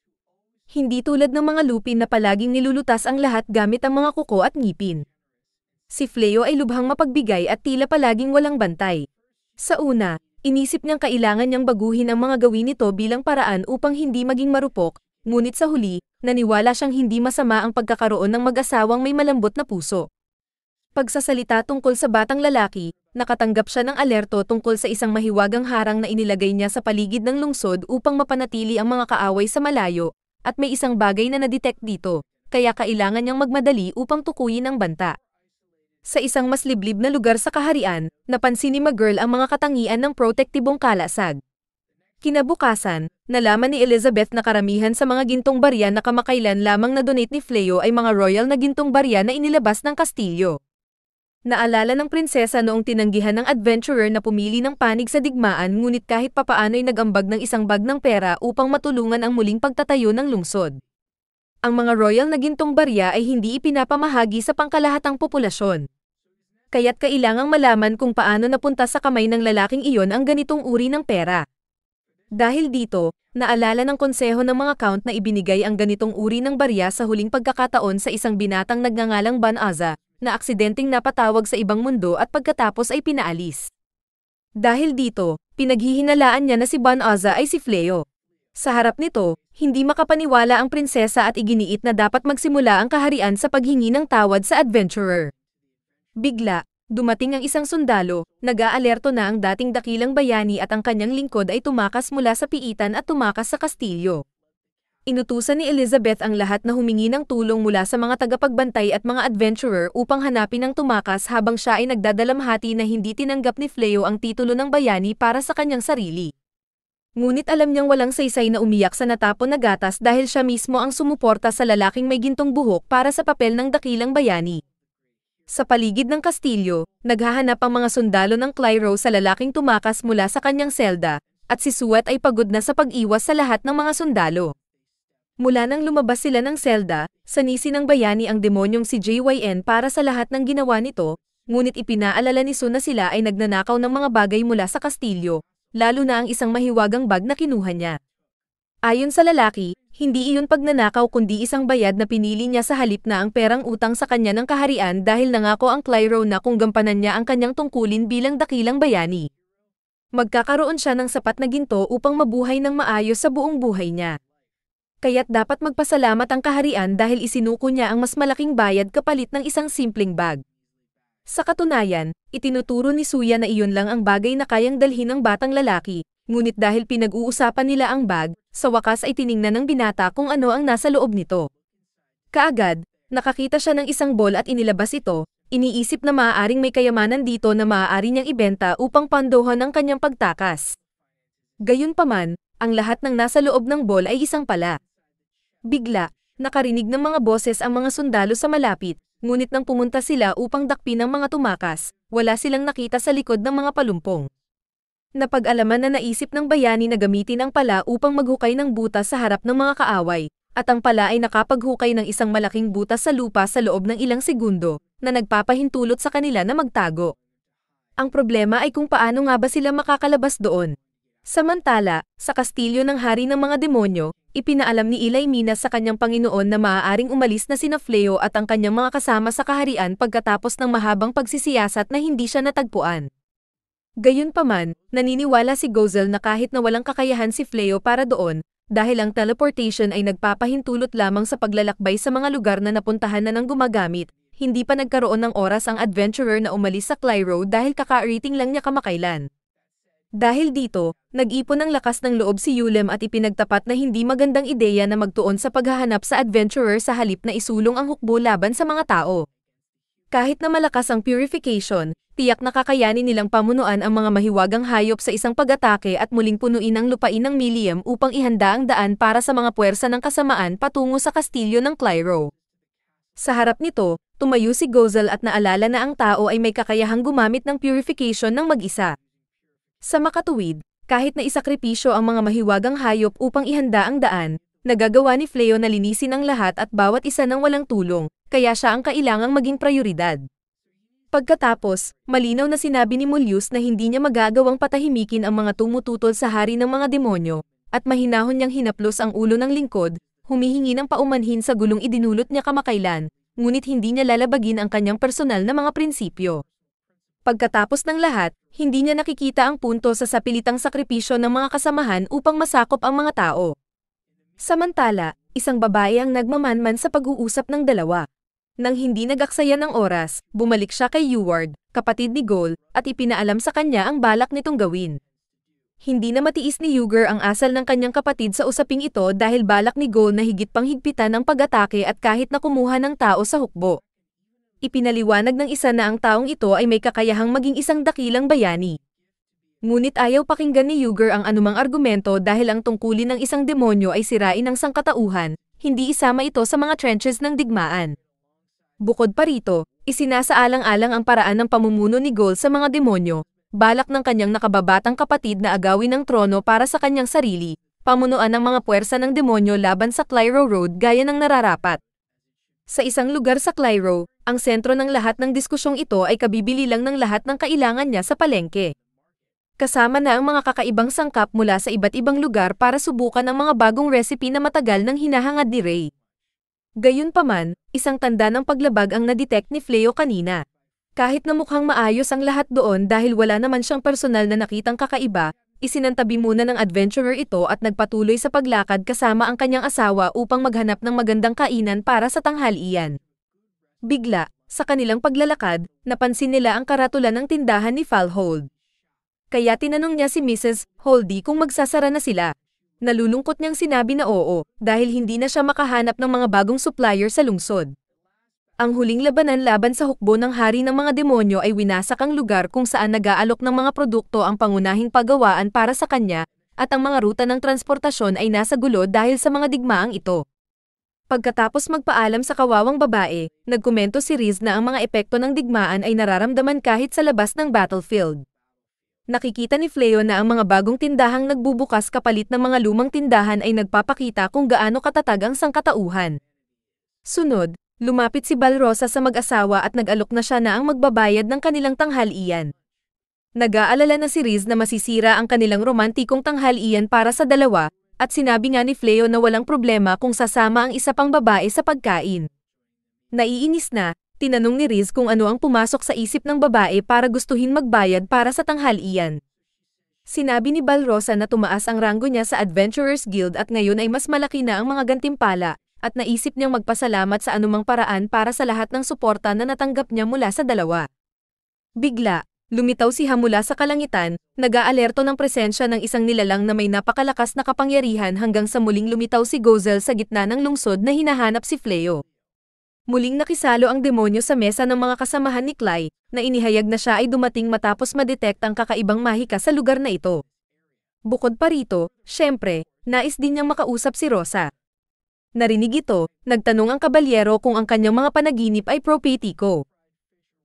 S1: Hindi tulad ng mga Lupin na palaging nilulutas ang lahat gamit ang mga kuko at ngipin. Si Fleo ay lubhang mapagbigay at tila palaging walang bantay. Sa una, inisip niyang kailangan niyang baguhin ang mga gawin nito bilang paraan upang hindi maging marupok, Ngunit sa huli, naniwala siyang hindi masama ang pagkakaroon ng mag-asawang may malambot na puso. Pagsasalita tungkol sa batang lalaki, nakatanggap siya ng alerto tungkol sa isang mahiwagang harang na inilagay niya sa paligid ng lungsod upang mapanatili ang mga kaaway sa malayo, at may isang bagay na nadetect dito, kaya kailangan niyang magmadali upang tukuyin ang banta. Sa isang mas liblib na lugar sa kaharian, napansin ni Magirl ang mga katangian ng protektibong kalasag. Kinabukasan, nalaman ni Elizabeth na karamihan sa mga gintong barya na kamakailan lamang na donate ni Fleo ay mga royal na gintong barya na inilabas ng Kastilyo. Naalala ng prinsesa noong tinanggihan ng adventurer na pumili ng panig sa digmaan ngunit kahit papaano ay nagambag ng isang bag ng pera upang matulungan ang muling pagtatayo ng lungsod. Ang mga royal na gintong barya ay hindi ipinapamahagi sa pangkalahatang populasyon kaya't kailangang malaman kung paano napunta sa kamay ng lalaking iyon ang ganitong uri ng pera. Dahil dito, naalala ng konseho ng mga count na ibinigay ang ganitong uri ng barya sa huling pagkakataon sa isang binatang nagngangalang Banaza, na aksidenteng napatawag sa ibang mundo at pagkatapos ay pinaalis. Dahil dito, pinaghihinalaan niya na si Banaza ay si Fleo. Sa harap nito, hindi makapaniwala ang prinsesa at iginiit na dapat magsimula ang kaharian sa paghingi ng tawad sa adventurer. Bigla, Dumating ang isang sundalo, nag-aalerto na ang dating dakilang bayani at ang kanyang lingkod ay tumakas mula sa piitan at tumakas sa kastilyo. Inutusan ni Elizabeth ang lahat na humingi ng tulong mula sa mga tagapagbantay at mga adventurer upang hanapin ang tumakas habang siya ay nagdadalamhati na hindi tinanggap ni Fleo ang titulo ng bayani para sa kanyang sarili. Ngunit alam niyang walang saysay na umiyak sa natapon na gatas dahil siya mismo ang sumuporta sa lalaking may gintong buhok para sa papel ng dakilang bayani. Sa paligid ng kastilyo, naghahanap ang mga sundalo ng Clyro sa lalaking tumakas mula sa kanyang selda, at si Suwet ay pagod na sa pag-iwas sa lahat ng mga sundalo. Mula nang lumabas sila ng selda, sanisi ng bayani ang demonyong si JYN para sa lahat ng ginawa nito, ngunit ipinaalala ni Sun na sila ay nagnanakaw ng mga bagay mula sa kastilyo, lalo na ang isang mahiwagang bag na kinuha niya. Ayon sa lalaki, hindi iyon pagnanakaw kundi isang bayad na pinili niya sa halip na ang perang utang sa kanya ng kaharian dahil nangako ang Clyro na kung gampanan niya ang kanyang tungkulin bilang dakilang bayani. Magkakaroon siya ng sapat na ginto upang mabuhay ng maayos sa buong buhay niya. Kaya't dapat magpasalamat ang kaharian dahil isinuko niya ang mas malaking bayad kapalit ng isang simpleng bag. Sa katunayan, itinuturo ni Suya na iyon lang ang bagay na kayang dalhin ng batang lalaki, ngunit dahil pinag-uusapan nila ang bag, sa wakas ay tiningnan ng binata kung ano ang nasa loob nito. Kaagad, nakakita siya ng isang ball at inilabas ito, iniisip na maaaring may kayamanan dito na maaari niyang ibenta upang pandohan ang kanyang pagtakas. Gayunpaman, ang lahat ng nasa loob ng ball ay isang pala. Bigla, nakarinig ng mga boses ang mga sundalo sa malapit, ngunit nang pumunta sila upang dakpin ang mga tumakas, wala silang nakita sa likod ng mga palumpong. Napag-alaman na naisip ng bayani na gamitin ang pala upang maghukay ng butas sa harap ng mga kaaway, at ang pala ay nakapaghukay ng isang malaking butas sa lupa sa loob ng ilang segundo, na nagpapahintulot sa kanila na magtago. Ang problema ay kung paano nga ba sila makakalabas doon. Samantala, sa kastilyo ng hari ng mga demonyo, ipinaalam ni Ilay Mina sa kanyang Panginoon na maaaring umalis na sina Fleo at ang kanyang mga kasama sa kaharian pagkatapos ng mahabang pagsisiyasat na hindi siya natagpuan. Gayunpaman, naniniwala si Gozel na kahit na walang kakayahan si Fleo para doon, dahil ang teleportation ay nagpapahintulot lamang sa paglalakbay sa mga lugar na napuntahan na ng gumagamit, hindi pa nagkaroon ng oras ang adventurer na umalis sa Clyro dahil kaka kakaariting lang niya kamakailan. Dahil dito, nag-ipon ng lakas ng loob si Yulem at ipinagtapat na hindi magandang ideya na magtuon sa paghahanap sa adventurer sa halip na isulong ang hukbo laban sa mga tao. Kahit na malakas ang purification, tiyak na kakayanin nilang pamunuan ang mga mahiwagang hayop sa isang pag-atake at muling punuin ang lupain ng Milium upang ihanda ang daan para sa mga puwersa ng kasamaan patungo sa kastilyo ng Clyro. Sa harap nito, tumayo si Gozel at naalala na ang tao ay may kakayahang gumamit ng purification ng mag-isa. Sa makatuwid, kahit na isakripisyo ang mga mahiwagang hayop upang ihanda ang daan, nagagawa ni Fleo na linisin ang lahat at bawat isa ng walang tulong, kaya siya ang kailangang maging prioridad. Pagkatapos, malinaw na sinabi ni Mulius na hindi niya magagawang patahimikin ang mga tumututol sa hari ng mga demonyo, at mahinahon niyang hinaplos ang ulo ng lingkod, humihingi ng paumanhin sa gulong idinulot niya kamakailan, ngunit hindi niya lalabagin ang kanyang personal na mga prinsipyo. Pagkatapos ng lahat, hindi niya nakikita ang punto sa sapilitang sakripisyo ng mga kasamahan upang masakop ang mga tao. Samantala, isang babae ang nagmamanman sa pag-uusap ng dalawa. Nang hindi nagaksaya ng oras, bumalik siya kay Eward, kapatid ni Gol, at ipinaalam sa kanya ang balak nitong gawin. Hindi na matiis ni Yuger ang asal ng kanyang kapatid sa usaping ito dahil balak ni Gol na higit pang higpitan ang pag-atake at kahit na kumuha ng tao sa hukbo. Ipinaliwanag ng isa na ang taong ito ay may kakayahang maging isang dakilang bayani. Ngunit ayaw pakinggan ni Yuger ang anumang argumento dahil ang tungkulin ng isang demonyo ay sirain ang sangkatauhan, hindi isama ito sa mga trenches ng digmaan. Bukod pa rito, isinasaalang-alang ang paraan ng pamumuno ni Gol sa mga demonyo, balak ng kanyang nakababatang kapatid na agawin ng trono para sa kanyang sarili, pamunuan ng mga puwersa ng demonyo laban sa Clyro Road gaya ng nararapat. Sa isang lugar sa Clyro, ang sentro ng lahat ng diskusyong ito ay kabibili lang ng lahat ng kailangan niya sa palengke. Kasama na ang mga kakaibang sangkap mula sa iba't ibang lugar para subukan ang mga bagong recipe na matagal nang hinahangad ni Ray. Gayunpaman, isang tanda ng paglabag ang nadetect ni Fleo kanina. Kahit na mukhang maayos ang lahat doon dahil wala naman siyang personal na nakitang kakaiba, isinantabi muna ng adventurer ito at nagpatuloy sa paglakad kasama ang kanyang asawa upang maghanap ng magandang kainan para sa tanghalian. Bigla, sa kanilang paglalakad, napansin nila ang karatulan ng tindahan ni Falhold. Kaya tinanong niya si Mrs. Holdy kung magsasara na sila. Nalulungkot niyang sinabi na oo, dahil hindi na siya makahanap ng mga bagong supplier sa lungsod. Ang huling labanan laban sa hukbo ng hari ng mga demonyo ay winasak ang lugar kung saan nag-aalok ng mga produkto ang pangunahing pagawaan para sa kanya, at ang mga ruta ng transportasyon ay nasa gulo dahil sa mga digmaang ito. Pagkatapos magpaalam sa kawawang babae, nagkomento si Riz na ang mga epekto ng digmaan ay nararamdaman kahit sa labas ng battlefield nakikita ni Fleo na ang mga bagong tindahang nagbubukas kapalit ng mga lumang tindahan ay nagpapakita kung gaano katatag ang sangkatauhan. Sunod, lumapit si Balrosa sa mag-asawa at nag-alok na siya na ang magbabayad ng kanilang tanghalian. Nag-aalala na si Riz na masisira ang kanilang romantikong tanghalian para sa dalawa, at sinabi nga ni Fleo na walang problema kung sasama ang isa pang babae sa pagkain. Naiinis na, tinanong ni Riz kung ano ang pumasok sa isip ng babae para gustuhin magbayad para sa tanghalian. Sinabi ni Balrosa na tumaas ang ranggo niya sa Adventurers Guild at ngayon ay mas malaki na ang mga gantimpala, at naisip niyang magpasalamat sa anumang paraan para sa lahat ng suporta na natanggap niya mula sa dalawa. Bigla, lumitaw si Hamula sa kalangitan, nag-aalerto ng presensya ng isang nilalang na may napakalakas na kapangyarihan hanggang sa muling lumitaw si Gozel sa gitna ng lungsod na hinahanap si Fleo. Muling nakisalo ang demonyo sa mesa ng mga kasamahan ni Clay, na inihayag na siya ay dumating matapos madetect ang kakaibang mahika sa lugar na ito. Bukod pa rito, syempre, nais din niyang makausap si Rosa. Narinig ito, nagtanong ang kabalyero kung ang kanyang mga panaginip ay propetiko.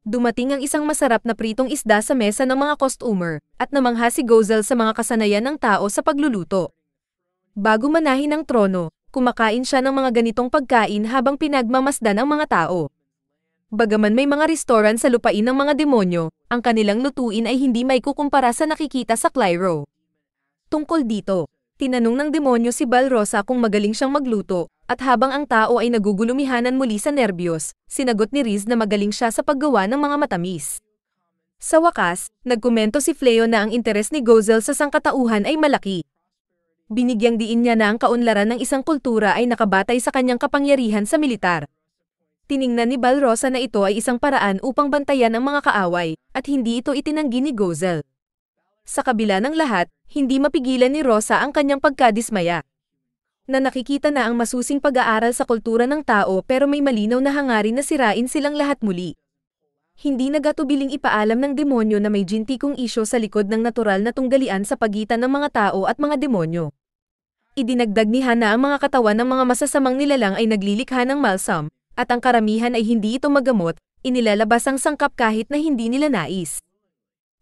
S1: Dumating ang isang masarap na pritong isda sa mesa ng mga customer, at namangha si Gozel sa mga kasanayan ng tao sa pagluluto. Bago manahin ang trono, kumakain siya ng mga ganitong pagkain habang pinagmamasdan ang mga tao. Bagaman may mga restoran sa lupain ng mga demonyo, ang kanilang lutuin ay hindi may kukumpara sa nakikita sa Clyro. Tungkol dito, tinanong ng demonyo si Balrosa kung magaling siyang magluto, at habang ang tao ay nagugulumihanan muli sa nerbiyos, sinagot ni Riz na magaling siya sa paggawa ng mga matamis. Sa wakas, nagkomento si Fleo na ang interes ni Gozel sa sangkatauhan ay malaki, Binigyang diin niya na ang kaunlaran ng isang kultura ay nakabatay sa kanyang kapangyarihan sa militar. Tiningnan ni Balrosa na ito ay isang paraan upang bantayan ang mga kaaway, at hindi ito itinanggi ni Gozel. Sa kabila ng lahat, hindi mapigilan ni Rosa ang kanyang pagkadismaya. Na nakikita na ang masusing pag-aaral sa kultura ng tao pero may malinaw na hangarin na sirain silang lahat muli hindi nagatubiling ipaalam ng demonyo na may gintikong isyo sa likod ng natural na tunggalian sa pagitan ng mga tao at mga demonyo. Idinagdag ni Hana ang mga katawan ng mga masasamang nilalang ay naglilikha ng malsam, at ang karamihan ay hindi ito magamot, inilalabas ang sangkap kahit na hindi nila nais.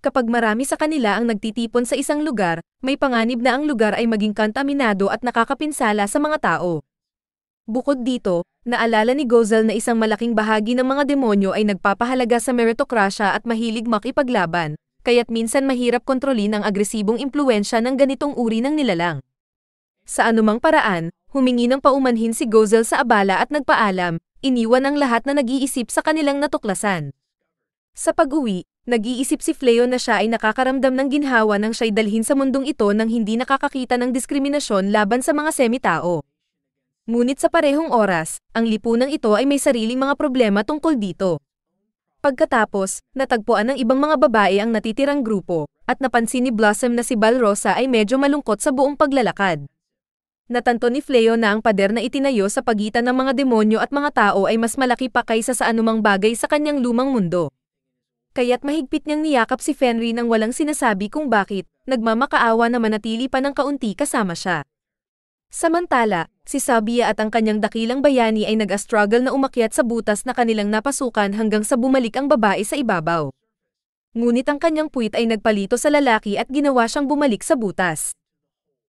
S1: Kapag marami sa kanila ang nagtitipon sa isang lugar, may panganib na ang lugar ay maging kontaminado at nakakapinsala sa mga tao. Bukod dito, naalala ni Gozel na isang malaking bahagi ng mga demonyo ay nagpapahalaga sa meritokrasya at mahilig makipaglaban, kaya't minsan mahirap kontrolin ang agresibong impluensya ng ganitong uri ng nilalang. Sa anumang paraan, humingi ng paumanhin si Gozel sa abala at nagpaalam, iniwan ang lahat na nag-iisip sa kanilang natuklasan. Sa pag-uwi, nag-iisip si Fleo na siya ay nakakaramdam ng ginhawa nang siya'y dalhin sa mundong ito nang hindi nakakakita ng diskriminasyon laban sa mga semi-tao. Ngunit sa parehong oras, ang lipunang ito ay may sariling mga problema tungkol dito. Pagkatapos, natagpuan ng ibang mga babae ang natitirang grupo, at napansin ni Blossom na si Balrosa ay medyo malungkot sa buong paglalakad. Natanto ni Fleo na ang pader na itinayo sa pagitan ng mga demonyo at mga tao ay mas malaki pa kaysa sa anumang bagay sa kanyang lumang mundo. Kaya't mahigpit niyang niyakap si Fenry nang walang sinasabi kung bakit, nagmamakaawa na manatili pa ng kaunti kasama siya. Samantala, si Sabia at ang kanyang dakilang bayani ay nag-struggle na umakyat sa butas na kanilang napasukan hanggang sa bumalik ang babae sa ibabaw. Ngunit ang kanyang puwit ay nagpalito sa lalaki at ginawa siyang bumalik sa butas.